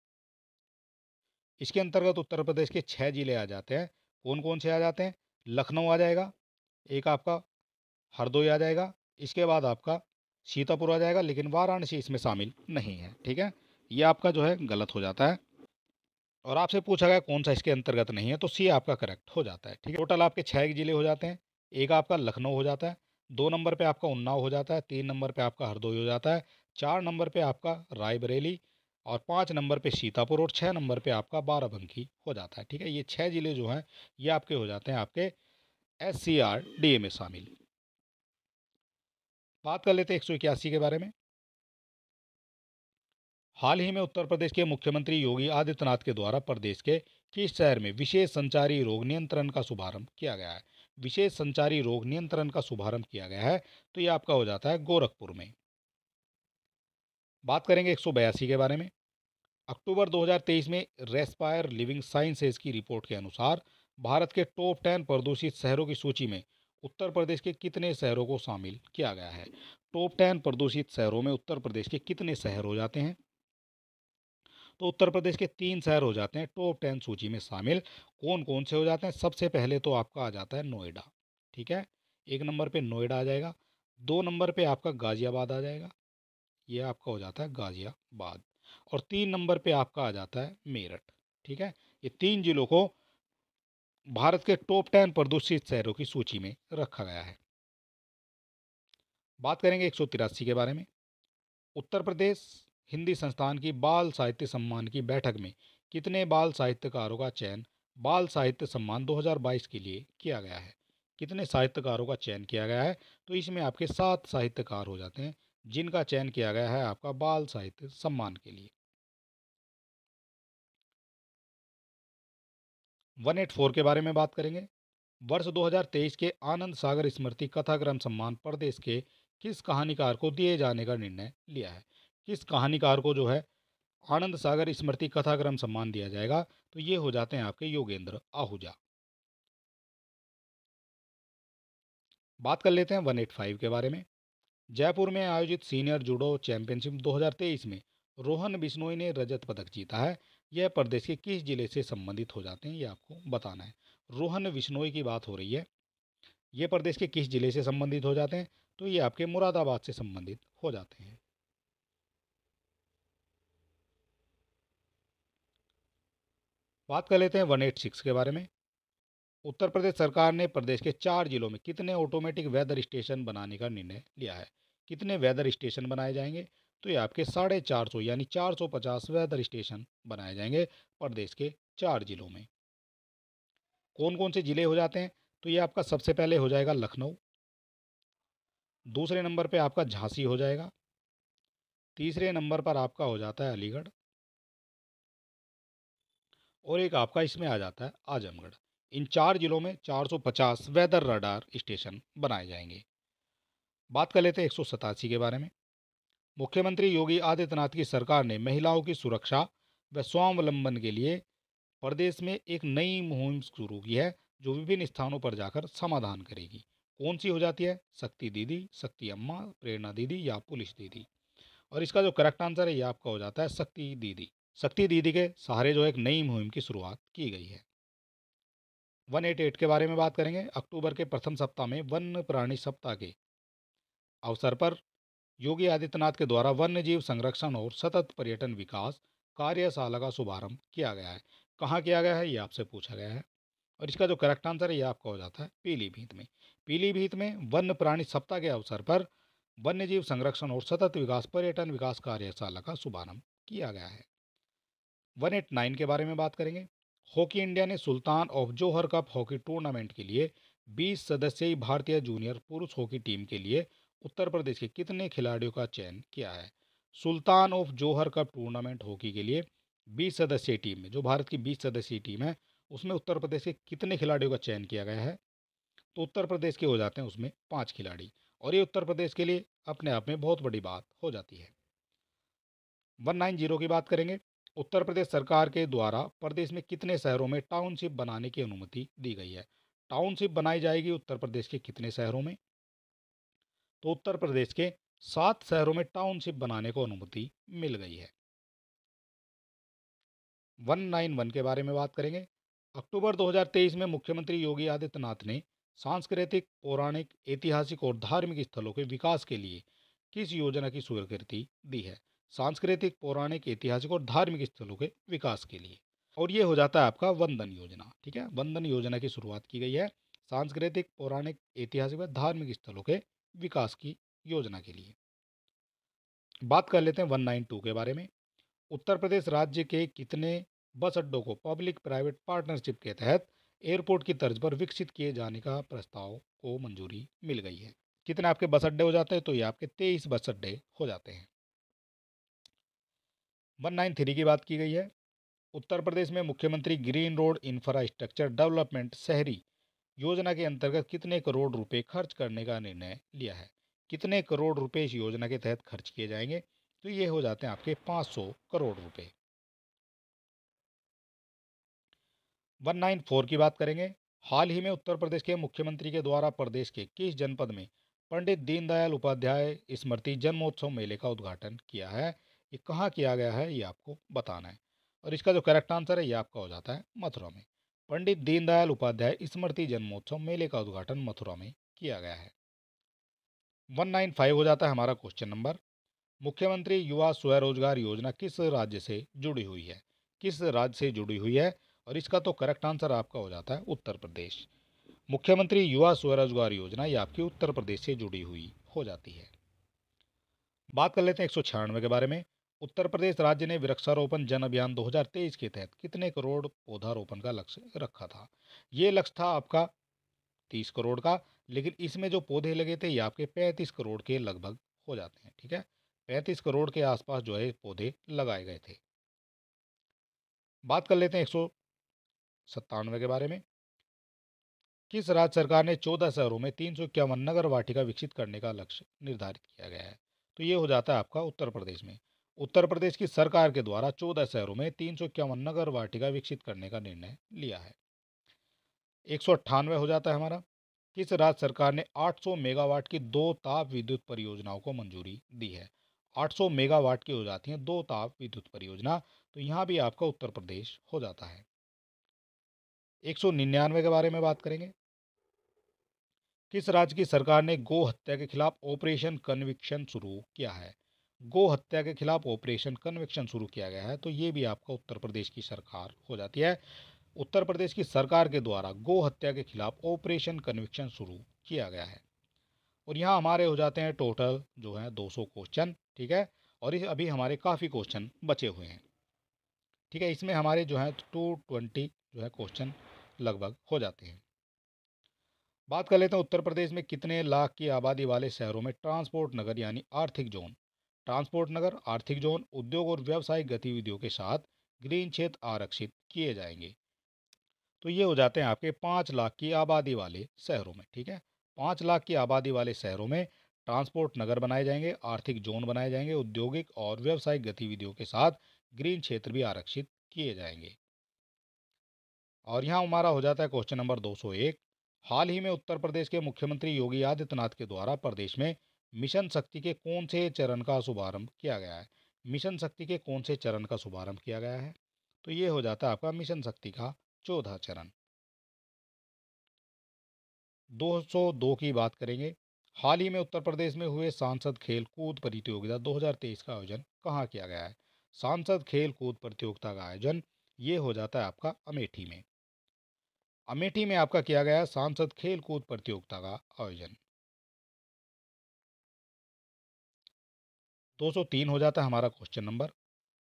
[SPEAKER 1] इसके अंतर्गत उत्तर प्रदेश के छः जिले आ जाते हैं कौन कौन से आ जाते हैं लखनऊ आ जाएगा एक आपका हरदोई आ जाएगा इसके बाद आपका सीतापुर आ जाएगा लेकिन वाराणसी इसमें शामिल नहीं है ठीक है ये आपका जो है गलत हो जाता है और आपसे पूछा गया कौन सा इसके अंतर्गत नहीं है तो सी आपका करेक्ट हो जाता है ठीक है टोटल आपके छः ज़िले हो जाते हैं एक आपका लखनऊ हो जाता है दो नंबर पे आपका उन्नाव हो जाता है तीन नंबर पे आपका हरदोई हो जाता है चार नंबर पे आपका रायबरेली और पाँच नंबर पे सीतापुर और छः नंबर पे आपका बाराबंकी हो जाता है ठीक है ये छः ज़िले जो हैं ये आपके हो जाते हैं आपके S C R D A में शामिल बात कर लेते हैं एक सौ इक्यासी के बारे में हाल ही में उत्तर प्रदेश के मुख्यमंत्री योगी आदित्यनाथ के द्वारा प्रदेश के किस शहर में विशेष संचारी रोग नियंत्रण का शुभारंभ किया गया है विशेष संचारी रोग नियंत्रण का शुभारंभ किया गया है तो ये आपका हो जाता है गोरखपुर में बात करेंगे एक के बारे में अक्टूबर 2023 में रेस्पायर लिविंग साइंसेज की रिपोर्ट के अनुसार भारत के टॉप टेन प्रदूषित शहरों की सूची में उत्तर प्रदेश के कितने शहरों को शामिल किया गया है टॉप टेन प्रदूषित शहरों में उत्तर प्रदेश के कितने शहर हो जाते हैं तो उत्तर प्रदेश के तीन शहर हो जाते हैं टॉप टेन सूची में शामिल कौन कौन से हो जाते हैं सबसे पहले तो आपका आ जाता है नोएडा ठीक है एक नंबर पे नोएडा आ जाएगा दो नंबर पे आपका गाज़ियाबाद आ जाएगा ये आपका हो जाता है गाज़ियाबाद और तीन नंबर पे आपका आ जाता है मेरठ ठीक है ये तीन जिलों को भारत के टॉप टेन प्रदूषित शहरों की सूची में रखा गया है बात करेंगे एक के बारे में उत्तर प्रदेश हिंदी संस्थान की बाल साहित्य सम्मान की बैठक में कितने बाल साहित्यकारों का चयन बाल साहित्य सम्मान 2022 के लिए किया गया है कितने साहित्यकारों का चयन किया गया है तो इसमें आपके सात साहित्यकार हो जाते हैं जिनका चयन किया गया है आपका बाल साहित्य सम्मान के लिए वन एट फोर के बारे में बात करेंगे वर्ष 2023 के आनंद सागर स्मृति ग्रंथ सम्मान प्रदेश के किस कहानीकार को दिए जाने का निर्णय लिया है किस कहानीकार को जो है आनंद सागर स्मृति कथाक्रम सम्मान दिया जाएगा तो ये हो जाते हैं आपके योगेंद्र आहूजा बात कर लेते हैं 185 के बारे में जयपुर में आयोजित सीनियर जूडो चैंपियनशिप 2023 में रोहन बिश्नोई ने रजत पदक जीता है यह प्रदेश के किस जिले से संबंधित हो जाते हैं ये आपको बताना है रोहन बिश्नोई की बात हो रही है ये प्रदेश के किस जिले से संबंधित हो जाते हैं तो ये आपके मुरादाबाद से संबंधित हो जाते हैं बात कर लेते हैं 186 के बारे में उत्तर प्रदेश सरकार ने प्रदेश के चार जिलों में कितने ऑटोमेटिक वेदर स्टेशन बनाने का निर्णय लिया है कितने वेदर स्टेशन बनाए जाएंगे तो ये आपके साढ़े चार सौ यानी चार सौ पचास वेदर स्टेशन बनाए जाएंगे प्रदेश के चार जिलों में कौन कौन से ज़िले हो जाते हैं तो ये आपका सबसे पहले हो जाएगा लखनऊ दूसरे नंबर पर आपका झांसी हो जाएगा तीसरे नंबर पर आपका हो जाता है अलीगढ़ और एक आपका इसमें आ जाता है आजमगढ़ इन चार जिलों में 450 वेदर रडार स्टेशन बनाए जाएंगे बात कर लेते हैं एक के बारे में मुख्यमंत्री योगी आदित्यनाथ की सरकार ने महिलाओं की सुरक्षा व स्वावलंबन के लिए प्रदेश में एक नई मुहिम शुरू की है जो विभिन्न स्थानों पर जाकर समाधान करेगी कौन सी हो जाती है शक्ति दीदी शक्ति अम्मा प्रेरणा दीदी या पुलिस दीदी और इसका जो करेक्ट आंसर है ये आपका हो जाता है शक्ति दीदी शक्ति दीदी के सहारे जो एक नई मुहिम की शुरुआत की गई है 188 के बारे में बात करेंगे अक्टूबर के प्रथम सप्ताह में वन्य प्राणी सप्ताह के अवसर पर योगी आदित्यनाथ के द्वारा वन्य जीव संरक्षण और सतत पर्यटन विकास कार्यशाला का शुभारंभ किया गया है कहाँ किया गया है ये आपसे पूछा गया है और इसका जो करेक्ट आंसर है ये आपका हो जाता है पीलीभीत में पीलीभीत में वन्य प्राणी सप्ताह के अवसर पर वन्य जीव संरक्षण और सतत विकास पर्यटन विकास कार्यशाला का शुभारंभ किया गया है वन एट नाइन के बारे में बात करेंगे हॉकी इंडिया ने Sultan of Johor Cup hockey tournament के लिए 20 सदस्यीय भारतीय जूनियर पुरुष हॉकी टीम के लिए उत्तर प्रदेश के कितने खिलाड़ियों का चयन किया है Sultan of Johor Cup tournament hockey के लिए 20 सदस्यीय टीम में जो भारत की 20 सदस्यीय टीम है उसमें उत्तर प्रदेश के कितने खिलाड़ियों का चयन किया गया है तो उत्तर प्रदेश के हो जाते हैं उसमें पाँच खिलाड़ी और ये उत्तर प्रदेश के लिए अपने आप में बहुत बड़ी बात हो जाती है वन नाइन जीरो की बात करेंगे उत्तर प्रदेश सरकार के द्वारा प्रदेश में कितने शहरों में टाउनशिप बनाने की अनुमति दी गई है टाउनशिप बनाई जाएगी उत्तर प्रदेश के कितने शहरों में तो उत्तर प्रदेश के सात शहरों में टाउनशिप बनाने को अनुमति मिल गई है 191 के बारे में बात करेंगे अक्टूबर 2023 में मुख्यमंत्री योगी आदित्यनाथ ने सांस्कृतिक पौराणिक ऐतिहासिक और धार्मिक स्थलों के विकास के लिए किस योजना की स्वीकृति दी है सांस्कृतिक पौराणिक ऐतिहासिक और धार्मिक स्थलों के विकास के लिए और ये हो जाता है आपका वंदन योजना ठीक है वंदन योजना की शुरुआत की गई है सांस्कृतिक पौराणिक ऐतिहासिक व धार्मिक स्थलों के विकास की योजना के लिए बात कर लेते हैं वन नाइन टू के बारे में उत्तर प्रदेश राज्य के कितने बस अड्डों को पब्लिक प्राइवेट पार्टनरशिप के तहत एयरपोर्ट की तर्ज पर विकसित किए जाने का प्रस्ताव को मंजूरी मिल गई है कितने आपके बस अड्डे हो जाते हैं तो ये आपके तेईस बस अड्डे हो जाते हैं वन नाइन थ्री की बात की गई है उत्तर प्रदेश में मुख्यमंत्री ग्रीन रोड इंफ्रास्ट्रक्चर डेवलपमेंट शहरी योजना के अंतर्गत कितने करोड़ रुपए खर्च करने का निर्णय लिया है कितने करोड़ रुपए इस योजना के तहत खर्च किए जाएंगे तो ये हो जाते हैं आपके 500 करोड़ रुपए 194 की बात करेंगे हाल ही में उत्तर प्रदेश के मुख्यमंत्री के द्वारा प्रदेश के किस जनपद में पंडित दीनदयाल उपाध्याय स्मृति जन्मोत्सव मेले का उद्घाटन किया है ये कहाँ किया गया है ये आपको बताना है और इसका जो करेक्ट आंसर है ये आपका हो जाता है मथुरा में पंडित दीनदयाल उपाध्याय स्मृति जन्मोत्सव मेले का उद्घाटन मथुरा में किया गया है वन नाइन फाइव हो जाता है हमारा क्वेश्चन नंबर मुख्यमंत्री युवा स्वरोजगार योजना किस राज्य से जुड़ी हुई है किस राज्य से जुड़ी हुई है और इसका तो करेक्ट आंसर आपका हो जाता है उत्तर प्रदेश मुख्यमंत्री युवा स्वरोजगार योजना ये आपकी उत्तर प्रदेश से जुड़ी हुई हो जाती है बात कर लेते हैं एक के बारे में उत्तर प्रदेश राज्य ने वृक्षारोपण जन अभियान 2023 के तहत कितने करोड़ पौधारोपण का लक्ष्य रखा था ये लक्ष्य था आपका 30 करोड़ का लेकिन इसमें जो पौधे लगे थे ये आपके 35 करोड़ के लगभग हो जाते हैं ठीक है 35 करोड़ के आसपास जो है पौधे लगाए गए थे बात कर लेते हैं एक के बारे में किस राज्य सरकार ने चौदह शहरों में तीन सौ इक्यावन नगर वाटिका विकसित करने का लक्ष्य निर्धारित किया गया है तो ये हो जाता है आपका उत्तर प्रदेश में उत्तर प्रदेश की सरकार के द्वारा चौदह शहरों में तीन सौ इक्यावन नगर वाटिका विकसित करने का निर्णय लिया है एक सौ अट्ठानवे हो जाता है हमारा किस राज्य सरकार ने 800 मेगावाट की दो ताप विद्युत परियोजनाओं को मंजूरी दी है 800 मेगावाट की हो जाती हैं दो ताप विद्युत परियोजना तो यहाँ भी आपका उत्तर प्रदेश हो जाता है एक सौ निन्यानवे के बारे में बात करेंगे किस राज्य की सरकार ने गो हत्या के खिलाफ ऑपरेशन कन्विक्शन शुरू किया है गो हत्या के खिलाफ ऑपरेशन कन्वेक्शन शुरू किया गया है तो ये भी आपका उत्तर प्रदेश की सरकार हो जाती है उत्तर प्रदेश की सरकार के द्वारा गो हत्या के खिलाफ ऑपरेशन कन्वेक्शन शुरू किया गया है और यहाँ हमारे हो जाते हैं टोटल जो है 200 क्वेश्चन ठीक है और इस अभी हमारे काफ़ी क्वेश्चन बचे हुए हैं ठीक है इसमें हमारे जो है टू ट्वेंटी जो है क्वेश्चन लगभग हो जाते हैं बात कर लेते हैं उत्तर प्रदेश में कितने लाख की आबादी वाले शहरों में ट्रांसपोर्ट नगर यानी आर्थिक जोन ट्रांसपोर्ट नगर आर्थिक जोन उद्योग और व्यावसायिक गतिविधियों के साथ ग्रीन क्षेत्र आरक्षित किए जाएंगे तो ये हो जाते हैं आपके पाँच लाख की आबादी वाले शहरों में ठीक है पाँच लाख की आबादी वाले शहरों में ट्रांसपोर्ट नगर बनाए जाएंगे आर्थिक जोन बनाए जाएंगे औद्योगिक और व्यावसायिक गतिविधियों के साथ ग्रीन क्षेत्र भी आरक्षित किए जाएंगे और यहाँ हमारा हो जाता है क्वेश्चन नंबर 201 हाल ही में उत्तर प्रदेश के मुख्यमंत्री योगी आदित्यनाथ के द्वारा प्रदेश में मिशन शक्ति के कौन से चरण का शुभारंभ किया गया है मिशन शक्ति के कौन से चरण का शुभारंभ किया गया है तो ये हो जाता है आपका मिशन शक्ति का चौदह चरण 202 की बात करेंगे हाल ही में उत्तर प्रदेश में हुए सांसद खेल कूद प्रतियोगिता 2023 का आयोजन कहाँ किया गया है सांसद खेल कूद प्रतियोगिता का आयोजन ये हो जाता है आपका अमेठी में अमेठी में आपका किया गया सांसद खेल कूद प्रतियोगिता का आयोजन 203 हो जाता है हमारा क्वेश्चन नंबर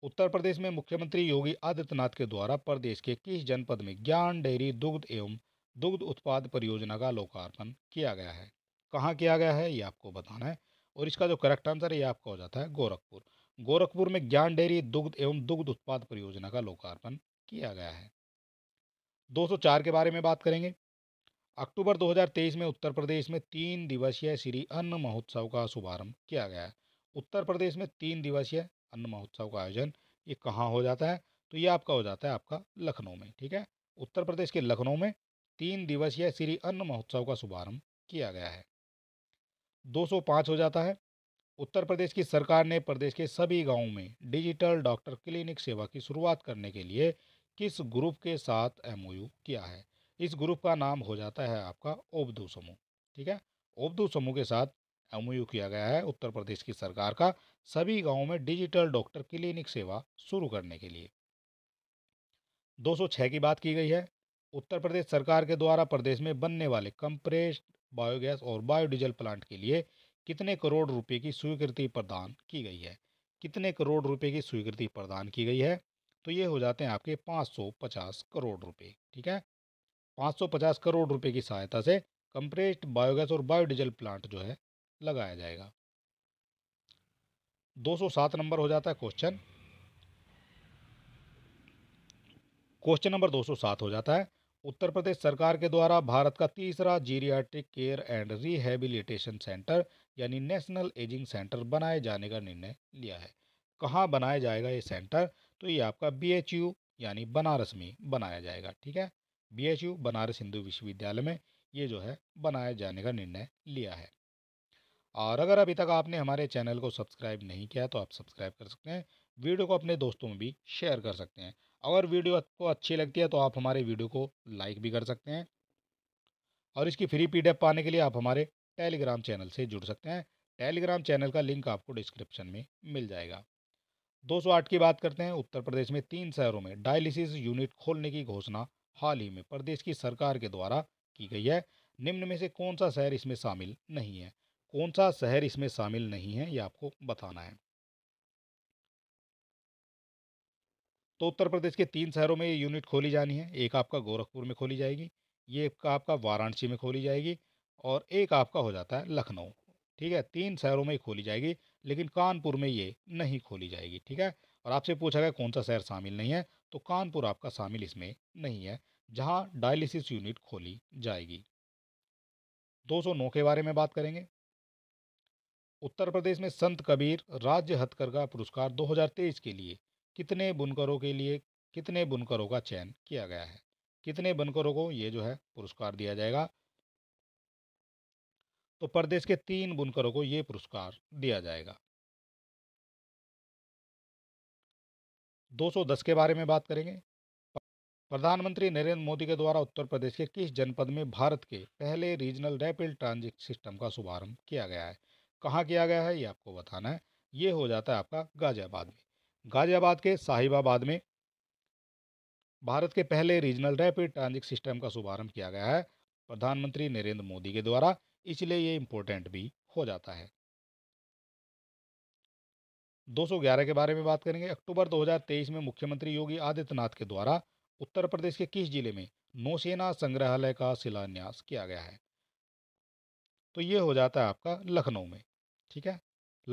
[SPEAKER 1] उत्तर प्रदेश में मुख्यमंत्री योगी आदित्यनाथ के द्वारा प्रदेश के किस जनपद में ज्ञान डेयरी दुग्ध एवं दुग्ध उत्पाद परियोजना का लोकार्पण किया गया है कहाँ किया गया है ये आपको बताना है और इसका जो करेक्ट आंसर है ये आपका हो जाता है गोरखपुर गोरखपुर में ज्ञान डेयरी दुग्ध एवं दुग्ध उत्पाद परियोजना का लोकार्पण किया गया है 204 के बारे में बात करेंगे अक्टूबर 2023 में उत्तर प्रदेश में तीन दिवसीय श्री अन्न महोत्सव का शुभारंभ किया गया है उत्तर प्रदेश में तीन दिवसीय अन्न महोत्सव का आयोजन ये कहाँ हो जाता है तो ये आपका हो जाता है आपका लखनऊ में ठीक है उत्तर प्रदेश के लखनऊ में तीन दिवसीय श्री अन्न महोत्सव का शुभारंभ किया गया है 205 हो जाता है उत्तर प्रदेश की सरकार ने प्रदेश के सभी गांवों में डिजिटल डॉक्टर क्लिनिक सेवा की शुरुआत करने के लिए किस ग्रुप के साथ एमओयू किया है इस ग्रुप का नाम हो जाता है आपका ओबदू समूह ठीक है ओबदू समूह के साथ एम किया गया है उत्तर प्रदेश की सरकार का सभी गाँव में डिजिटल डॉक्टर क्लिनिक सेवा शुरू करने के लिए 206 की बात की गई है उत्तर प्रदेश सरकार के द्वारा प्रदेश में बनने वाले कंप्रेस बायोगैस और बायोडीजल प्लांट के लिए कितने करोड़ रुपए की स्वीकृति प्रदान की गई है कितने करोड़ रुपए की स्वीकृति प्रदान की गई है तो ये हो जाते हैं आपके 550 करोड़ रुपए ठीक है 550 करोड़ रुपए की सहायता से कंप्रेस्ड बायोगैस और बायोडीजल प्लांट जो है लगाया जाएगा 207 नंबर हो जाता है क्वेश्चन क्वेश्चन नंबर 207 हो जाता है उत्तर प्रदेश सरकार के द्वारा भारत का तीसरा geriatric care and rehabilitation centre यानी नेशनल एजिंग सेंटर बनाए जाने का निर्णय लिया है कहाँ बनाया जाएगा ये सेंटर तो ये आपका बीएचयू यानी बनारस में बनाया जाएगा ठीक है बीएचयू बनारस हिंदू विश्वविद्यालय में ये जो है बनाए जाने का निर्णय लिया है और अगर अभी तक आपने हमारे चैनल को सब्सक्राइब नहीं किया तो आप सब्सक्राइब कर सकते हैं वीडियो को अपने दोस्तों में भी शेयर कर सकते हैं अगर वीडियो आपको अच्छी लगती है तो आप हमारे वीडियो को लाइक भी कर सकते हैं और इसकी फ्री पी पाने के लिए आप हमारे टेलीग्राम चैनल से जुड़ सकते हैं टेलीग्राम चैनल का लिंक आपको डिस्क्रिप्शन में मिल जाएगा 208 की बात करते हैं उत्तर प्रदेश में तीन शहरों में डायलिसिस यूनिट खोलने की घोषणा हाल ही में प्रदेश की सरकार के द्वारा की गई है निम्न में से कौन सा शहर इसमें शामिल नहीं है कौन सा शहर इसमें शामिल नहीं है ये आपको बताना है तो उत्तर प्रदेश के तीन शहरों में ये यूनिट खोली जानी है एक आपका गोरखपुर में खोली जाएगी ये एक आपका वाराणसी में खोली जाएगी और एक आपका हो जाता है लखनऊ ठीक है तीन शहरों में खोली जाएगी लेकिन कानपुर में ये नहीं खोली जाएगी ठीक है और आपसे पूछा गया कौन सा शहर शामिल नहीं है तो कानपुर आपका शामिल इसमें नहीं है जहां डायलिसिस यूनिट खोली जाएगी 209 के बारे में बात करेंगे उत्तर प्रदेश में संत कबीर राज्य हथकरघा पुरस्कार 2023 के लिए कितने बुनकरों के लिए कितने बुनकरों का चयन किया गया है कितने बुनकरों को ये जो है पुरस्कार दिया जाएगा तो प्रदेश के तीन बुनकरों को ये पुरस्कार दिया जाएगा 210 के बारे में बात करेंगे प्रधानमंत्री नरेंद्र मोदी के द्वारा उत्तर प्रदेश के किस जनपद में भारत के पहले रीजनल रैपिड ट्रांजिट सिस्टम का शुभारंभ किया गया है कहाँ किया गया है ये आपको बताना है ये हो जाता है आपका गाजियाबाद में गाजियाबाद के साहिबाबाद में भारत के पहले रीजनल रैपिड ट्रांजिट सिस्टम का शुभारंभ किया गया है प्रधानमंत्री नरेंद्र मोदी के द्वारा इसलिए ये इम्पोर्टेंट भी हो जाता है 211 के बारे में बात करेंगे अक्टूबर 2023 में मुख्यमंत्री योगी आदित्यनाथ के द्वारा उत्तर प्रदेश के किस जिले में नौसेना संग्रहालय का शिलान्यास किया गया है तो ये हो जाता है आपका लखनऊ में ठीक है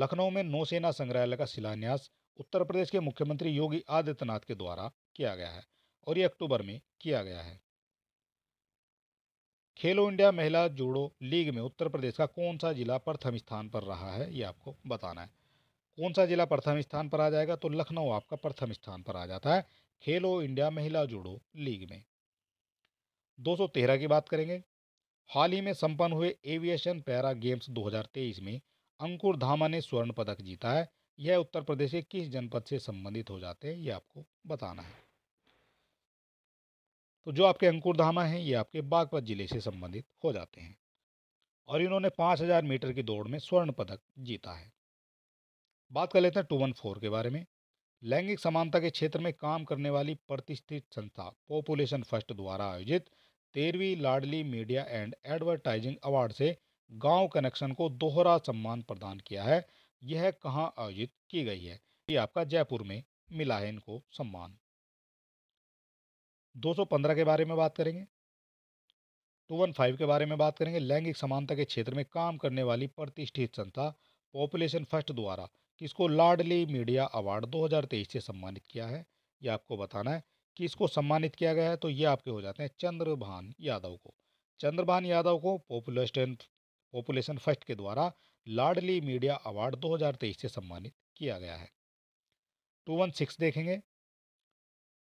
[SPEAKER 1] लखनऊ में नौसेना संग्रहालय का शिलान्यास उत्तर प्रदेश के मुख्यमंत्री योगी आदित्यनाथ के द्वारा किया गया है और ये अक्टूबर में किया गया है खेलो इंडिया महिला जोड़ो लीग में उत्तर प्रदेश का कौन सा जिला प्रथम स्थान पर रहा है ये आपको बताना है कौन सा जिला प्रथम स्थान पर आ जाएगा तो लखनऊ आपका प्रथम स्थान पर आ जाता है खेलो इंडिया महिला जोड़ो लीग में 213 की बात करेंगे हाल ही में संपन्न हुए एविएशन पैरा गेम्स 2023 में अंकुर धामा ने स्वर्ण पदक जीता है यह उत्तर प्रदेश के किस जनपद से संबंधित हो जाते हैं ये आपको बताना है तो जो आपके अंकुर धामा हैं ये आपके बागपत जिले से संबंधित हो जाते हैं और इन्होंने 5000 मीटर की दौड़ में स्वर्ण पदक जीता है बात कर लेते हैं टू वन फोर के बारे में लैंगिक समानता के क्षेत्र में काम करने वाली प्रतिष्ठित संस्था पॉपुलेशन फर्स्ट द्वारा आयोजित तेरहवीं Laadli media and advertising award से गांव कनेक्शन को दोहरा सम्मान प्रदान किया है यह कहां आयोजित की गई है ये आपका जयपुर में मिला है इनको सम्मान 215 के बारे में बात करेंगे 215 के बारे में बात करेंगे लैंगिक समानता के क्षेत्र में काम करने वाली प्रतिष्ठित संस्था पॉपुलेशन फर्स्ट द्वारा किसको लाडली मीडिया अवार्ड दो से सम्मानित किया है ये आपको बताना है इसको सम्मानित किया गया है तो ये आपके हो जाते हैं चंद्रभान यादव को चंद्रभान यादव को पॉपुलेशन पॉपुलेशन फर्स्ट के द्वारा लाडली मीडिया अवार्ड 2023 से सम्मानित किया गया है टू वन सिक्स देखेंगे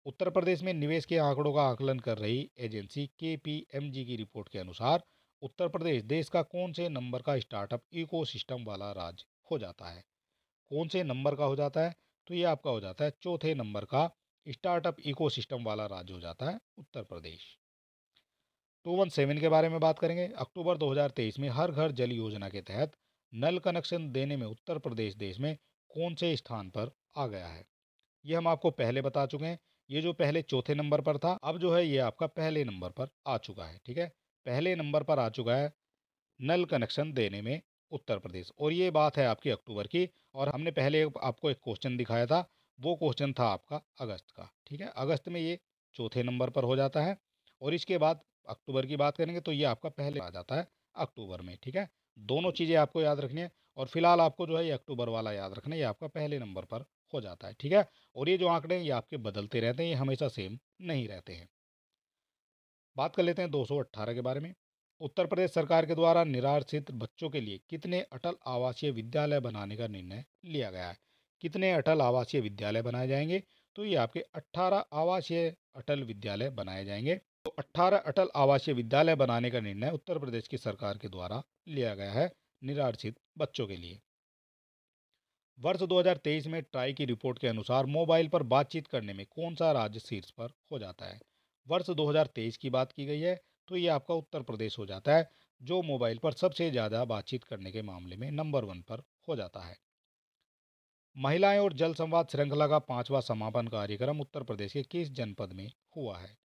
[SPEAKER 1] उत्तर प्रदेश में निवेश के आंकड़ों का आकलन कर रही एजेंसी के की रिपोर्ट के अनुसार उत्तर प्रदेश देश का कौन से नंबर का स्टार्टअप इको वाला राज्य हो जाता है कौन से नंबर का हो जाता है तो ये आपका हो जाता है चौथे नंबर का स्टार्टअप इकोसिस्टम वाला राज्य हो जाता है Uttar Pradesh two one seven के बारे में बात करेंगे अक्टूबर 2023 में हर घर जल योजना के तहत नल कनेक्शन देने में उत्तर प्रदेश देश में कौन से स्थान पर आ गया है ये हम आपको पहले बता चुके हैं ये जो पहले चौथे नंबर पर था अब जो है ये आपका पहले नंबर पर आ चुका है ठीक है पहले नंबर पर आ चुका है नल कनेक्शन देने में उत्तर प्रदेश और ये बात है आपकी अक्टूबर की और हमने पहले आपको एक क्वेश्चन दिखाया था वो क्वेश्चन था आपका अगस्त का ठीक है अगस्त में ये चौथे नंबर पर हो जाता है और इसके बाद अक्टूबर की बात करेंगे तो ये आपका पहले आ जाता है अक्टूबर में ठीक है दोनों चीज़ें आपको याद रखनी है और फिलहाल आपको जो है ये अक्टूबर वाला याद रखना है ये आपका पहले नंबर पर हो जाता है ठीक है और ये जो आंकड़े हैं ये आपके बदलते रहते हैं ये हमेशा सेम नहीं रहते हैं बात कर लेते हैं दो के बारे में उत्तर प्रदेश सरकार के द्वारा निराश्रित बच्चों के लिए कितने अटल आवासीय विद्यालय बनाने का निर्णय लिया गया है कितने अटल आवासीय विद्यालय बनाए जाएंगे तो ये आपके 18 आवासीय अटल विद्यालय बनाए जाएंगे तो 18 अटल आवासीय विद्यालय बनाने का निर्णय उत्तर प्रदेश की सरकार के द्वारा लिया गया है निराश्रित बच्चों के लिए वर्ष 2023 में ट्राई की रिपोर्ट के अनुसार मोबाइल पर बातचीत करने में कौन सा राज्य शीर्ष पर हो जाता है वर्ष दो की बात की गई है तो ये आपका उत्तर प्रदेश हो जाता है जो मोबाइल पर सबसे ज़्यादा बातचीत करने के मामले में नंबर वन पर हो जाता है महिलाएं और जल संवाद श्रृंखला का पांचवा समापन कार्यक्रम उत्तर प्रदेश के किस जनपद में हुआ है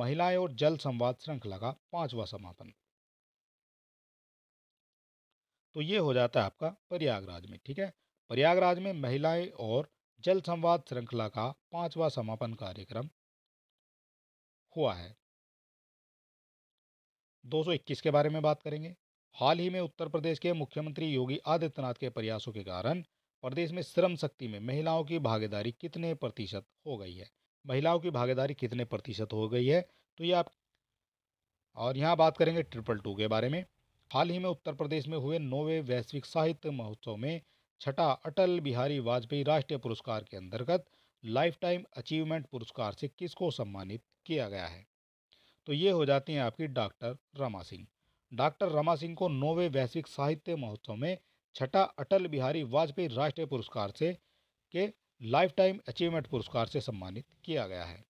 [SPEAKER 1] महिलाएं और जल संवाद श्रृंखला का पांचवा समापन तो ये हो जाता है आपका प्रयागराज में ठीक है प्रयागराज में महिलाएं और जल संवाद श्रृंखला का पांचवा समापन कार्यक्रम हुआ है 221 के बारे में बात करेंगे हाल ही में उत्तर प्रदेश के मुख्यमंत्री योगी आदित्यनाथ के प्रयासों के कारण प्रदेश में श्रम शक्ति में महिलाओं की भागीदारी कितने प्रतिशत हो गई है महिलाओं की भागीदारी कितने प्रतिशत हो गई है तो ये आप और यहाँ बात करेंगे ट्रिपल टू के बारे में हाल ही में उत्तर प्रदेश में हुए नौवे वैश्विक साहित्य महोत्सव में छठा अटल बिहारी वाजपेयी राष्ट्रीय पुरस्कार के अंतर्गत लाइफ टाइम अचीवमेंट पुरस्कार से किसको सम्मानित किया गया है तो ये हो जाती हैं आपकी डॉक्टर रमा सिंह डॉक्टर रमा सिंह को नौवे वैश्विक साहित्य महोत्सव में छठा अटल बिहारी वाजपेयी राष्ट्रीय पुरस्कार से के लाइफ टाइम अचीवमेंट पुरस्कार से सम्मानित किया गया है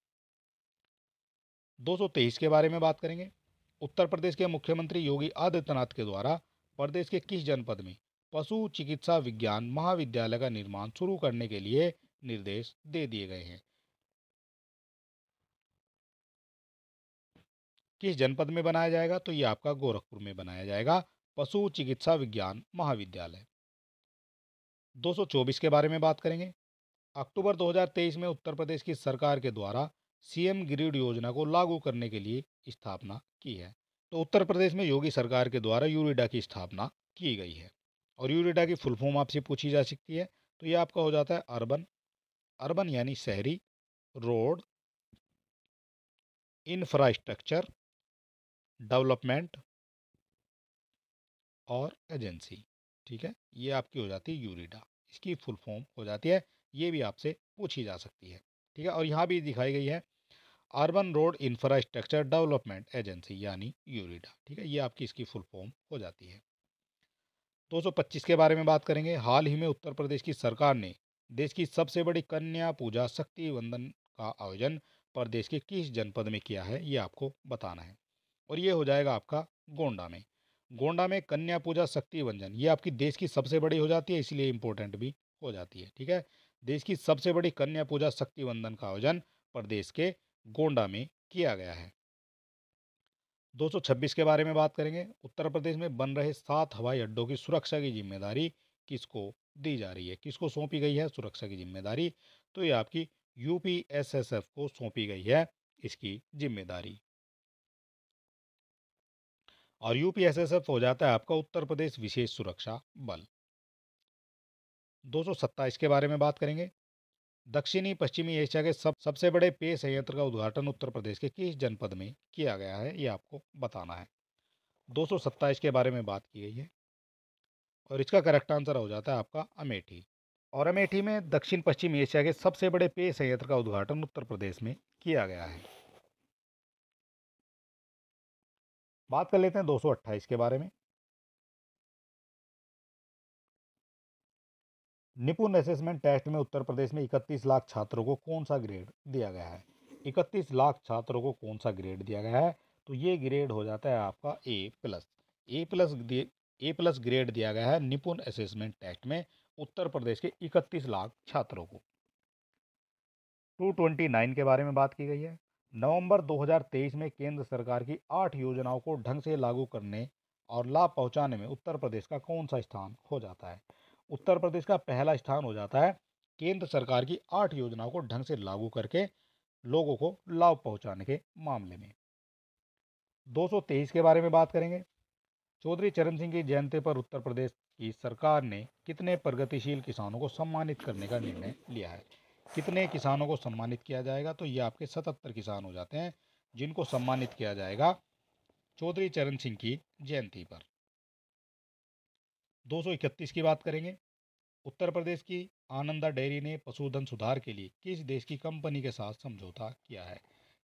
[SPEAKER 1] 223 के बारे में बात करेंगे उत्तर प्रदेश के मुख्यमंत्री योगी आदित्यनाथ के द्वारा प्रदेश के किस जनपद में पशु चिकित्सा विज्ञान महाविद्यालय का निर्माण शुरू करने के लिए निर्देश दे दिए गए हैं किस जनपद में बनाया जाएगा तो ये आपका गोरखपुर में बनाया जाएगा पशु चिकित्सा विज्ञान महाविद्यालय 224 के बारे में बात करेंगे अक्टूबर 2023 में उत्तर प्रदेश की सरकार के द्वारा सीएम ग्रिड योजना को लागू करने के लिए स्थापना की है तो उत्तर प्रदेश में योगी सरकार के द्वारा यूरिडा की स्थापना की गई है और यूरिडा की फुल फॉर्म आपसे पूछी जा सकती है तो ये आपका हो जाता है अर्बन अर्बन यानी शहरी रोड इंफ्रास्ट्रक्चर डेवलपमेंट और एजेंसी ठीक है ये आपकी हो जाती है यूरिडा इसकी फुल फॉर्म हो जाती है ये भी आपसे पूछी जा सकती है ठीक है और यहाँ भी दिखाई गई है urban road infrastructure development agency यानी यूरिडा ठीक है ये आपकी इसकी फुल फॉर्म हो जाती है 225 के बारे में बात करेंगे हाल ही में उत्तर प्रदेश की सरकार ने देश की सबसे बड़ी कन्या पूजा शक्ति वंदन का आयोजन प्रदेश के किस जनपद में किया है ये आपको बताना है और ये हो जाएगा आपका गोंडा में गोंडा में कन्या पूजा शक्ति वंजन ये आपकी देश की सबसे बड़ी हो जाती है इसलिए इम्पोर्टेंट भी हो जाती है ठीक है देश की सबसे बड़ी कन्या पूजा शक्ति वंदन का आयोजन प्रदेश के गोंडा में किया गया है 226 के बारे में बात करेंगे उत्तर प्रदेश में बन रहे सात हवाई अड्डों की सुरक्षा की जिम्मेदारी किसको दी जा रही है किसको सौंपी गई है सुरक्षा की जिम्मेदारी तो ये आपकी यूपीएसएसएफ को सौंपी गई है इसकी जिम्मेदारी और यूपीएसएसएफ हो जाता है आपका उत्तर प्रदेश विशेष सुरक्षा बल दो के बारे में बात करेंगे दक्षिणी पश्चिमी एशिया के सब सबसे बड़े पेय संयंत्र का उद्घाटन उत्तर प्रदेश के किस जनपद में किया गया है ये आपको बताना है दो के बारे में बात की गई है और इसका करेक्ट आंसर हो जाता है आपका अमेठी और अमेठी में दक्षिण पश्चिम एशिया के सबसे बड़े पेय संयंत्र का उद्घाटन उत्तर प्रदेश में किया गया है बात कर लेते हैं अट्ठाईस के बारे में निपुण असेसमेंट टेस्ट में उत्तर प्रदेश में 31 लाख छात्रों को कौन सा ग्रेड दिया गया है 31 लाख छात्रों को कौन सा ग्रेड दिया गया है तो ये ग्रेड हो जाता है आपका A plus A plus A plus grade दिया गया है निपुण असेसमेंट टेस्ट में उत्तर प्रदेश के 31 लाख छात्रों को 229 के बारे में बात की गई है नवंबर 2023 में केंद्र सरकार की आठ योजनाओं को ढंग से लागू करने और लाभ पहुंचाने में उत्तर प्रदेश का कौन सा स्थान हो जाता है उत्तर प्रदेश का पहला स्थान हो जाता है केंद्र सरकार की आठ योजनाओं को ढंग से लागू करके लोगों को लाभ पहुंचाने के मामले में 223 के बारे में बात करेंगे चौधरी चरण सिंह की जयंती पर उत्तर प्रदेश की सरकार ने कितने प्रगतिशील किसानों को सम्मानित करने का निर्णय लिया है कितने किसानों को सम्मानित किया जाएगा तो ये आपके सतहत्तर किसान हो जाते हैं जिनको सम्मानित किया जाएगा चौधरी चरण सिंह की जयंती पर दो की बात करेंगे उत्तर प्रदेश की आनंदा डेयरी ने पशुधन सुधार के लिए किस देश की कंपनी के साथ समझौता किया है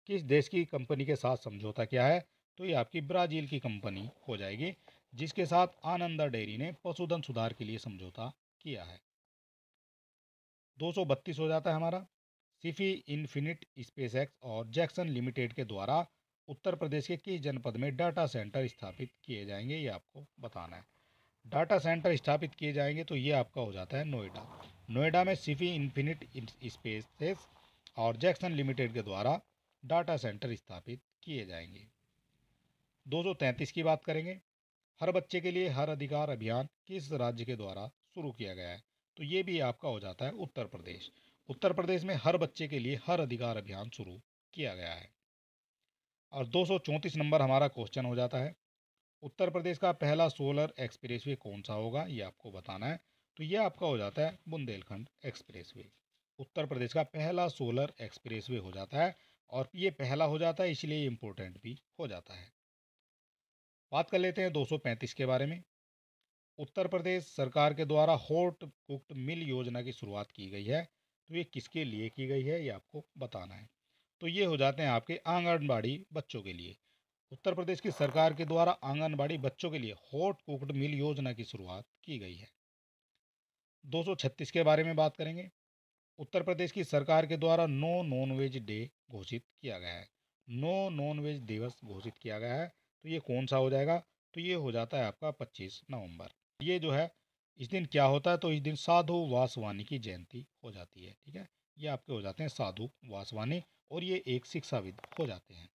[SPEAKER 1] किस देश की कंपनी के साथ समझौता किया है तो ये आपकी ब्राज़ील की कंपनी हो जाएगी जिसके साथ आनंदा डेयरी ने पशुधन सुधार के लिए समझौता किया है दो हो जाता है हमारा सिफी इन्फिनिट एक्स और जैक्सन लिमिटेड के द्वारा उत्तर प्रदेश के किस जनपद में डाटा सेंटर स्थापित किए जाएंगे ये आपको बताना है डाटा सेंटर स्थापित किए जाएंगे तो ये आपका हो जाता है नोएडा नोएडा में सिफी इन्फिनिट एक्स और जैक्सन लिमिटेड के द्वारा डाटा सेंटर स्थापित किए जाएंगे 233 की बात करेंगे हर बच्चे के लिए हर अधिकार अभियान किस राज्य के द्वारा शुरू किया गया है तो ये भी आपका हो जाता है उत्तर प्रदेश उत्तर प्रदेश में हर बच्चे के लिए हर अधिकार अभियान शुरू किया गया है और दो नंबर हमारा क्वेश्चन हो जाता है उत्तर प्रदेश का पहला सोलर एक्सप्रेस कौन सा होगा ये आपको बताना है तो ये आपका हो जाता है बुंदेलखंड एक्सप्रेस उत्तर प्रदेश का पहला सोलर एक्सप्रेस हो जाता है और ये पहला हो जाता है इसलिए इम्पोर्टेंट भी हो जाता है बात कर लेते हैं 235 के बारे में उत्तर प्रदेश सरकार के द्वारा हॉट कुक्ड मिल योजना की शुरुआत की गई है तो ये किसके लिए की गई है ये आपको बताना है तो ये हो जाते हैं आपके आंगनबाड़ी बच्चों के लिए उत्तर प्रदेश की सरकार के द्वारा आंगनबाड़ी बच्चों के लिए हॉट कुक्ड मिल योजना की शुरुआत की गई है दो के बारे में बात करेंगे उत्तर प्रदेश की सरकार के द्वारा नो नॉन वेज डे घोषित किया गया है नो नॉन वेज दिवस घोषित किया गया है तो ये कौन सा हो जाएगा तो ये हो जाता है आपका 25 नवंबर ये जो है इस दिन क्या होता है तो इस दिन साधु वासवानी की जयंती हो जाती है ठीक है ये आपके हो जाते हैं साधु वासवानी और ये एक शिक्षाविद हो जाते हैं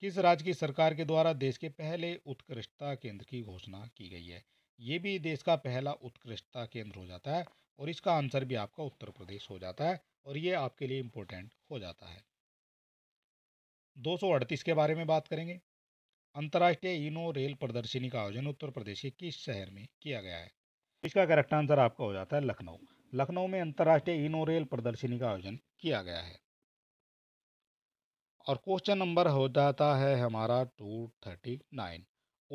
[SPEAKER 1] किस राज्य की सरकार के द्वारा देश के पहले उत्कृष्टता केंद्र की घोषणा की गई है ये भी देश का पहला उत्कृष्टता केंद्र हो जाता है और इसका आंसर भी आपका उत्तर प्रदेश हो जाता है और ये आपके लिए इम्पोर्टेंट हो जाता है दो के बारे में बात करेंगे अंतर्राष्ट्रीय इनो रेल प्रदर्शनी का आयोजन उत्तर प्रदेश के किस शहर में किया गया है इसका करेक्ट आंसर आपका हो जाता है लखनऊ लखनऊ में अंतर्राष्ट्रीय इनो रेल प्रदर्शनी का आयोजन किया गया है और क्वेश्चन नंबर हो जाता है हमारा two thirty nine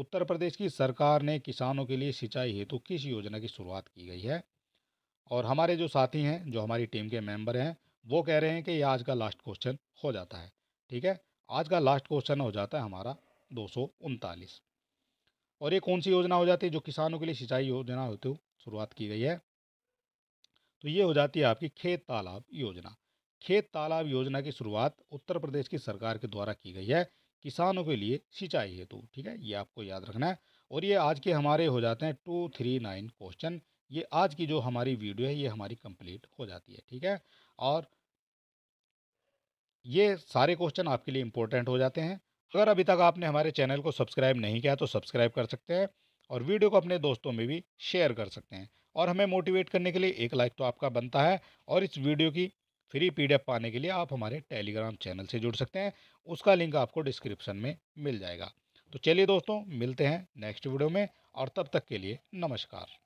[SPEAKER 1] Uttar Pradesh की सरकार ने किसानों के लिए सिंचाई हेतु किस योजना की शुरुआत की गई है और हमारे जो साथी हैं जो हमारी टीम के मेंबर हैं वो कह रहे हैं कि ये आज का लास्ट क्वेश्चन हो जाता है ठीक है आज का लास्ट क्वेश्चन हो जाता है हमारा दो सौ उनतालीस और ये कौन सी योजना हो जाती है जो किसानों के लिए सिंचाई योजना होते हो शुरुआत की गई है तो ये हो जाती है आपकी खेत तालाब योजना खेत तालाब योजना की शुरुआत उत्तर प्रदेश की सरकार के द्वारा की गई है किसानों के लिए सिंचाई हेतु ठीक है ये आपको याद रखना है और ये आज के हमारे हो जाते हैं टू थ्री नाइन क्वेश्चन ये आज की जो हमारी वीडियो है ये हमारी कंप्लीट हो जाती है ठीक है और ये सारे क्वेश्चन आपके लिए इम्पोर्टेंट हो जाते हैं अगर तो अभी तक आपने हमारे चैनल को सब्सक्राइब नहीं किया तो सब्सक्राइब कर सकते हैं और वीडियो को अपने दोस्तों में भी शेयर कर सकते हैं और हमें मोटिवेट करने के लिए एक लाइक तो आपका बनता है और इस वीडियो की फ्री पीडीएफ पाने के लिए आप हमारे टेलीग्राम चैनल से जुड़ सकते हैं उसका लिंक आपको डिस्क्रिप्शन में मिल जाएगा तो चलिए दोस्तों मिलते हैं नेक्स्ट वीडियो में और तब तक के लिए नमस्कार